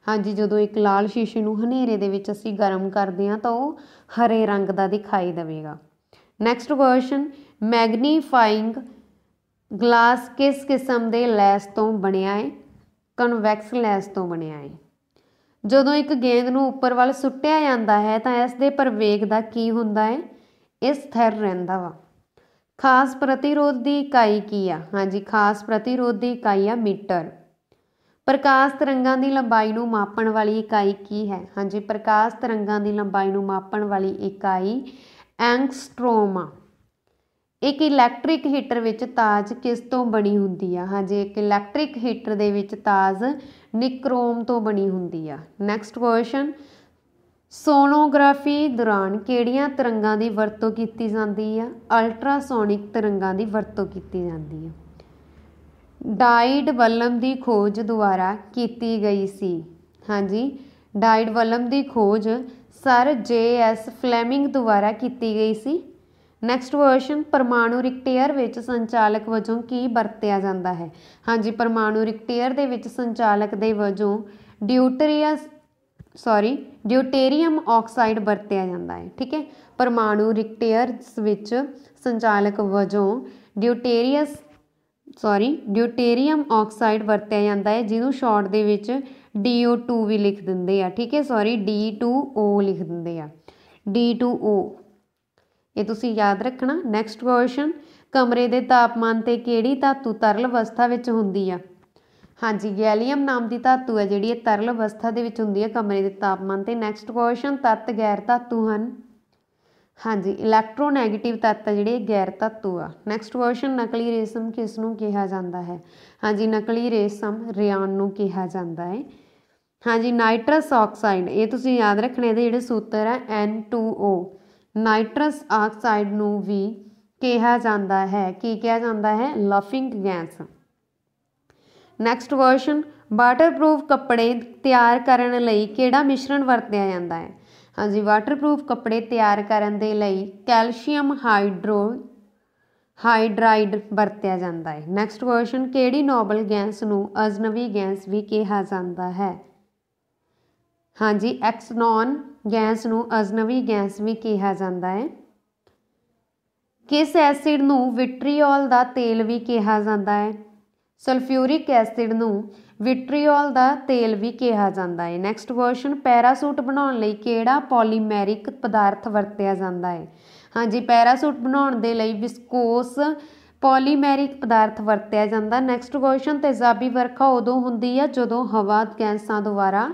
ਹਾਂਜੀ ਜਦੋਂ ਇੱਕ ਲਾਲ ਸ਼ੀਸ਼ੇ ਨੂੰ ਹਨੇਰੇ ਦੇ ਵਿੱਚ ਅਸੀਂ ਗਰਮ ਕਰਦੇ ਹਾਂ ਤਾਂ ਉਹ ਹਰੇ ਰੰਗ ਦਾ ਦਿਖਾਈ ਦੇਵੇਗਾ ਨੈਕਸਟ ਕੁਐਸਚਨ ਮੈਗਨੀਫਾਈਂਗ ਗਲਾਸ ਕਿਸ ਕਿਸਮ ਦੇ ਲੈਸ ਤੋਂ ਬਣਿਆ ਹੈ ਕਨਵੈਕਸ ਲੈਸ ਤੋਂ ਬਣਿਆ ਹੈ ਜਦੋਂ ਇੱਕ ਗੇਂਦ ਨੂੰ ਉੱਪਰ ਵੱਲ ਸੁੱਟਿਆ ਜਾਂਦਾ ਹੈ ਤਾਂ ਇਸ ਦੇ ਪ੍ਰਵੇਗ ਦਾ ਕੀ ਹੁੰਦਾ ਹੈ ਇਹ ਸਥਿਰ ਰਹਿੰਦਾ ਵਾ ਖਾਸ ਪ੍ਰਤੀਰੋਧ ਦੀ ਇਕਾਈ ਕੀ ਆ ਹਾਂਜੀ ਖਾਸ ਪ੍ਰਤੀਰੋਧ ਦੀ ਇਕਾਈ ਆ ਮੀਟਰ ਪ੍ਰਕਾਸ਼ ਤਰੰਗਾਂ ਦੀ ਲੰਬਾਈ ਨੂੰ ਮਾਪਣ ਵਾਲੀ ਇਕਾਈ ਕੀ ਹੈ ਹਾਂਜੀ ਪ੍ਰਕਾਸ਼ ਤਰੰਗਾਂ ਦੀ ਲੰਬਾਈ ਨੂੰ ਮਾਪਣ ਵਾਲੀ ਇਕਾਈ ਐਂਗਸਟ੍ਰੋਮ ਆ ਇੱਕ ਇਲੈਕਟ੍ਰਿਕ ਹੀਟਰ ਵਿੱਚ ਤਾਜ ਕਿਸ ਤੋਂ ਬਣੀ ਹੁੰਦੀ ਆ ਹਾਂਜੀ ਇੱਕ ਇਲੈਕਟ੍ਰਿਕ ਹੀਟਰ ਦੇ ਵਿੱਚ ਤਾਜ ਨਿਕਰੋਮ ਤੋਂ ਬਣੀ ਹੁੰਦੀ ਆ ਨੈਕਸਟ ਕੁਐਸਚਨ ਸੋਨੋਗ੍ਰਾਫੀ ਦੌਰਾਨ ਕਿਹੜੀਆਂ ਤਰੰਗਾਂ ਦੀ ਵਰਤੋਂ ਕੀਤੀ ਜਾਂਦੀ ਆ ਅਲਟਰਾਸੋਨਿਕ ਤਰੰਗਾਂ ਦੀ ਵਰਤੋਂ ਕੀਤੀ ਜਾਂਦੀ ਆ ਡਾਈਡ ਬਲਮ ਦੀ ਖੋਜ ਦੁਆਰਾ ਕੀਤੀ ਗਈ ਸੀ ਹਾਂਜੀ ਡਾਈਡ ਬਲਮ ਦੀ ਖੋਜ ਸਰ ਜੇ ਐਸ ਫਲੇਮਿੰਗ ਦੁਆਰਾ ਕੀਤੀ ਗਈ ਸੀ ਨੈਕਸਟ ਕੁਐਸਚਨ ਪਰਮਾਣੂ ਰਿਕਟੇਅਰ ਵਿੱਚ ਸੰਚਾਲਕ ਵਜੋਂ ਕੀ ਵਰਤਿਆ ਜਾਂਦਾ ਹੈ ਹਾਂਜੀ ਪਰਮਾਣੂ ਰਿਕਟੇਅਰ ਦੇ ਵਿੱਚ ਸੰਚਾਲਕ ਦੇ ਵਜੋਂ ਡਿਊਟਰੀਅਸ ਸੌਰੀ ਡਿਊਟੇਰੀਅਮ ਆਕਸਾਈਡ ਵਰਤਿਆ ਜਾਂਦਾ ਹੈ ਠੀਕ ਹੈ ਪਰਮਾਣੂ ਰਿਕਟੇਅਰਸ ਵਿੱਚ ਸੰਚਾਲਕ ਵਜੋਂ ਡਿਊਟੇਰੀਅਸ ਸੌਰੀ ਡਿਊਟੇਰੀਅਮ ਆਕਸਾਈਡ ਵਰਤਿਆ ਜਾਂਦਾ ਹੈ ਜਿਹਨੂੰ ਸ਼ਾਰਟ ਦੇ ਵਿੱਚ DO2 ਵੀ ਲਿਖ ਦਿੰਦੇ ਆ ਠੀਕ ਹੈ ਸੌਰੀ D2O ਲਿਖ ਦਿੰਦੇ ਆ D2O ਇਹ ਤੁਸੀਂ ਯਾਦ ਰੱਖਣਾ ਨੈਕਸਟ ਕੁਐਸਚਨ ਕਮਰੇ ਦੇ ਤਾਪਮਾਨ ਤੇ ਕਿਹੜੀ ਧਾਤੂ ਤਰਲ ਅਵਸਥਾ ਵਿੱਚ ਹੁੰਦੀ ਆ ਹਾਂਜੀ ਗੈਲੀਅਮ ਨਾਮ ਦੀ ਧਾਤੂ ਹੈ ਜਿਹੜੀ ਇਹ ਤਰਲ ਅਵਸਥਾ ਦੇ ਵਿੱਚ ਹੁੰਦੀ ਹੈ ਕਮਰੇ ਦੇ ਤਾਪਮਾਨ ਤੇ ਨੈਕਸਟ ਕੁਐਸਚਨ ਤੱਤ ਗੈਰ ਧਾਤੂ ਹਨ ਹਾਂਜੀ ਇਲੈਕਟ੍ਰੋਨੈਗੇਟਿਵ ਤੱਤ ਜਿਹੜੇ ਗੈਰ ਧਾਤੂ ਆ ਨੈਕਸਟ ਕੁਐਸਚਨ ਨਕਲੀ ਰੇਸ਼ਮ ਕਿਸ ਨੂੰ ਕਿਹਾ ਜਾਂਦਾ ਹੈ ਹਾਂਜੀ ਨਕਲੀ ਰੇਸ਼ਮ ਰਿਆਨ ਨੂੰ ਕਿਹਾ ਜਾਂਦਾ ਹੈ ਹਾਂਜੀ ਨਾਈਟਰਸ ਆਕਸਾਈਡ ਇਹ ਤੁਸੀਂ ਯਾਦ ਰੱਖਣੇ ਇਹਦੇ ਜਿਹੜੇ ਸੂਤਰ ਹੈ N2O ਨਾਈਟਰਸ ਆਕਸਾਈਡ ਨੂੰ ਵੀ ਕਿਹਾ ਜਾਂਦਾ ਹੈ ਕੀ ਕਿਹਾ ਜਾਂਦਾ ਹੈ laughing gas next version waterproof ਕੱਪੜੇ ਤਿਆਰ ਕਰਨ ਲਈ ਕਿਹੜਾ ਮਿਸ਼ਰਣ ਵਰਤਿਆ ਜਾਂਦਾ ਹੈ ਹਾਂਜੀ ਵਾਟਰਪ੍ਰੂਫ ਕੱਪੜੇ ਤਿਆਰ ਕਰਨ ਦੇ ਲਈ ਕੈਲਸ਼ੀਅਮ ਹਾਈਡਰੋ ਹਾਈਡਰਾਈਡ ਵਰਤਿਆ ਜਾਂਦਾ ਹੈ ਨੈਕਸਟ ਕੁਐਸਚਨ ਕਿਹੜੀ ਨੋਬਲ ਗੈਸ ਨੂੰ ਅਜਨਵੀ ਗੈਸ ਵੀ ਕਿਹਾ ਜਾਂਦਾ ਹੈ ਹਾਂਜੀ ਐਕਸਨੋਨ ਗੈਸ ਨੂੰ ਅਜਨਵੀ ਗੈਸ ਵੀ ਕਿਹਾ ਜਾਂਦਾ ਹੈ ਕਿਸ ਐਸਿਡ ਨੂੰ ਵਿਟਰੀਓਲ ਦਾ ਤੇਲ ਵੀ ਕਿਹਾ ਜਾਂਦਾ ਹੈ ਸਲਫਿਊਰਿਕ ਐਸਿਡ ਨੂੰ ਵਿਟਰੀਓਲ ਦਾ ਤੇਲ ਵੀ ਕਿਹਾ ਜਾਂਦਾ ਹੈ ਨੈਕਸਟ ਕੁਐਸਚਨ ਪੈਰਾਸੂਟ ਬਣਾਉਣ ਲਈ ਕਿਹੜਾ ਪੋਲੀਮੈਰਿਕ ਪਦਾਰਥ ਵਰਤਿਆ ਜਾਂਦਾ ਹੈ ਹਾਂਜੀ ਪੈਰਾਸੂਟ ਬਣਾਉਣ ਦੇ ਲਈ ਵਿਸਕੋਸ ਪੋਲੀਮੈਰਿਕ ਪਦਾਰਥ ਵਰਤਿਆ ਜਾਂਦਾ ਨੈਕਸਟ ਕੁਐਸਚਨ ਤੇਜ਼ਾਬੀ ਵਰਖਾ ਉਦੋਂ ਹੁੰਦੀ ਹੈ ਜਦੋਂ ਹਵਾ ਗੈਸਾਂ ਦੁਆਰਾ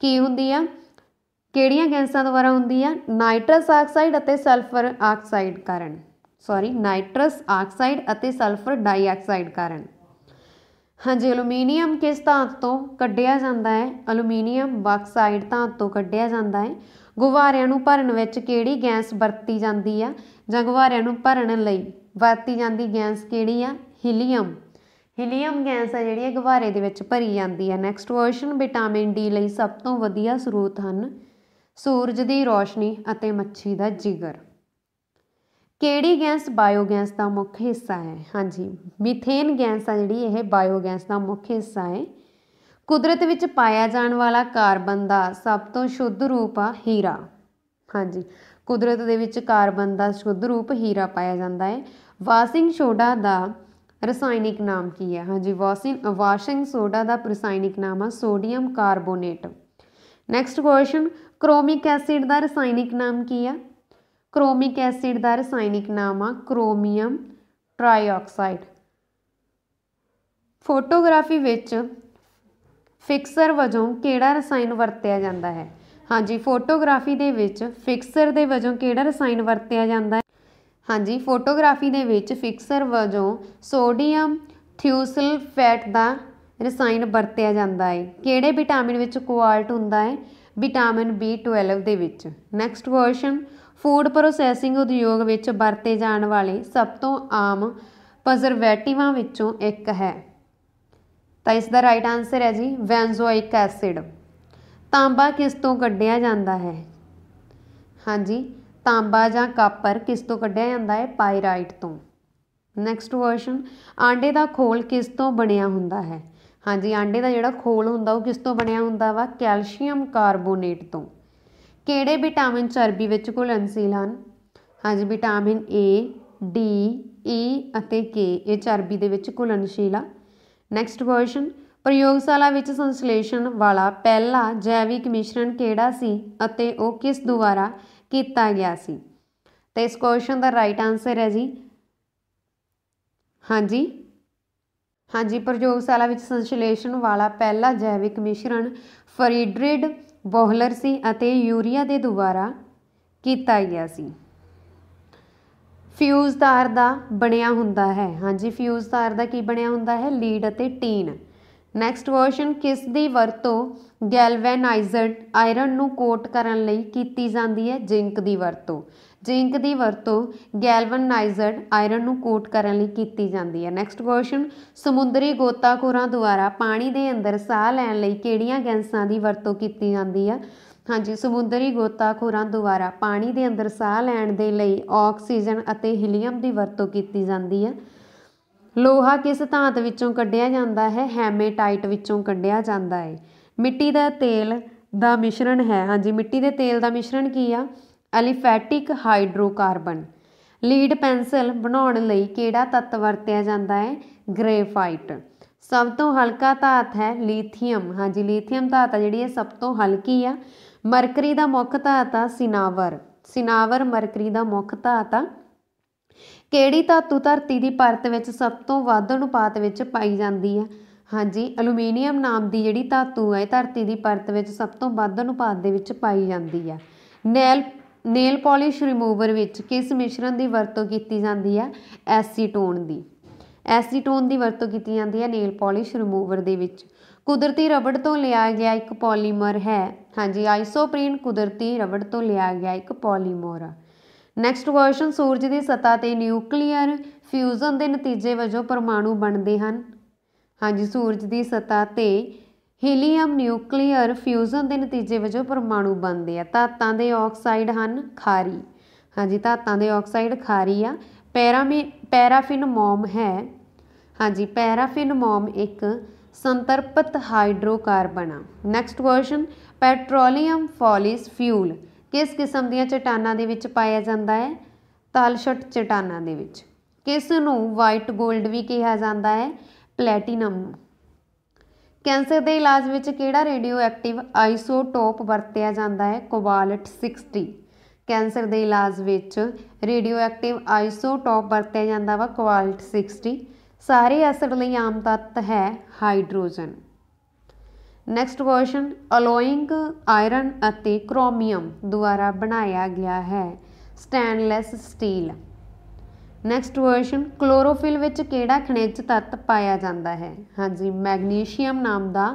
ਕੀ ਹੁੰਦੀ ਆ ਕਿਹੜੀਆਂ ਗੈਸਾਂ ਦੁਆਰਾ ਹੁੰਦੀ ਆ ਨਾਈਟਰਸ ਆਕਸਾਈਡ ਅਤੇ ਸਲਫਰ ਆਕਸਾਈਡ ਕਾਰਨ ਸੌਰੀ ਨਾਈਟਰਸ ਆਕਸਾਈਡ ਅਤੇ ਸਲਫਰ ਡਾਈਆਕਸਾਈਡ ਕਾਰਨ ਹਾਂਜੀ ਅਲੂਮੀਨੀਅਮ ਕਿਸ ਧਾਤ ਤੋਂ ਕੱਢਿਆ ਜਾਂਦਾ ਹੈ ਅਲੂਮੀਨੀਅਮ ਬਾਕਸਾਈਡ ਧਾਤ ਤੋਂ ਕੱਢਿਆ ਜਾਂਦਾ ਹੈ ਗੁਬਾਰਿਆਂ ਨੂੰ ਭਰਨ ਵਿੱਚ ਕਿਹੜੀ ਗੈਸ ਵਰਤੀ ਜਾਂਦੀ ਆ ਜਾਂ ਗੁਬਾਰਿਆਂ ਨੂੰ ਭਰਨ ਲਈ ਵਰਤੀ ਜਾਂਦੀ ਗੈਸ ਕਿਹੜੀ ਆ ਹੀਲੀਅਮ ਹੀਲੀਅਮ ਗੈਸ ਆ ਜਿਹੜੀ ਗੁਬਾਰੇ ਦੇ ਵਿੱਚ ਭਰੀ ਜਾਂਦੀ ਹੈ ਨੈਕਸਟ ਵਰਸ਼ਨ ਵਿਟਾਮਿਨ ਡੀ ਲਈ ਸਭ ਤੋਂ ਵਧੀਆ ਸਰੋਤ ਹਨ ਸੂਰਜ ਦੀ ਰੋਸ਼ਨੀ ਅਤੇ ਮੱਛੀ ਦਾ ਜਿਗਰ ਕਿਹੜੀ ਗੈਸ ਬਾਇਓਗੈਸ ਦਾ ਮੁੱਖ ਹਿੱਸਾ ਹੈ ਹਾਂਜੀ ਮੀਥੇਨ ਗੈਸ ਆ ਜਿਹੜੀ ਇਹ ਬਾਇਓਗੈਸ ਦਾ ਮੁੱਖ ਹਿੱਸਾ ਹੈ ਕੁਦਰਤ ਵਿੱਚ ਪਾਇਆ ਜਾਣ ਵਾਲਾ ਕਾਰਬਨ ਦਾ ਸਭ ਤੋਂ ਸ਼ੁੱਧ ਰੂਪ ਆ ਹੀਰਾ ਹਾਂਜੀ ਕੁਦਰਤ ਦੇ ਵਿੱਚ ਕਾਰਬਨ ਦਾ ਸ਼ੁੱਧ ਰੂਪ ਹੀਰਾ ਪਾਇਆ ਜਾਂਦਾ ਹੈ ਵਾਸ਼ਿੰਗ ਸੋਡਾ ਦਾ ਰਸਾਇਣਿਕ ਨਾਮ ਕੀ ਹੈ ਹਾਂਜੀ ਵਾਸ਼ਿੰਗ ਵਾਸ਼ਿੰਗ ਸੋਡਾ ਦਾ ਰਸਾਇਣਿਕ ਨਾਮ ਆ sodium carbonate next question chromic acid ਦਾ ਰਸਾਇਣਿਕ ਨਾਮ ਕੀ ਆ ਕ੍ਰੋਮਿਕ ਐਸਿਡ ਦਾ ਰਸਾਇਣਿਕ ਨਾਮ ਆ ਕ੍ਰੋਮੀਅਮ ਟ੍ਰਾਈਆਕਸਾਈਡ ਫੋਟੋਗ੍ਰਾਫੀ ਵਿੱਚ ਫਿਕਸਰ ਵਜੋਂ ਕਿਹੜਾ ਰਸਾਇਣ ਵਰਤਿਆ ਜਾਂਦਾ ਹੈ ਹਾਂਜੀ ਫੋਟੋਗ੍ਰਾਫੀ ਦੇ ਵਿੱਚ ਫਿਕਸਰ ਦੇ ਵਜੋਂ ਕਿਹੜਾ ਰਸਾਇਣ ਵਰਤਿਆ ਜਾਂਦਾ ਹੈ ਹਾਂਜੀ ਫੋਟੋਗ੍ਰਾਫੀ ਦੇ ਵਿੱਚ ਫਿਕਸਰ ਵਜੋਂ ਸੋਡੀਅਮ ਥਿਓਸਲਫੇਟ ਦਾ ਰਸਾਇਣ ਵਰਤਿਆ ਜਾਂਦਾ ਹੈ ਕਿਹੜੇ ਵਿਟਾਮਿਨ ਵਿੱਚ ਕੁਆਲਟ ਹੁੰਦਾ ਹੈ ਵਿਟਾਮਿਨ B12 ਦੇ ਵਿੱਚ ਨੈਕਸਟ ਕੁਐਸਚਨ ਫੂਡ ਪ੍ਰੋਸੈਸਿੰਗ ਉਦਯੋਗ ਵਿੱਚ ਵਰਤੇ ਜਾਣ ਵਾਲੇ ਸਭ ਤੋਂ ਆਮ ਪ੍ਰਜ਼ਰਵੇਟਿਵਾਂ ਵਿੱਚੋਂ ਇੱਕ ਹੈ ਤਾਂ ਇਸ ਦਾ ਰਾਈਟ ਆਨਸਰ ਹੈ ਜੀ ਵੈਂਜ਼ੋਇਕ ਐਸਿਡ ਤਾਂਬਾ ਕਿਸ ਤੋਂ ਕੱਢਿਆ ਜਾਂਦਾ ਹੈ ਹਾਂਜੀ ਤਾਂਬਾ ਜਾਂ ਕਾਪਰ ਕਿਸ ਤੋਂ ਕੱਢਿਆ ਜਾਂਦਾ ਹੈ ਪਾਈਰਾਈਟ ਤੋਂ ਨੈਕਸਟ ਕੁਐਸਚਨ ਆਂਡੇ ਦਾ ਖੋਲ ਕਿਸ ਤੋਂ ਬਣਿਆ ਹੁੰਦਾ ਹੈ ਹਾਂਜੀ ਆਂਡੇ ਦਾ ਜਿਹੜਾ ਖੋਲ ਹੁੰਦਾ ਉਹ ਕਿਸ ਤੋਂ ਬਣਿਆ ਹੁੰਦਾ ਵਾ ਕੈਲਸ਼ੀਅਮ ਕਾਰਬੋਨੇਟ ਤੋਂ ਕਿਹੜੇ ਵਿਟਾਮਿਨ ਚਰਬੀ ਵਿੱਚ ਘੁਲਨਸ਼ੀਲ ਹਨ ਹਾਂਜੀ ਵਿਟਾਮਿਨ A D E ਅਤੇ K ਇਹ ਚਰਬੀ ਦੇ ਵਿੱਚ ਘੁਲਨਸ਼ੀਲ ਆ ਨੈਕਸਟ ਕੁਐਸਚਨ ਪ੍ਰਯੋਗਸ਼ਾਲਾ ਵਿੱਚ ਸੰਸ਼ਲੇਸ਼ਣ ਵਾਲਾ ਪਹਿਲਾ ਜੈਵਿਕ ਮਿਸ਼ਰਣ ਕਿਹੜਾ ਸੀ ਅਤੇ ਉਹ ਕਿਸ ਦੁਆਰਾ ਕੀਤਾ ਗਿਆ ਸੀ ਤੇ ਇਸ ਕੁਐਸਚਨ ਦਾ ਰਾਈਟ ਆਨਸਰ ਹੈ ਜੀ ਹਾਂਜੀ ਹਾਂਜੀ ਪ੍ਰਯੋਗਸ਼ਾਲਾ ਵਿੱਚ ਸੰਸ਼ਲੇਸ਼ਣ ਵਾਲਾ ਪਹਿਲਾ ਜੈਵਿਕ ਮਿਸ਼ਰਣ ਫਰੀਡਰਿਡ ਬੋਹਲਰ ਸੀ ਅਤੇ ਯੂਰੀਆ ਦੇ ਦੁਆਰਾ ਕੀਤਾ ਗਿਆ ਸੀ ਫਿਊਜ਼ ਤਾਰ ਦਾ ਬਣਿਆ ਹੁੰਦਾ ਹੈ ਹਾਂਜੀ ਫਿਊਜ਼ ਤਾਰ ਦਾ ਕੀ ਬਣਿਆ ਹੁੰਦਾ ਹੈ ਲੀਡ ਅਤੇ ਟੀਨ ਨੈਕਸਟ ਵਰਸ਼ਨ ਕਿਸ ਦੀ ਵਰਤੋਂ ਗੈਲਵਨਾਈਜ਼ਡ ਆਇਰਨ ਨੂੰ ਕੋਟ ਕਰਨ ਲਈ ਕੀਤੀ ਜਾਂਦੀ ਹੈ ਜ਼ਿੰਕ ਦੀ ਵਰਤੋਂ ਜ਼ਿੰਕ ਦੀ ਵਰਤੋਂ ਗੈਲਵਨਾਈਜ਼ਡ ਆਇਰਨ ਨੂੰ ਕੋਟ ਕਰਨ ਲਈ ਕੀਤੀ ਜਾਂਦੀ ਹੈ ਨੈਕਸਟ ਕੁਐਸਚਨ ਸਮੁੰਦਰੀ ਗੋਤਾਖੋਰਾਂ ਦੁਆਰਾ ਪਾਣੀ ਦੇ ਅੰਦਰ ਸਾਹ ਲੈਣ ਲਈ ਕਿਹੜੀਆਂ ਗੈਸਾਂ ਦੀ ਵਰਤੋਂ ਕੀਤੀ ਜਾਂਦੀ ਹੈ ਹਾਂਜੀ ਸਮੁੰਦਰੀ ਗੋਤਾਖੋਰਾਂ ਦੁਆਰਾ ਪਾਣੀ ਦੇ ਅੰਦਰ ਸਾਹ ਲੈਣ ਦੇ ਲਈ ਆਕਸੀਜਨ ਅਤੇ ਹੀਲੀਅਮ ਦੀ ਵਰਤੋਂ ਕੀਤੀ ਜਾਂਦੀ ਹੈ ਲੋਹਾ ਕਿਸ ਧਾਤ ਵਿੱਚੋਂ ਕੱਢਿਆ ਜਾਂਦਾ ਹੈ ਹੈਮੇਟਾਈਟ ਵਿੱਚੋਂ ਕੱਢਿਆ ਜਾਂਦਾ ਹੈ ਮਿੱਟੀ ਦਾ ਤੇਲ ਦਾ ਮਿਸ਼ਰਣ ਹੈ ਹਾਂਜੀ ਮਿੱਟੀ ਦੇ ਤੇਲ ਦਾ ਮਿਸ਼ਰਣ ਕੀ ਆ ਐਲੀਫੈਟਿਕ ਹਾਈਡਰੋਕਾਰਬਨ ਲੀਡ ਪੈਨਸਲ ਬਣਾਉਣ ਲਈ ਕਿਹੜਾ ਤੱਤ ਵਰਤਿਆ ਜਾਂਦਾ ਹੈ ਗ੍ਰੇਫਾਈਟ ਸਭ ਤੋਂ ਹਲਕਾ ਧਾਤ ਹੈ ਲੀਥੀਅਮ ਹਾਂਜੀ ਲੀਥੀਅਮ ਧਾਤ ਆ ਜਿਹੜੀ ਇਹ ਸਭ ਤੋਂ ਹਲਕੀ ਆ ਮਰਕਰੀ ਦਾ ਮੁੱਖ ਧਾਤ ਆ ਸਿਨਾਵਰ ਸਿਨਾਵਰ ਮਰਕਰੀ ਦਾ ਮੁੱਖ ਧਾਤ ਆ ਕਿਹੜੀ ਧਾਤੂ ਧਰਤੀ ਦੀ ਪਰਤ ਵਿੱਚ ਸਭ ਤੋਂ ਵੱਧ ਅਨੁਪਾਤ ਵਿੱਚ ਪਾਈ ਜਾਂਦੀ ਹੈ ਹਾਂਜੀ ਐਲੂਮੀਨੀਅਮ ਨਾਮ ਦੀ ਜਿਹੜੀ ਧਾਤੂ ਹੈ ਧਰਤੀ ਦੀ ਪਰਤ ਵਿੱਚ ਸਭ ਤੋਂ ਵੱਧ ਅਨੁਪਾਤ ਦੇ ਵਿੱਚ ਪਾਈ ਜਾਂਦੀ ਹੈ ਨੇਲ ਨੇਲ ਪਾਲਿਸ਼ ਰਿਮੂਵਰ ਵਿੱਚ ਕਿਸ ਮਿਸ਼ਰਣ ਦੀ ਵਰਤੋਂ ਕੀਤੀ ਜਾਂਦੀ ਹੈ ਐਸੀਟੋਨ ਦੀ ਐਸੀਟੋਨ ਦੀ ਵਰਤੋਂ ਕੀਤੀ ਜਾਂਦੀ ਹੈ ਨੇਲ ਪਾਲਿਸ਼ ਰਿਮੂਵਰ ਦੇ ਵਿੱਚ ਕੁਦਰਤੀ ਰਬੜ ਤੋਂ ਲਿਆ ਗਿਆ ਇੱਕ ਪੋਲੀਮਰ ਹੈ ਹਾਂਜੀ ਆਈਸੋਪ੍ਰੀਨ ਕੁਦਰਤੀ ਰਬੜ ਤੋਂ ਲਿਆ ਗਿਆ ਇੱਕ ਪੋਲੀਮਰ ਹੈ ਨੈਕਸਟ ਕੁਐਸਚਨ ਸੂਰਜ ਦੀ ਸਤਾ ਤੇ ਨਿਊਕਲੀਅਰ ਫਿਊਜ਼ਨ ਦੇ ਨਤੀਜੇ ਵਜੋਂ ਪਰਮਾਣੂ ਬਣਦੇ ਹਨ ਹਾਂਜੀ ਸੂਰਜ ਦੀ ਸਤਾ ਤੇ ਹੀਲੀਅਮ ਨਿਊਕਲੀਅਰ ਫਿਊਜ਼ਨ ਦੇ ਨਤੀਜੇ ਵਜੋਂ ਪਰਮਾਣੂ ਬਣਦੇ ਆ ਧਾਤਾਂ ਦੇ ਆਕਸਾਈਡ ਹਨ ਖਾਰੀ ਹਾਂਜੀ ਧਾਤਾਂ ਦੇ ਆਕਸਾਈਡ ਖਾਰੀ ਆ ਪੈਰਾਮੀ ਪੈਰਾਫਿਨ ਮੋਮ ਹੈ ਹਾਂਜੀ ਪੈਰਾਫਿਨ ਮੋਮ ਇੱਕ ਸੰਤਰਪਤ ਹਾਈਡਰੋਕਾਰਬਨ ਆ ਨੈਕਸਟ ਕੁਐਸਚਨ ਪੈਟਰੋਲੀਅਮ ਫੋਲਿਸ ਫਿਊਲ ਕਿਸ ਕਿਸਮ ਦੀਆਂ ਚਟਾਨਾਂ ਦੇ ਵਿੱਚ ਪਾਇਆ ਜਾਂਦਾ ਹੈ ਤਾਲਸ਼ਟ ਚਟਾਨਾਂ ਦੇ ਵਿੱਚ ਕਿਸ ਨੂੰ ਵਾਈਟ 골ਡ ਵੀ ਕਿਹਾ ਜਾਂਦਾ ਹੈ ਪਲੈਟੀਨਮ ਕੈਂਸਰ ਦੇ ਇਲਾਜ ਵਿੱਚ ਕਿਹੜਾ ਰੇਡੀਓ ਐਕਟਿਵ ਆਈਸੋਟੋਪ ਵਰਤਿਆ ਜਾਂਦਾ ਹੈ ਕੋਬਾਲਟ 60 ਕੈਂਸਰ ਦੇ ਇਲਾਜ ਵਿੱਚ ਰੇਡੀਓ ਐਕਟਿਵ ਆਈਸੋਟੋਪ ਵਰਤਿਆ ਜਾਂਦਾ ਵਾ ਕੋਬਾਲਟ 60 ਸਾਰੇ ਅਸਰ ਲਈ ਆਮ ਤੱਤ ਹੈ hydrogen next question alloying iron ਅਤੇ ਕ੍ਰੋਮੀਅਮ ਦੁਆਰਾ ਬਣਾਇਆ ਗਿਆ ਹੈ stainless steel next question chlorophyll ਵਿੱਚ ਕਿਹੜਾ ਖਣਿਜ ਤੱਤ ਪਾਇਆ ਜਾਂਦਾ ਹੈ ਹਾਂਜੀ ਮੈਗਨੀਸ਼ੀਅਮ ਨਾਮ ਦਾ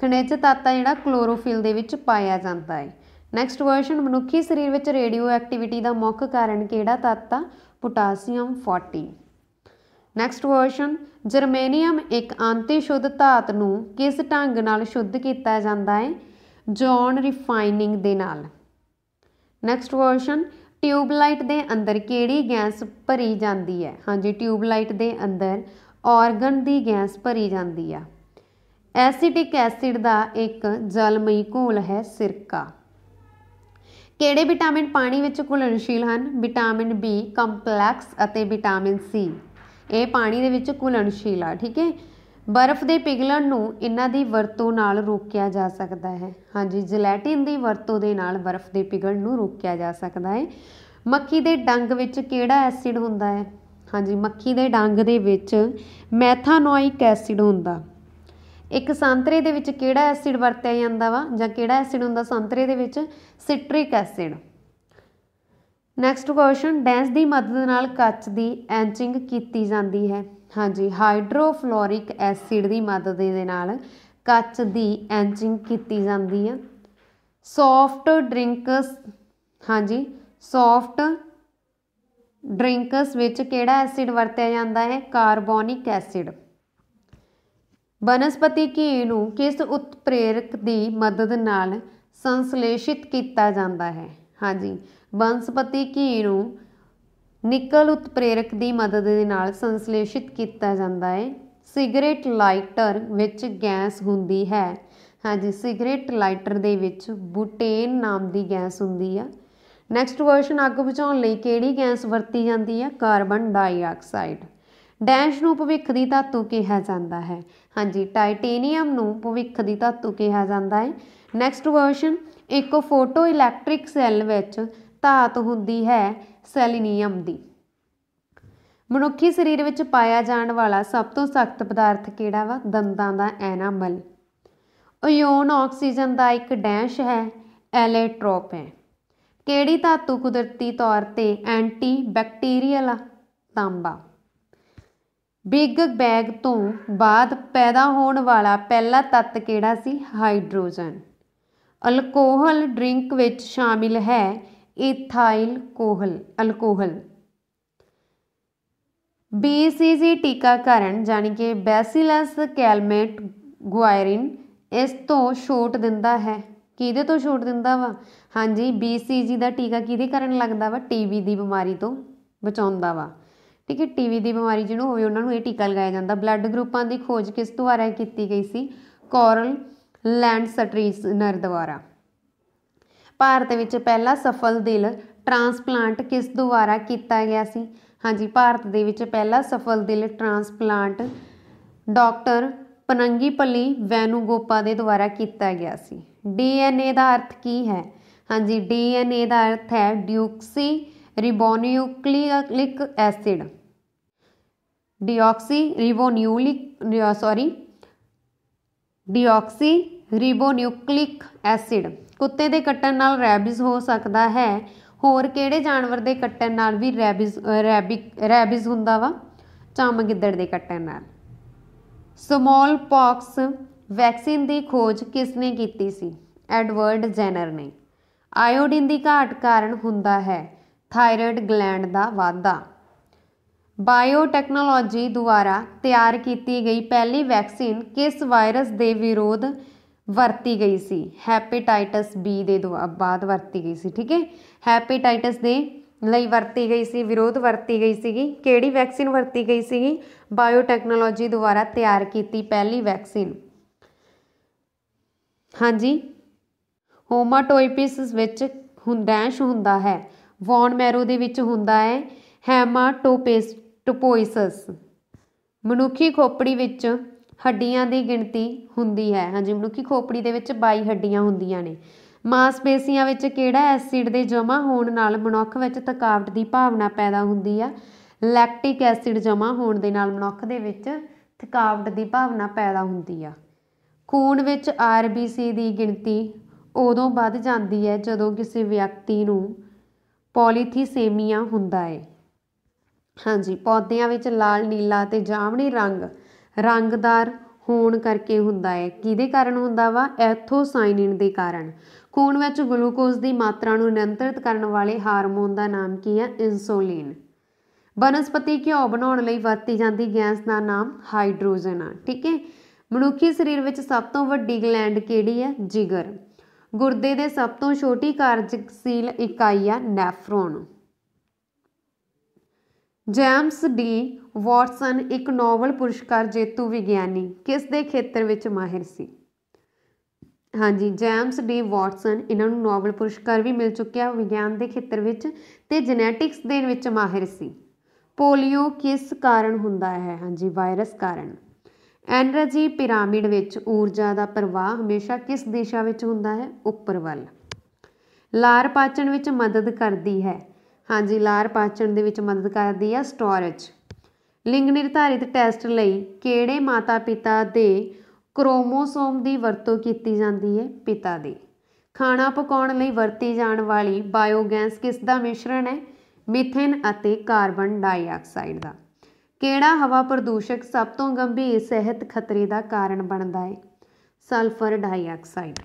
ਖਣਿਜ ਤੱਤ ਹੈ ਜਿਹੜਾ ਕਲੋਰੋਫਿਲ ਦੇ ਵਿੱਚ ਪਾਇਆ ਜਾਂਦਾ ਹੈ ਨੈਕਸਟ ਕੁਐਸਚਨ ਮਨੁੱਖੀ ਸਰੀਰ ਵਿੱਚ ਰੇਡੀਓ ਐਕਟੀਵਿਟੀ ਦਾ ਮੁੱਖ ਕਾਰਨ ਕਿਹੜਾ ਤੱਤ ਆ ਪੋਟਾਸ਼ੀਅਮ 40 ਨੈਕਸਟ ਕੁਐਸਚਨ ਜਰਮੇਨੀਅਮ ਇੱਕ ਆਂਤੀ ਸ਼ੁੱਧ ਧਾਤ ਨੂੰ ਕਿਸ ਢੰਗ ਨਾਲ ਸ਼ੁੱਧ ਕੀਤਾ ਜਾਂਦਾ ਹੈ ਜੌਨ ਰਿਫਾਈਨਿੰਗ ਦੇ ਨਾਲ ਨੈਕਸਟ ਕੁਐਸਚਨ ਟਿਊਬਲਾਈਟ ਦੇ ਅੰਦਰ ਕਿਹੜੀ ਗੈਸ ਭਰੀ ਜਾਂਦੀ ਹੈ ਹਾਂਜੀ ਟਿਊਬਲਾਈਟ ਦੇ ਅੰਦਰ ਆਰਗਨ ਦੀ ਗੈਸ ਭਰੀ ਜਾਂਦੀ ਆ ਐਸਿਟਿਕ ਐਸਿਡ ਦਾ ਇੱਕ ਜਲਮਈ ਘੋਲ ਹੈ ਸਿਰਕਾ ਕਿਹੜੇ ਵਿਟਾਮਿਨ ਪਾਣੀ ਵਿੱਚ ਘੁਲਣਸ਼ੀਲ ਹਨ ਵਿਟਾਮਿਨ ਬੀ ਕੰਪਲੈਕਸ ਅਤੇ ਵਿਟਾਮਿਨ ਸੀ ਇਹ ਪਾਣੀ ਦੇ ਵਿੱਚ ਘੁਲਣਸ਼ੀਲ ਆ ਠੀਕ ਹੈ ਬਰਫ਼ ਦੇ ਪਿਘਲਣ ਨੂੰ ਇਹਨਾਂ ਦੀ ਵਰਤੋਂ ਨਾਲ ਰੋਕਿਆ ਜਾ ਸਕਦਾ ਹੈ ਹਾਂਜੀ ਜੈਲੇਟਿਨ ਦੀ ਵਰਤੋਂ ਦੇ ਨਾਲ ਬਰਫ਼ ਦੇ ਪਿਘਲਣ ਨੂੰ ਰੋਕਿਆ ਜਾ ਸਕਦਾ ਹੈ ਮੱਖੀ ਦੇ ਡੰਗ ਵਿੱਚ ਕਿਹੜਾ ਐਸਿਡ ਹੁੰਦਾ ਹੈ ਹਾਂਜੀ ਮੱਖੀ ਦੇ ਡੰਗ ਦੇ ਵਿੱਚ ਮੈਥਾਨੋਇਕ ਐਸਿਡ ਹੁੰਦਾ ਇੱਕ ਸੰਤਰੇ ਦੇ ਵਿੱਚ ਕਿਹੜਾ ਐਸਿਡ ਵਰਤਿਆ ਜਾਂਦਾ ਵਾ ਜਾਂ ਕਿਹੜਾ ਐਸਿਡ ਹੁੰਦਾ ਸੰਤਰੇ ਦੇ ਵਿੱਚ ਸਿਟ੍ਰਿਕ ਐਸਿਡ ਨੈਕਸਟ ਕੁਐਸਚਨ ਡੈਂਸ ਦੀ ਮਦਦ ਨਾਲ ਕੱਚ ਦੀ ਐਂਚਿੰਗ ਕੀਤੀ ਜਾਂਦੀ ਹੈ ਹਾਂਜੀ ਹਾਈਡਰੋਫਲੋਰਿਕ ਐਸਿਡ ਦੀ ਮਦਦ ਦੇ ਨਾਲ ਕੱਚ ਦੀ ਐਂਚਿੰਗ ਕੀਤੀ ਜਾਂਦੀ ਹੈ ਸੌਫਟ ਡਰਿੰਕਸ ਹਾਂਜੀ ਸੌਫਟ ਡਰਿੰਕਸ ਵਿੱਚ ਕਿਹੜਾ ਐਸਿਡ ਵਰਤਿਆ ਜਾਂਦਾ ਹੈ ਕਾਰਬੋਨਿਕ ਐਸਿਡ ਬਨਸਪਤੀ ਕੀ ਨੂੰ ਕਿਸ ਉਤਪ੍ਰੇਰਕ ਦੀ ਮਦਦ ਨਾਲ ਸੰਸ਼ਲੇਸ਼ਿਤ ਕੀਤਾ ਜਾਂਦਾ ਹੈ ਹਾਂਜੀ ਬਨਸਪਤੀ ਘੀ ਨੂੰ ਨਿਕਲ ਉਤਪ੍ਰੇਰਕ ਦੀ ਮਦਦ ਦੇ ਨਾਲ ਸੰਸ਼ਲੇਸ਼ਿਤ ਕੀਤਾ ਜਾਂਦਾ ਹੈ ਸਿਗਰਟ ਲਾਈਟਰ ਵਿੱਚ ਗੈਸ ਹੁੰਦੀ ਹੈ ਹਾਂਜੀ ਸਿਗਰਟ ਲਾਈਟਰ ਦੇ ਵਿੱਚ ਬੂਟੇਨ ਨਾਮ ਦੀ ਗੈਸ ਹੁੰਦੀ ਆ ਨੈਕਸਟ ਵਰਸ਼ਨ ਅੱਗ ਬੁਝਾਉਣ ਲਈ ਕਿਹੜੀ ਗੈਸ ਵਰਤੀ ਜਾਂਦੀ ਹੈ ਕਾਰਬਨ ਡਾਈਆਕਸਾਈਡ ਡੈਸ਼ ਨੂੰ ਭਵਿੱਖ ਦੀ ਧਾਤੂ ਕਿਹਾ ਜਾਂਦਾ ਹੈ ਹਾਂਜੀ ਟਾਈਟੇਨੀਅਮ ਨੂੰ ਭਵਿੱਖ ਦੀ ਧਾਤੂ ਕਿਹਾ ਜਾਂਦਾ ਹੈ ਨੈਕਸਟ ਵਰਸ਼ਨ ਇੱਕ ਫੋਟੋ ਇਲੈਕਟ੍ਰਿਕ ਸੈੱਲ ਵਿੱਚ ਧਾਤ ਹੁੰਦੀ ਹੈ ਸੈਲੀਨੀਅਮ ਦੀ ਮਨੁੱਖੀ ਸਰੀਰ ਵਿੱਚ ਪਾਇਆ ਜਾਣ ਵਾਲਾ ਸਭ ਤੋਂ ਸਖਤ ਪਦਾਰਥ ਕਿਹੜਾ ਵਾ ਦੰਦਾਂ ਦਾ ਐਨਾਮਲ ਅਯੋਨ ਆਕਸੀਜਨ ਦਾ ਇੱਕ ਡੈਸ਼ ਹੈ ਐਲੇਟ੍ਰੋਪ ਹੈ ਕਿਹੜੀ ਧਾਤੂ ਕੁਦਰਤੀ ਤੌਰ ਤੇ ਐਂਟੀ ਬੈਕਟੀਰੀਅਲ ਆ ਤਾਂਬਾ ਬਿਗ ਬੈਗ ਤੋਂ ਬਾਅਦ ਪੈਦਾ ਹੋਣ ਵਾਲਾ ਪਹਿਲਾ ਤੱਤ ਕਿਹੜਾ ਸੀ ਹਾਈਡਰੋਜਨ ਅਲਕੋਹਲ ਡਰਿੰਕ ਵਿੱਚ ਸ਼ਾਮਿਲ ਹੈ इथाइल कोहल अल्कोहल ਬੀਸੀਜੀ ਟੀਕਾਕਰਨ ਜਾਨੀ ਕਿ ਬੈਸਿਲਸ ਕੈਲਮੇਟ ਗੁਆਇਰਿਨ ਇਸ ਤੋਂ ਛੋਟ ਦਿੰਦਾ ਹੈ ਕਿਹਦੇ ਤੋਂ ਛੋਟ ਦਿੰਦਾ ਵਾ ਹਾਂਜੀ ਬੀਸੀਜੀ ਦਾ ਟੀਕਾ ਕਿਹਦੇ ਕਰਨ ਲੱਗਦਾ ਵਾ ਟੀਵੀ ਦੀ ਬਿਮਾਰੀ ਤੋਂ ਬਚਾਉਂਦਾ ਵਾ ਠੀਕ ਹੈ ਟੀਵੀ ਦੀ ਬਿਮਾਰੀ ਜਿਹਨੂੰ ਹੋਵੇ ਉਹਨਾਂ ਨੂੰ ਇਹ ਟੀਕਾ ਲਗਾਇਆ ਜਾਂਦਾ ਬਲੱਡ ਗਰੁੱਪਾਂ ਦੀ ਖੋਜ ਕਿਸ ਦੁਆਰਾ ਕੀਤੀ ਗਈ ਸੀ ਕੋਰਲ ਲੈਂਡ ਸਟਰੀਸਨਰ ਦੁਆਰਾ ਭਾਰਤ ਵਿੱਚ ਪਹਿਲਾ ਸਫਲ ਦਿਲ ਟ੍ਰਾਂਸਪਲਾਂਟ ਕਿਸ ਦੁਆਰਾ ਕੀਤਾ ਗਿਆ ਸੀ ਹਾਂਜੀ ਭਾਰਤ ਦੇ ਵਿੱਚ ਪਹਿਲਾ ਸਫਲ ਦਿਲ ਟ੍ਰਾਂਸਪਲਾਂਟ ਡਾਕਟਰ ਪਨੰਗੀਪੱਲੀ ਵੈਨੂਗੋਪਾ ਦੇ ਦੁਆਰਾ ਕੀਤਾ ਗਿਆ ਸੀ ਡੀਐਨਏ ਦਾ ਅਰਥ ਕੀ ਹੈ ਹਾਂਜੀ ਡੀਐਨਏ ਦਾ ਅਰਥ ਹੈ deoxy ribonucleic acid deoxy ribonucleic sorry deoxy ribonucleic acid ਕੁੱਤੇ ਦੇ ਕੱਟਣ ਨਾਲ ਰੈਬਿਜ਼ ਹੋ ਸਕਦਾ ਹੈ ਹੋਰ ਕਿਹੜੇ ਜਾਨਵਰ ਦੇ ਕੱਟਣ ਨਾਲ ਵੀ ਰੈਬਿਜ਼ ਰੈਬਿਕ ਰੈਬਿਜ਼ ਹੁੰਦਾ ਵਾ ਚਾਮ ਗਿੱਦੜ ਦੇ ਕੱਟਣ ਨਾਲ ਸਮਾਲ ਪੌਕਸ ਵੈਕਸੀਨ ਦੀ ਖੋਜ ਕਿਸ ਨੇ ਕੀਤੀ ਸੀ ਐਡਵਰਡ ਜੈਨਰ ਨੇ ਆਇਓਡੀਨ ਦੀ ਘਾਟ ਕਾਰਨ ਹੁੰਦਾ ਹੈ ਥਾਇਰਾਇਡ ਗਲੈਂਡ ਦਾ ਵਾਧਾ ਬਾਇਓਟੈਕਨੋਲੋਜੀ ਦੁਆਰਾ ਤਿਆਰ ਕੀਤੀ ਗਈ ਪਹਿਲੀ ਵੈਕਸੀਨ ਕਿਸ ਵਾਇਰਸ ਦੇ ਵਿਰੋਧ ਵਰਤੀ ਗਈ ਸੀ ਹੈਪੇਟਾਈਟਸ ਬੀ ਦੇ ਬਾਅਦ ਵਰਤੀ ਗਈ ਸੀ ਠੀਕ ਹੈ ਹੈਪੇਟਾਈਟਸ ਦੇ ਲਈ ਵਰਤੀ ਗਈ ਸੀ ਵਿਰੋਧ ਵਰਤੀ ਗਈ ਸੀਗੀ ਕਿਹੜੀ ਵੈਕਸੀਨ ਵਰਤੀ ਗਈ ਸੀਗੀ ਬਾਇਓਟੈਕਨੋਲੋਜੀ ਦੁਆਰਾ ਤਿਆਰ ਕੀਤੀ ਪਹਿਲੀ ਵੈਕਸੀਨ ਹਾਂਜੀ ਹੋਮਾਟੋਇਪਿਸ ਵਿੱਚ ਹੁੰਦੈਸ਼ ਹੁੰਦਾ ਹੈ ਵੌਨ ਮੈਰੋ ਦੇ ਵਿੱਚ ਹੁੰਦਾ ਹੈ ਹੈਮਾਟੋਪੇਸ ਟੋਪੋਇਸਸ ਮਨੁੱਖੀ ਖੋਪੜੀ ਵਿੱਚ ਹੱਡੀਆਂ ਦੀ ਗਿਣਤੀ ਹੁੰਦੀ ਹੈ ਹਾਂਜੀ ਮਨੁੱਖੀ ਖੋਪੜੀ ਦੇ ਵਿੱਚ 22 ਹੱਡੀਆਂ ਹੁੰਦੀਆਂ ਨੇ ਮਾਸਪੇਸ਼ੀਆਂ ਵਿੱਚ ਕਿਹੜਾ ਐਸਿਡ ਦੇ ਜਮ੍ਹਾਂ ਹੋਣ ਨਾਲ ਮਨੁੱਖ ਵਿੱਚ ਥਕਾਵਟ ਦੀ ਭਾਵਨਾ ਪੈਦਾ ਹੁੰਦੀ ਆ ਲੈਕਟਿਕ ਐਸਿਡ ਜਮ੍ਹਾਂ ਹੋਣ ਦੇ ਨਾਲ ਮਨੁੱਖ ਦੇ ਵਿੱਚ ਥਕਾਵਟ ਦੀ ਭਾਵਨਾ ਪੈਦਾ ਹੁੰਦੀ ਆ ਖੂਨ ਵਿੱਚ ਆਰਬੀਸੀ ਦੀ ਗਿਣਤੀ ਉਦੋਂ ਵੱਧ ਜਾਂਦੀ ਹੈ ਜਦੋਂ ਕਿਸੇ ਵਿਅਕਤੀ ਨੂੰ ਪੋਲੀਥੀਸੇਮੀਆ ਹੁੰਦਾ ਹੈ ਹਾਂਜੀ ਪੌਦਿਆਂ ਵਿੱਚ ਲਾਲ ਨੀਲਾ ਤੇ ਜਾਮਣੀ ਰੰਗ ਰੰਗਦਾਰ ਹੋਣ ਕਰਕੇ ਹੁੰਦਾ ਹੈ ਕਿਹਦੇ ਕਾਰਨ ਹੁੰਦਾ ਵਾ ਐਥੋਸਾਇਨਿਨ ਦੇ ਕਾਰਨ ਖੂਨ ਵਿੱਚ ਗਲੂਕੋਜ਼ ਦੀ ਮਾਤਰਾ ਨੂੰ ਨਿਯੰਤਰਿਤ ਕਰਨ ਵਾਲੇ ਹਾਰਮੋਨ ਦਾ ਨਾਮ ਕੀ ਹੈ ਇਨਸੂਲਿਨ ਬਨਸਪਤੀ ਘਿਓ ਬਣਾਉਣ ਲਈ ਵਰਤੀ ਜਾਂਦੀ ਗੈਸ ਦਾ ਨਾਮ ਹਾਈਡਰੋਜਨ ਆ ਠੀਕ ਹੈ ਮਨੁੱਖੀ ਸਰੀਰ ਵਿੱਚ ਸਭ ਤੋਂ ਵੱਡੀ ਗਲੈਂਡ ਕਿਹੜੀ ਹੈ ਜਿਗਰ ਗੁਰਦੇ ਦੇ ਸਭ ਤੋਂ ਛੋਟੀ ਕਾਰਜਸ਼ੀਲ ਇਕਾਈ ਆ ਨੈਫਰੋਨ ਜੇਮਸ ਡੀ ਵਾਟਸਨ ਇੱਕ ਨੋਬਲ ਪੁਰਸਕਾਰ ਜੇਤੂ ਵਿਗਿਆਨੀ ਕਿਸ ਦੇ ਖੇਤਰ ਵਿੱਚ ਮਾਹਿਰ ਸੀ ਹਾਂਜੀ ਜੇਮਸ ਡੀ ਵਾਟਸਨ ਇਹਨਾਂ ਨੂੰ ਨੋਬਲ ਪੁਰਸਕਾਰ ਵੀ ਮਿਲ ਚੁੱਕਿਆ ਵਿਗਿਆਨ ਦੇ ਖੇਤਰ ਵਿੱਚ ਤੇ ਜੈਨੇਟਿਕਸ ਦੇ ਵਿੱਚ ਮਾਹਿਰ ਸੀ ਪੋਲੀਓ ਕਿਸ ਕਾਰਨ ਹੁੰਦਾ ਹੈ ਹਾਂਜੀ ਵਾਇਰਸ ਕਾਰਨ ਐਨਰਜੀ ਪਿਰਾਮਿਡ ਵਿੱਚ ਊਰਜਾ ਦਾ ਪ੍ਰਵਾਹ ਹਮੇਸ਼ਾ ਕਿਸ ਦਿਸ਼ਾ ਵਿੱਚ ਹੁੰਦਾ ਹੈ ਉੱਪਰ ਵੱਲ ਲਾਰ ਪਾਚਣ ਵਿੱਚ ਮਦਦ ਕਰਦੀ ਹੈ ਹਾਂਜੀ ਲਾਰ ਪਾਚਣ ਦੇ ਵਿੱਚ ਮਦਦ ਕਰਦੀ ਆ ਸਟੋਰੇਜ ਲਿੰਗ ਨਿਰਧਾਰਿਤ ਟੈਸਟ ਲਈ ਕਿਹੜੇ ਮਾਤਾ-ਪਿਤਾ ਦੇ ਕ੍ਰੋਮੋਸੋਮ ਦੀ ਵਰਤੋਂ ਕੀਤੀ ਜਾਂਦੀ ਹੈ ਪਿਤਾ ਦੀ ਖਾਣਾ ਪਕਾਉਣ ਲਈ ਵਰਤੀ ਜਾਣ ਵਾਲੀ ਬਾਇਓਗੈਸ ਕਿਸ ਦਾ ਮਿਸ਼ਰਣ ਹੈ ਮੀਥੇਨ ਅਤੇ ਕਾਰਬਨ ਡਾਈਆਕਸਾਈਡ ਦਾ ਕਿਹੜਾ ਹਵਾ ਪ੍ਰਦੂਸ਼ਕ ਸਭ ਤੋਂ ਗੰਭੀਰ ਸਿਹਤ ਖਤਰੇ ਦਾ ਕਾਰਨ ਬਣਦਾ ਹੈ ਸਲਫਰ ਡਾਈਆਕਸਾਈਡ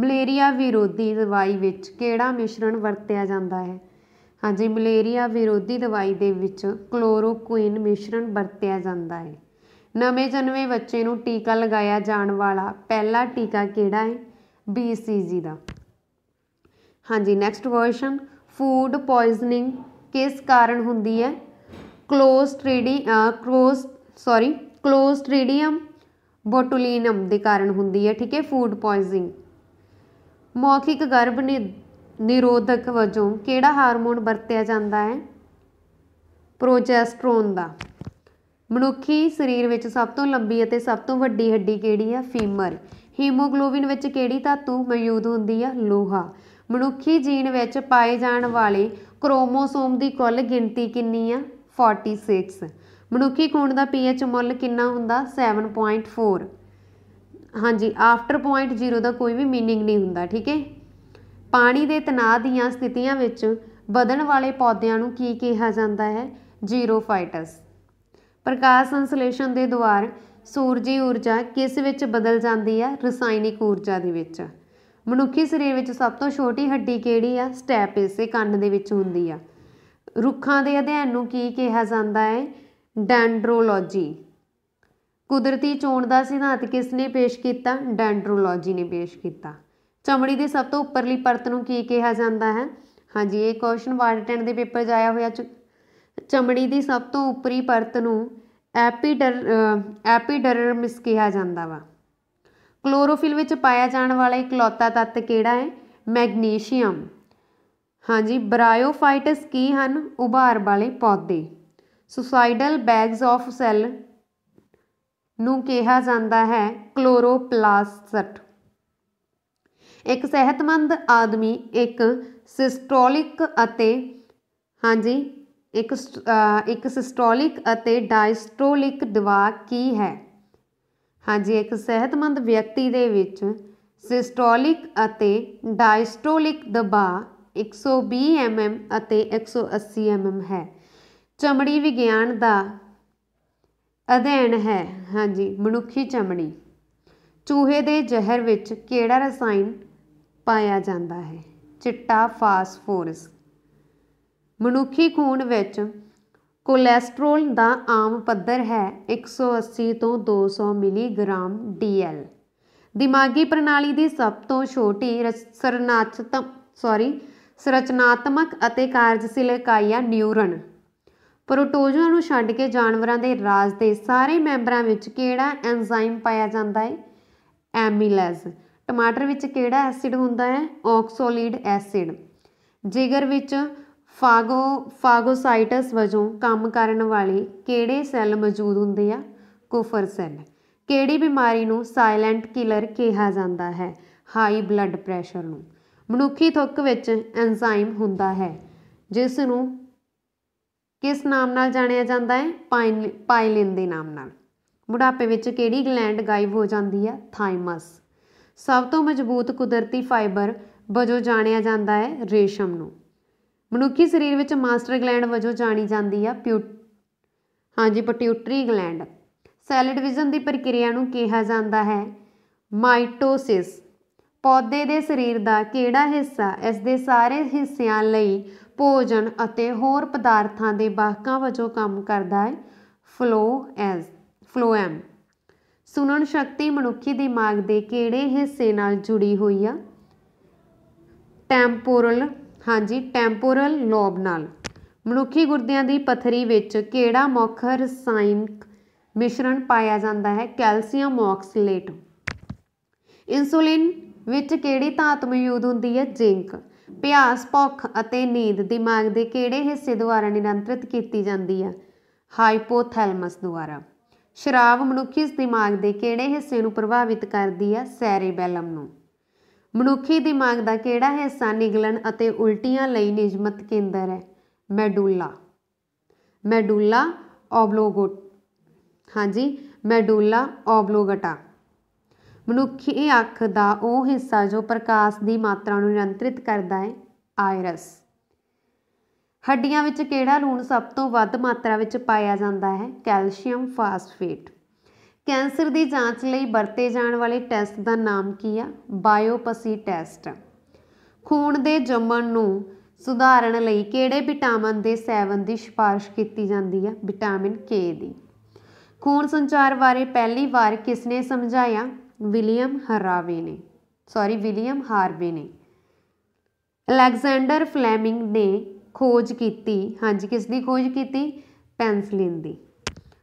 ਮਲੇਰੀਆ ਵਿਰੋਧੀ ਦਵਾਈ ਵਿੱਚ ਕਿਹੜਾ ਮਿਸ਼ਰਣ ਵਰਤਿਆ ਜਾਂਦਾ ਹੈ ਹਾਂਜੀ ਮਲੇਰੀਆ ਵਿਰੋਧੀ ਦਵਾਈ ਦੇ ਵਿੱਚ ਕਲੋਰੋਕੁਇਨ ਮਿਸ਼ਰਣ ਵਰਤਿਆ ਜਾਂਦਾ ਹੈ ਨਵੇਂ ਜਨਮੇ ਬੱਚੇ ਨੂੰ ਟੀਕਾ ਲਗਾਇਆ ਜਾਣ ਵਾਲਾ ਪਹਿਲਾ ਟੀਕਾ ਕਿਹੜਾ ਹੈ BCG ਦਾ ਹਾਂਜੀ ਨੈਕਸਟ ਕੁਐਸਚਨ ਫੂਡ ਪੋਇਜ਼ਨਿੰਗ ਕਿਸ ਕਾਰਨ ਹੁੰਦੀ ਹੈ ਕਲੋਸਟ੍ਰੀਡੀ ਕਲੋਸ ਸੌਰੀ ਕਲੋਸਟ੍ਰੀਡੀਅਮ ਬੋਟੁਲਿਨਮ ਦੇ ਕਾਰਨ ਹੁੰਦੀ ਹੈ ਠੀਕ ਹੈ ਫੂਡ ਪੋਇਜ਼ਨਿੰਗ ਮੌਖਿਕ ਗਰਭ ਨੇ ਨਿਰੋਧਕ ਵਜੋਂ ਕਿਹੜਾ ਹਾਰਮੋਨ ਵਰਤਿਆ ਜਾਂਦਾ ਹੈ ਪ੍ਰੋਜੈਸਟਰੋਨ ਦਾ ਮਨੁੱਖੀ ਸਰੀਰ ਵਿੱਚ ਸਭ ਤੋਂ ਲੰਬੀ ਅਤੇ ਸਭ ਤੋਂ ਵੱਡੀ ਹੱਡੀ ਕਿਹੜੀ ਹੈ ਫੀਮਰ ਹੀਮੋਗਲੋਬਿਨ ਵਿੱਚ ਕਿਹੜੀ ਧਾਤੂ ਮੌਜੂਦ ਹੁੰਦੀ ਹੈ ਲੋਹਾ ਮਨੁੱਖੀ ਜੀਨ ਵਿੱਚ ਪਾਏ ਜਾਣ ਵਾਲੇ ਕ੍ਰੋਮੋਸੋਮ ਦੀ ਕੁੱਲ ਗਿਣਤੀ ਕਿੰਨੀ ਆ 46 ਮਨੁੱਖੀ ਖੂਨ ਦਾ ਪੀਐਚ ਮੁੱਲ ਕਿੰਨਾ ਹੁੰਦਾ 7.4 ਹਾਂਜੀ ਆਫਟਰ 0.0 ਦਾ ਕੋਈ ਵੀ ਮੀਨਿੰਗ ਨਹੀਂ ਹੁੰਦਾ ਠੀਕ ਹੈ ਪਾਣੀ ਦੇ ਤਣਾਅ ਦੀਆਂ ਸਥਿਤੀਆਂ ਵਿੱਚ ਵਧਣ ਵਾਲੇ ਪੌਦਿਆਂ ਨੂੰ ਕੀ ਕਿਹਾ ਜਾਂਦਾ ਹੈ ਜੀਰੋਫਾਈਟਸ ਪ੍ਰਕਾਸ਼ ਸੰਸਲੇਸ਼ਨ ਦੇ ਦੁਆਰ ਸੂਰਜੀ ਊਰਜਾ ਕਿਸ ਵਿੱਚ ਬਦਲ ਜਾਂਦੀ ਹੈ ਰਸਾਇਣਿਕ ਊਰਜਾ ਦੇ ਵਿੱਚ ਮਨੁੱਖੀ ਸਰੀਰ ਵਿੱਚ ਸਭ ਤੋਂ ਛੋਟੀ ਹੱਡੀ ਕਿਹੜੀ ਆ ਸਟੈਪ ਇਸੇ ਕੰਨ ਦੇ ਵਿੱਚ ਹੁੰਦੀ ਆ ਰੁੱਖਾਂ ਦੇ ਅਧਿਐਨ ਨੂੰ ਕੀ ਕਿਹਾ ਜਾਂਦਾ ਹੈ ਡੈਂਡਰੋਲੋਜੀ ਕੁਦਰਤੀ ਚੋਣ ਦਾ ਸਿਧਾਂਤ ਕਿਸ ਨੇ ਪੇਸ਼ ਕੀਤਾ ਡੈਂਡਰੋਲੋਜੀ ਨੇ ਪੇਸ਼ ਕੀਤਾ ਚਮੜੀ ਦੀ ਸਭ ਤੋਂ ਉੱਪਰਲੀ ਪਰਤ ਨੂੰ ਕੀ ਕਿਹਾ ਜਾਂਦਾ ਹੈ ਹਾਂਜੀ ਇਹ ਕੁਐਸਚਨ ਵਾਰਡ 10 ਦੇ ਪੇਪਰ 'ਚ ਆਇਆ ਹੋਇਆ ਚਮੜੀ ਦੀ ਸਭ ਤੋਂ ਉੱਪਰੀ ਪਰਤ ਨੂੰ ਐਪੀਡਰ ਐਪੀਡਰਮਿਸ ਕਿਹਾ ਜਾਂਦਾ ਵਾ ਕਲੋਰੋਫਿਲ ਵਿੱਚ ਪਾਇਆ ਜਾਣ ਵਾਲਾ ਇਕਲੌਤਾ ਤੱਤ ਕਿਹੜਾ ਹੈ ਮੈਗਨੀਸ਼ੀਅਮ ਹਾਂਜੀ ਬਰਾਇਓਫਾਈਟਸ ਕੀ ਹਨ ਉਭਾਰ ਵਾਲੇ ਪੌਦੇ ਸੁਸਾਈਡਲ ਬੈਗਸ ਆਫ ਸੈੱਲ ਨੂੰ ਕਿਹਾ ਜਾਂਦਾ ਹੈ ਕਲੋਰੋਪਲਾਸਟ ਇੱਕ ਸਿਹਤਮੰਦ ਆਦਮੀ ਇੱਕ ਸਿਸਟੋਲਿਕ ਅਤੇ ਹਾਂਜੀ ਇੱਕ ਇੱਕ ਸਿਸਟੋਲਿਕ ਅਤੇ ਡਾਇਸਟੋਲਿਕ ਦਬਾਅ ਕੀ ਹੈ ਹਾਂਜੀ ਇੱਕ ਸਿਹਤਮੰਦ ਵਿਅਕਤੀ ਦੇ ਵਿੱਚ ਸਿਸਟੋਲਿਕ ਅਤੇ ਡਾਇਸਟੋਲਿਕ ਦਬਾਅ 120 mm ਅਤੇ 180 mm ਹੈ ਚਮੜੀ ਵਿਗਿਆਨ ਦਾ ਅਧਿਐਨ ਹੈ ਹਾਂਜੀ ਮਨੁੱਖੀ ਚਮੜੀ ਚੂਹੇ ਦੇ ਜ਼ਹਿਰ ਵਿੱਚ ਕਿਹੜਾ ਰਸਾਇਣ ਪਾਇਆ ਜਾਂਦਾ ਹੈ ਚਿੱਟਾ ਫਾਸਫੋਰਸ ਮਨੁੱਖੀ ਖੂਨ ਵਿੱਚ ਕੋਲੇਸਟ੍ਰੋਲ ਦਾ ਆਮ ਪੱਧਰ ਹੈ 180 ਤੋਂ 200 ਮਿਲੀਗ੍ਰਾਮ ਡੀਐਲ ਦਿਮਾਗੀ ਪ੍ਰਣਾਲੀ ਦੀ ਸਭ ਤੋਂ ਛੋਟੀ ਸਰਨਾਚਤਮ ਸੌਰੀ ਸਰਚਨਾਤਮਕ ਅਤੇ ਕਾਰਜਸ਼ੀਲ ਇਕਾਈਆਂ ਨਿਊਰਨ ਪ੍ਰੋਟੋਜ਼ੋਆ ਨੂੰ ਛੱਡ ਕੇ ਜਾਨਵਰਾਂ ਦੇ ਰਾਜ ਦੇ ਸਾਰੇ ਮੈਂਬਰਾਂ ਵਿੱਚ ਕਿਹੜਾ ਐਂਜ਼ਾਈਮ ਪਾਇਆ ਜਾਂਦਾ ਹੈ ਐਮੀਲੇਜ਼ ਟਮਾਟਰ ਵਿੱਚ ਕਿਹੜਾ ਐਸਿਡ ਹੁੰਦਾ ਹੈ ਆਕਸੋਲਿਡ ਐਸਿਡ ਜਿਗਰ ਵਿੱਚ ਫਾਗੋ ਫਾਗੋਸਾਈਟਸ ਵਜੋਂ ਕੰਮ ਕਰਨ ਵਾਲੇ ਕਿਹੜੇ ਸੈੱਲ ਮੌਜੂਦ ਹੁੰਦੇ ਆ ਕੋਫਰ ਸੈੱਲ ਕਿਹੜੀ ਬਿਮਾਰੀ ਨੂੰ ਸਾਇਲੈਂਟ ਕਿਲਰ ਕਿਹਾ ਜਾਂਦਾ ਹੈ ਹਾਈ ਬਲੱਡ ਪ੍ਰੈਸ਼ਰ ਨੂੰ ਮਨੁੱਖੀ ਥੁੱਕ ਵਿੱਚ ਐਂਜ਼ਾਈਮ ਹੁੰਦਾ ਹੈ ਜਿਸ ਨੂੰ ਕਿਸ ਨਾਮ ਨਾਲ ਜਾਣਿਆ ਜਾਂਦਾ ਹੈ ਪਾਈਲਿਨ ਦੇ ਨਾਮ ਨਾਲ ਬੁਢਾਪੇ ਵਿੱਚ ਕਿਹੜੀ ਗਲੈਂਡ ਗਾਇਬ ਹੋ ਜਾਂਦੀ ਹੈ ਥਾਈਮਸ ਸਭ ਤੋਂ ਮਜ਼ਬੂਤ ਕੁਦਰਤੀ ਫਾਈਬਰ ਵਜੋਂ ਜਾਣਿਆ ਜਾਂਦਾ ਹੈ ਰੇਸ਼ਮ ਨੂੰ ਮਨੁੱਖੀ ਸਰੀਰ ਵਿੱਚ ਮਾਸਟਰ ਗਲੈਂਡ ਵਜੋਂ ਜਾਣੀ ਜਾਂਦੀ ਆ ਪਿਊ ਹਾਂਜੀ ਪਟਿਊਟਰੀ ਗਲੈਂਡ ਸੈਲ ਡਿਵੀਜ਼ਨ ਦੀ ਪ੍ਰਕਿਰਿਆ ਨੂੰ ਕਿਹਾ ਜਾਂਦਾ ਹੈ ਮਾਈਟੋਸਿਸ ਪੌਦੇ ਦੇ ਸਰੀਰ ਦਾ ਕਿਹੜਾ ਹਿੱਸਾ ਇਸ ਦੇ ਸਾਰੇ ਹਿੱਸਿਆਂ ਲਈ ਭੋਜਨ ਅਤੇ ਹੋਰ ਪਦਾਰਥਾਂ ਦੇ ਵਾਹਕਾਂ ਵਜੋਂ ਕੰਮ ਕਰਦਾ ਹੈ ਫਲੋ ਐਜ਼ ਫਲੋਐਮ ਸੁਣਨ ਸ਼ਕਤੀ ਮਨੁੱਖੀ ਦਿਮਾਗ ਦੇ ਕਿਹੜੇ ਹਿੱਸੇ ਨਾਲ ਜੁੜੀ ਹੋਈ ਆ ਟੈਂਪੋਰਲ ਹਾਂਜੀ ਟੈਂਪੋਰਲ ਲੋਬ ਨਾਲ ਮਨੁੱਖੀ ਗੁਰਦਿਆਂ ਦੀ ਪਥਰੀ ਵਿੱਚ ਕਿਹੜਾ ਮੁੱਖ ਰਸਾਇਣਕ ਮਿਸ਼ਰਣ ਪਾਇਆ ਜਾਂਦਾ ਹੈ ਕੈਲਸ਼ੀਅਮ ਆਕਸਲੇਟ ਇਨਸੂਲਿਨ ਵਿੱਚ ਕਿਹੜੀ ਧਾਤ ਮੌਜੂਦ ਹੁੰਦੀ ਹੈ ਜ਼ਿੰਕ ਪਿਆਸ ਭੁੱਖ ਅਤੇ ਨੀਂਦ ਦਿਮਾਗ ਦੇ ਕਿਹੜੇ ਹਿੱਸੇ ਦੁਆਰਾ ਨਿਯੰਤਰਿਤ ਕੀਤੀ ਜਾਂਦੀ ਹੈ ਹਾਈਪੋਥੈਲਮਸ ਦੁਆਰਾ ਸ਼ਰਾਬ ਮਨੁੱਖੀ ਦਿਮਾਗ ਦੇ ਕਿਹੜੇ ਹਿੱਸੇ ਨੂੰ ਪ੍ਰਭਾਵਿਤ ਕਰਦੀ ਹੈ ਸੈਰੀਬੈਲਮ ਨੂੰ ਮਨੁੱਖੀ ਦਿਮਾਗ ਦਾ ਕਿਹੜਾ ਹਿੱਸਾ ਨਿਗਲਣ ਅਤੇ ਉਲਟੀਆਂ ਲਈ ਨਿਯਮਤ ਕੇਂਦਰ ਹੈ ਮੈਡੂਲਾ ਮੈਡੂਲਾ ਓਬਲੋਗੋਟ ਹਾਂਜੀ ਮੈਡੂਲਾ ਓਬਲੋਗਟਾ ਮਨੁੱਖੀ ਅੱਖ ਦਾ ਉਹ ਹਿੱਸਾ ਜੋ ਪ੍ਰਕਾਸ਼ ਦੀ ਮਾਤਰਾ ਨੂੰ ਨਿਯੰਤਰਿਤ ਕਰਦਾ ਹੈ ਆਇਰਸ ਹੱਡੀਆਂ ਵਿੱਚ ਕਿਹੜਾ ਲੂਣ ਸਭ ਤੋਂ ਵੱਧ ਮਾਤਰਾ ਵਿੱਚ ਪਾਇਆ ਜਾਂਦਾ ਹੈ ਕੈਲਸ਼ੀਅਮ ਫਾਸਫੇਟ ਕੈਂਸਰ ਦੀ ਜਾਂਚ ਲਈ ਵਰਤੇ ਜਾਣ ਵਾਲੇ ਟੈਸਟ ਦਾ ਨਾਮ ਕੀ ਆ ਬਾਇਓਪਸੀ ਟੈਸਟ ਖੂਨ ਦੇ ਜੰਮਣ ਨੂੰ ਸੁਧਾਰਨ ਲਈ ਕਿਹੜੇ ਵਿਟਾਮਿਨ ਦੇ ਸੇਵਨ ਦੀ ਸਿਫਾਰਿਸ਼ ਕੀਤੀ ਜਾਂਦੀ ਹੈ ਵਿਟਾਮਿਨ ਕੇ ਦੀ ਖੂਨ ਸੰਚਾਰ ਬਾਰੇ ਪਹਿਲੀ ਵਾਰ ਕਿਸਨੇ ਸਮਝਾਇਆ ਵਿਲੀਅਮ ਹਰਾਵੇ ਨੇ ਸੌਰੀ ਵਿਲੀਅਮ ਹਾਰਵੇ ਨੇ ਅਲੈਗਜ਼ੈਂਡਰ ਫਲੇਮਿੰਗ ਨੇ ਖੋਜ ਕੀਤੀ ਹਾਂਜੀ ਕਿਸ ਦੀ ਖੋਜ ਕੀਤੀ ਪੈਨਸਲਿਨ ਦੀ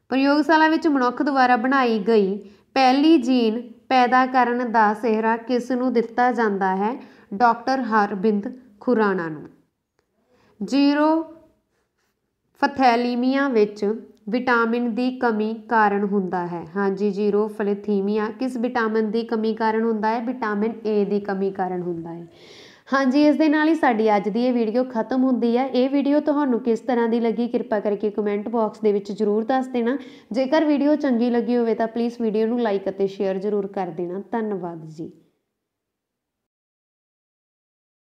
ਪ੍ਰਯੋਗਸ਼ਾਲਾ ਵਿੱਚ ਮਨੁੱਖ ਦੁਆਰਾ ਬਣਾਈ ਗਈ ਪਹਿਲੀ ਜੀਨ ਪੈਦਾ ਕਰਨ ਦਾ ਸਿਹਰਾ ਕਿਸ ਨੂੰ ਦਿੱਤਾ ਜਾਂਦਾ ਹੈ ਡਾਕਟਰ ਹਰਬਿੰਦ ਖੁਰਾਣਾ ਨੂੰ ਜ਼ੀਰੋ ਫਥੈਲੀਮੀਆ ਵਿੱਚ ਵਿਟਾਮਿਨ ਦੀ ਕਮੀ ਕਾਰਨ ਹੁੰਦਾ ਹੈ ਹਾਂਜੀ ਜ਼ੀਰੋ ਫਲੇਥੀਮੀਆ ਕਿਸ ਵਿਟਾਮਿਨ ਦੀ ਕਮੀ ਕਾਰਨ ਹੁੰਦਾ ਹੈ ਵਿਟਾਮਿਨ ਏ ਦੀ ਕਮੀ ਕਾਰਨ ਹੁੰਦਾ ਹੈ ਹਾਂਜੀ ਇਸ ਦੇ ਨਾਲ ਹੀ ਸਾਡੀ ਅੱਜ ਦੀ ਇਹ ਵੀਡੀਓ ਖਤਮ ਹੁੰਦੀ ਹੈ ਇਹ ਵੀਡੀਓ ਤੁਹਾਨੂੰ ਕਿਸ ਤਰ੍ਹਾਂ ਦੀ ਲੱਗੀ ਕਿਰਪਾ ਕਰਕੇ ਕਮੈਂਟ ਬਾਕਸ ਦੇ ਵਿੱਚ ਜਰੂਰ ਦੱਸ ਦੇਣਾ ਜੇਕਰ ਵੀਡੀਓ ਚੰਗੀ ਲੱਗੀ ਹੋਵੇ ਤਾਂ ਪਲੀਜ਼ ਵੀਡੀਓ ਨੂੰ ਲਾਈਕ ਅਤੇ ਸ਼ੇਅਰ ਜਰੂਰ ਕਰ ਦੇਣਾ ਧੰਨਵਾਦ ਜੀ